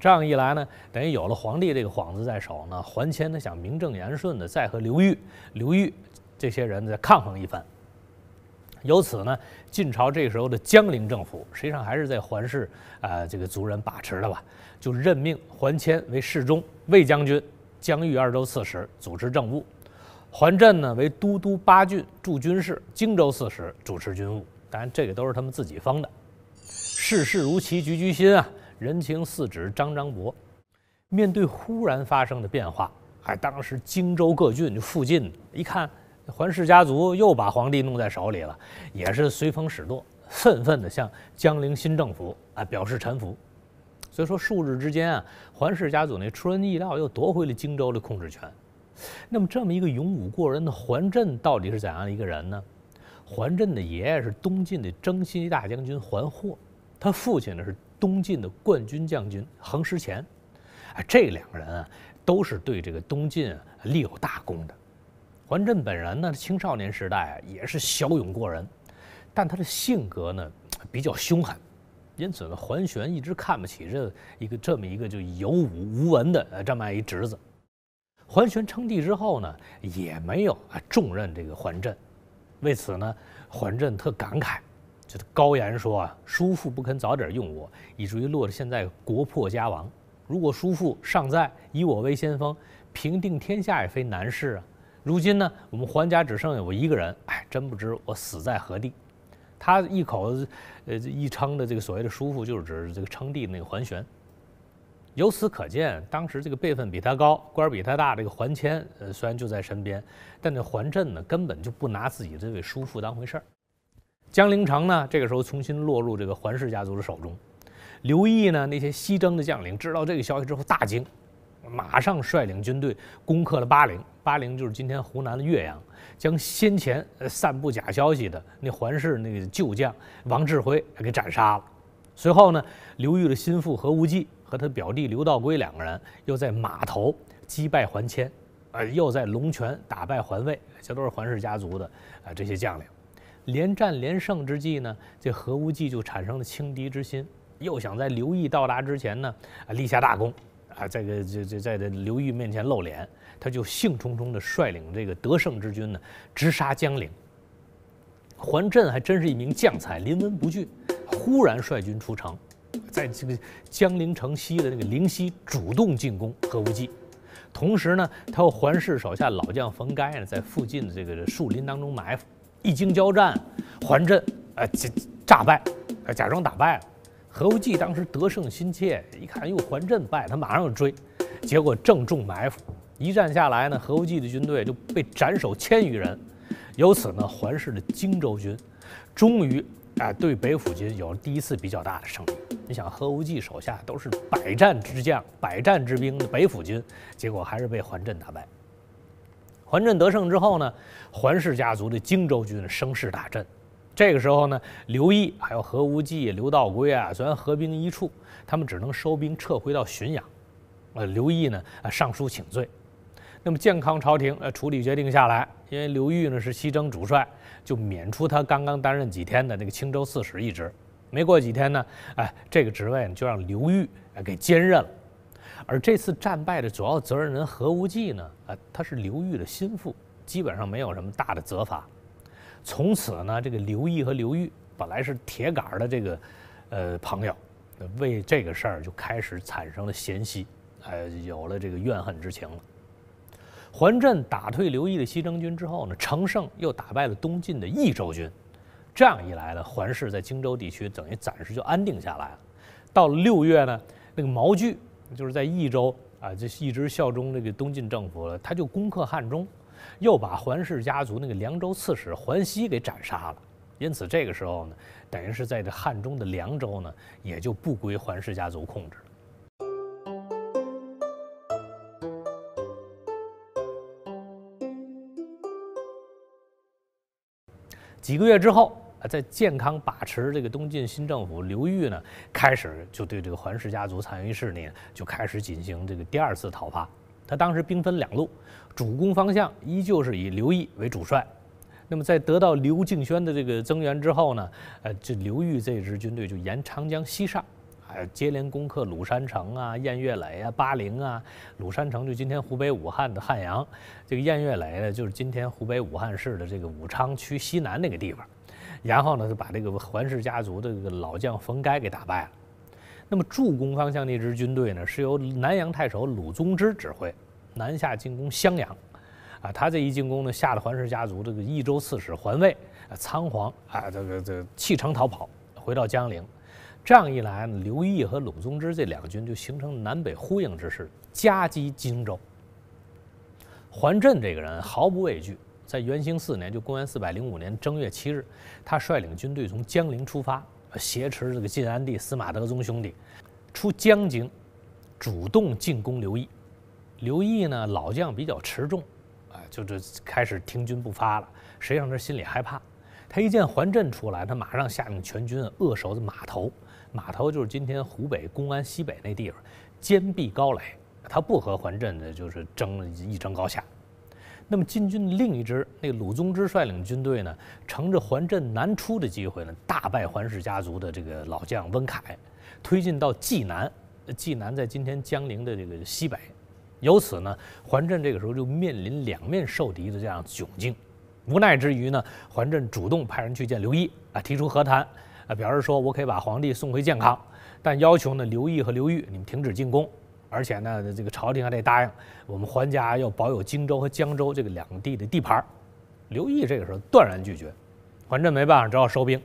这样一来呢，等于有了皇帝这个幌子在手呢，桓谦他想名正言顺的再和刘裕、刘裕这些人再抗衡一番。由此呢，晋朝这时候的江陵政府实际上还是在桓氏啊这个族人把持的吧，就任命桓谦为侍中、卫将军。江域二州刺史主持政务，桓镇呢为都督八郡驻军事；荆州刺史主持军务。当然，这个都是他们自己封的。世事如棋局局新啊，人情似纸张张薄。面对忽然发生的变化，哎，当时荆州各郡就附近一看，桓氏家族又把皇帝弄在手里了，也是随风使舵，愤愤的向江陵新政府啊表示臣服。所以说数日之间啊，桓氏家族呢出人意料又夺回了荆州的控制权。那么，这么一个勇武过人的桓震到底是怎样的一个人呢？桓震的爷爷是东晋的征西大将军桓霍，他父亲呢是东晋的冠军将军桓石前。哎，这两个人啊，都是对这个东晋立有大功的。桓震本人呢，青少年时代也是骁勇过人，但他的性格呢比较凶狠。因此呢，桓玄一直看不起这一个这么一个就有武无文的呃这么一侄子。桓玄称帝之后呢，也没有啊重任这个桓镇。为此呢，桓镇特感慨，就高言说啊，叔父不肯早点用我，以至于落现在国破家亡。如果叔父尚在，以我为先锋，平定天下也非难事啊。如今呢，我们桓家只剩下我一个人，哎，真不知我死在何地。他一口。呃，义昌的这个所谓的叔父，就是指这个称帝的那个桓玄。由此可见，当时这个辈分比他高、官比他大这个桓谦，呃，虽然就在身边，但这桓震呢，根本就不拿自己这位叔父当回事儿。江陵城呢，这个时候重新落入这个桓氏家族的手中。刘毅呢，那些西征的将领知道这个消息之后大惊，马上率领军队攻克了巴陵。巴陵就是今天湖南的岳阳。将先前散布假消息的那桓氏那个旧将王志辉给斩杀了。随后呢，刘裕的心腹何无忌和他表弟刘道规两个人又在码头击败桓谦，啊，又在龙泉打败桓魏，这都是桓氏家族的啊这些将领，连战连胜之际呢，这何无忌就产生了轻敌之心，又想在刘毅到达之前呢，立下大功，啊，这个这这在这刘裕面前露脸。他就兴冲冲地率领这个得胜之军呢，直杀江陵。桓镇还真是一名将才，临危不惧，忽然率军出城，在这个江陵城西的那个灵溪主动进攻何无忌，同时呢，他又环视手下老将冯该呢，在附近的这个树林当中埋伏。一经交战，桓镇哎，炸败，假装打败了何无忌。当时得胜心切，一看呦，桓镇败，他马上就追，结果正中埋伏。一战下来呢，何无忌的军队就被斩首千余人，由此呢，桓氏的荆州军终于啊，对北府军有了第一次比较大的胜利。你想，何无忌手下都是百战之将、百战之兵的北府军，结果还是被桓镇打败。桓镇得胜之后呢，桓氏家族的荆州军声势大振。这个时候呢，刘毅还有何无忌、刘道规啊，虽然合兵一处，他们只能收兵撤回到浔阳。呃，刘毅呢，啊，上书请罪。那么，健康朝廷呃处理决定下来，因为刘裕呢是西征主帅，就免出他刚刚担任几天的那个青州刺史一职。没过几天呢，哎，这个职位呢就让刘裕给兼任了。而这次战败的主要责任人何无忌呢，呃，他是刘裕的心腹，基本上没有什么大的责罚。从此呢，这个刘毅和刘裕本来是铁杆的这个呃朋友，为这个事儿就开始产生了嫌隙，呃，有了这个怨恨之情了。桓镇打退刘义的西征军之后呢，成胜又打败了东晋的益州军，这样一来呢，桓氏在荆州地区等于暂时就安定下来了。到了六月呢，那个毛璩就是在益州啊，就一直效忠这个东晋政府了，他就攻克汉中，又把桓氏家族那个凉州刺史桓熙给斩杀了，因此这个时候呢，等于是在这汉中的凉州呢，也就不归桓氏家族控制。几个月之后，呃，在健康把持这个东晋新政府，刘裕呢开始就对这个桓氏家族残余势力就开始进行这个第二次讨伐。他当时兵分两路，主攻方向依旧是以刘毅为主帅。那么在得到刘敬轩的这个增援之后呢，呃，这刘裕这支军队就沿长江西上。哎，接连攻克鲁山城啊、燕月垒啊、巴陵啊、鲁山城就今天湖北武汉的汉阳，这个燕月垒呢就是今天湖北武汉市的这个武昌区西南那个地方，然后呢，就把这个桓氏家族的这个老将冯该给打败了。那么助攻方向那支军队呢，是由南阳太守鲁宗之指挥，南下进攻襄阳，啊，他这一进攻呢，吓得桓氏家族这个益州刺史桓蔚仓皇啊，这个这个弃城逃跑，回到江陵。这样一来，呢，刘毅和鲁宗之这两个军就形成南北呼应之势，夹击荆州。桓镇这个人毫不畏惧，在元兴四年，就公元四百零五年正月七日，他率领军队从江陵出发，挟持这个晋安帝司马德宗兄弟，出江津，主动进攻刘毅。刘毅呢，老将比较持重，啊，就这开始停军不发了。实际上他心里害怕，他一见桓镇出来，他马上下令全军扼守的码头。码头就是今天湖北公安西北那地方，坚壁高垒，他不和桓镇的就是争一争高下。那么金军另一支，那鲁宗之率领军队呢，乘着桓镇南出的机会呢，大败桓氏家族的这个老将温凯，推进到济南。济南在今天江陵的这个西北，由此呢，桓镇这个时候就面临两面受敌的这样窘境。无奈之余呢，桓镇主动派人去见刘一啊，提出和谈。啊，表示说，我可以把皇帝送回健康，但要求呢，刘毅和刘裕你们停止进攻，而且呢，这个朝廷还得答应我们桓家要保有荆州和江州这个两地的地盘。刘毅这个时候断然拒绝，桓镇没办法，只好收兵。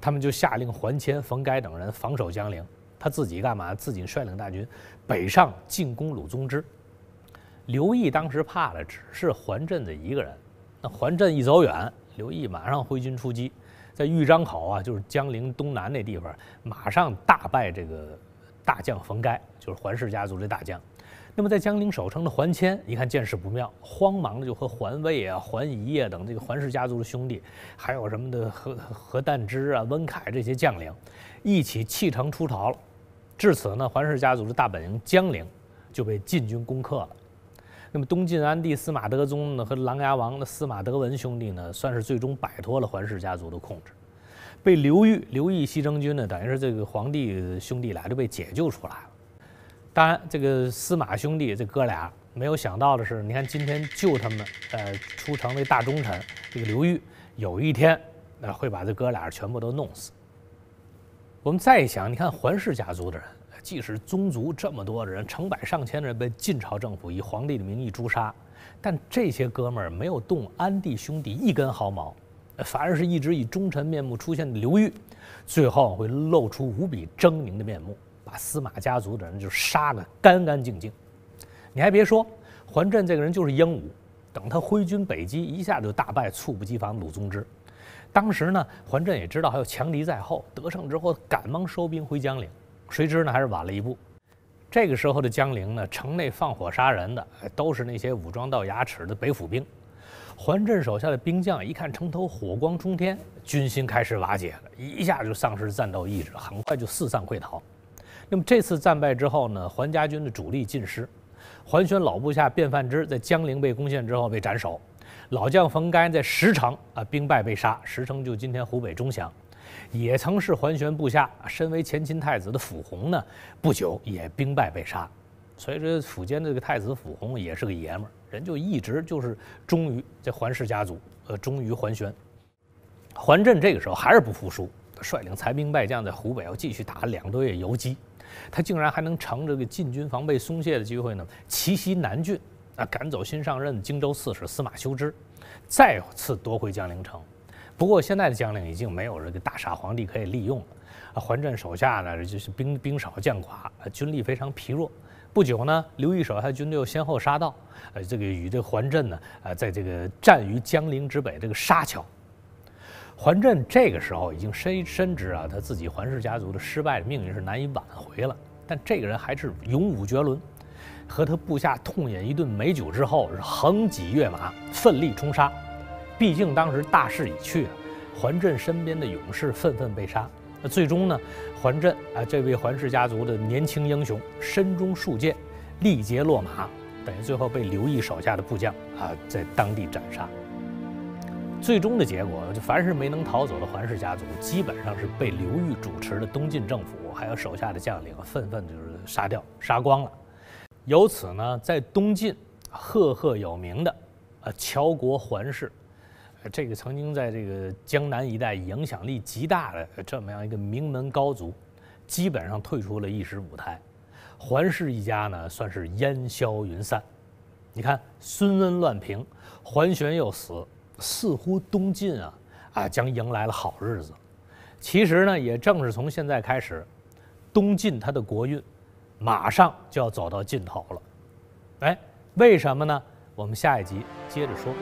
他们就下令桓谦、冯该等人防守江陵，他自己干嘛？自己率领大军北上进攻鲁宗之。刘毅当时怕的只是桓镇的一个人，那桓镇一走远，刘毅马上挥军出击。在豫章口啊，就是江陵东南那地方，马上大败这个大将冯该，就是桓氏家族的大将。那么在江陵守城的桓谦，一看见势不妙，慌忙的就和桓魏啊、桓仪啊等这个桓氏家族的兄弟，还有什么的何何旦之啊、温凯这些将领，一起弃城出逃了。至此呢，桓氏家族的大本营江陵就被晋军攻克了。那么东晋安帝司马德宗呢和琅琊王的司马德文兄弟呢，算是最终摆脱了桓氏家族的控制，被刘裕、刘毅西征军呢，等于是这个皇帝兄弟俩就被解救出来了。当然，这个司马兄弟这哥俩没有想到的是，你看今天救他们呃出城的大忠臣这个刘裕，有一天呃会把这哥俩全部都弄死。我们再一想，你看桓氏家族的人。即使宗族这么多人，成百上千的人被晋朝政府以皇帝的名义诛杀，但这些哥们儿没有动安帝兄弟一根毫毛，反而是一直以忠臣面目出现的刘裕，最后会露出无比狰狞的面目，把司马家族的人就杀个干干净净。你还别说，桓振这个人就是英武，等他挥军北击，一下就大败猝不及防的鲁宗之。当时呢，桓振也知道还有强敌在后，得胜之后赶忙收兵回江陵。谁知呢，还是晚了一步。这个时候的江陵呢，城内放火杀人的都是那些武装到牙齿的北府兵。桓镇手下的兵将一看城头火光冲天，军心开始瓦解了，一下就丧失战斗意志，很快就四散溃逃。那么这次战败之后呢，桓家军的主力尽失。桓玄老部下卞范之在江陵被攻陷之后被斩首，老将冯干在石城啊兵败被杀。石城就今天湖北钟祥。也曾是桓玄部下，身为前秦太子的府弘呢，不久也兵败被杀。所以这府坚这个太子府弘也是个爷们儿，人就一直就是忠于这桓氏家族，呃，忠于桓玄。桓镇这个时候还是不服输，率领残兵败将在湖北又继续打了两个多月游击。他竟然还能乘这个晋军防备松懈的机会呢，奇袭南郡，啊，赶走新上任的荆州刺史司马修之，再次夺回江陵城。不过现在的将领已经没有这个大傻皇帝可以利用了，啊，桓镇手下呢就是兵兵少将寡，啊，军力非常疲弱。不久呢，刘裕手下军队又先后杀到，呃，这个与这桓镇呢，呃，在这个战于江陵之北这个沙桥。桓镇这个时候已经深深知啊，他自己桓氏家族的失败的命运是难以挽回了。但这个人还是勇武绝伦，和他部下痛饮一顿美酒之后，是横戟跃马，奋力冲杀。毕竟当时大势已去，啊，桓镇身边的勇士纷纷被杀。那最终呢？桓镇啊，这位桓氏家族的年轻英雄，身中数箭，力竭落马，等于最后被刘毅手下的部将啊，在当地斩杀。最终的结果，就凡是没能逃走的桓氏家族，基本上是被刘裕主持的东晋政府还有手下的将领愤愤就是杀掉、杀光了。由此呢，在东晋赫赫有名的啊，乔国桓氏。这个曾经在这个江南一带影响力极大的这么样一个名门高族，基本上退出了历史舞台。桓氏一家呢，算是烟消云散。你看，孙恩乱平，桓玄又死，似乎东晋啊啊将迎来了好日子。其实呢，也正是从现在开始，东晋它的国运马上就要走到尽头了。哎，为什么呢？我们下一集接着说。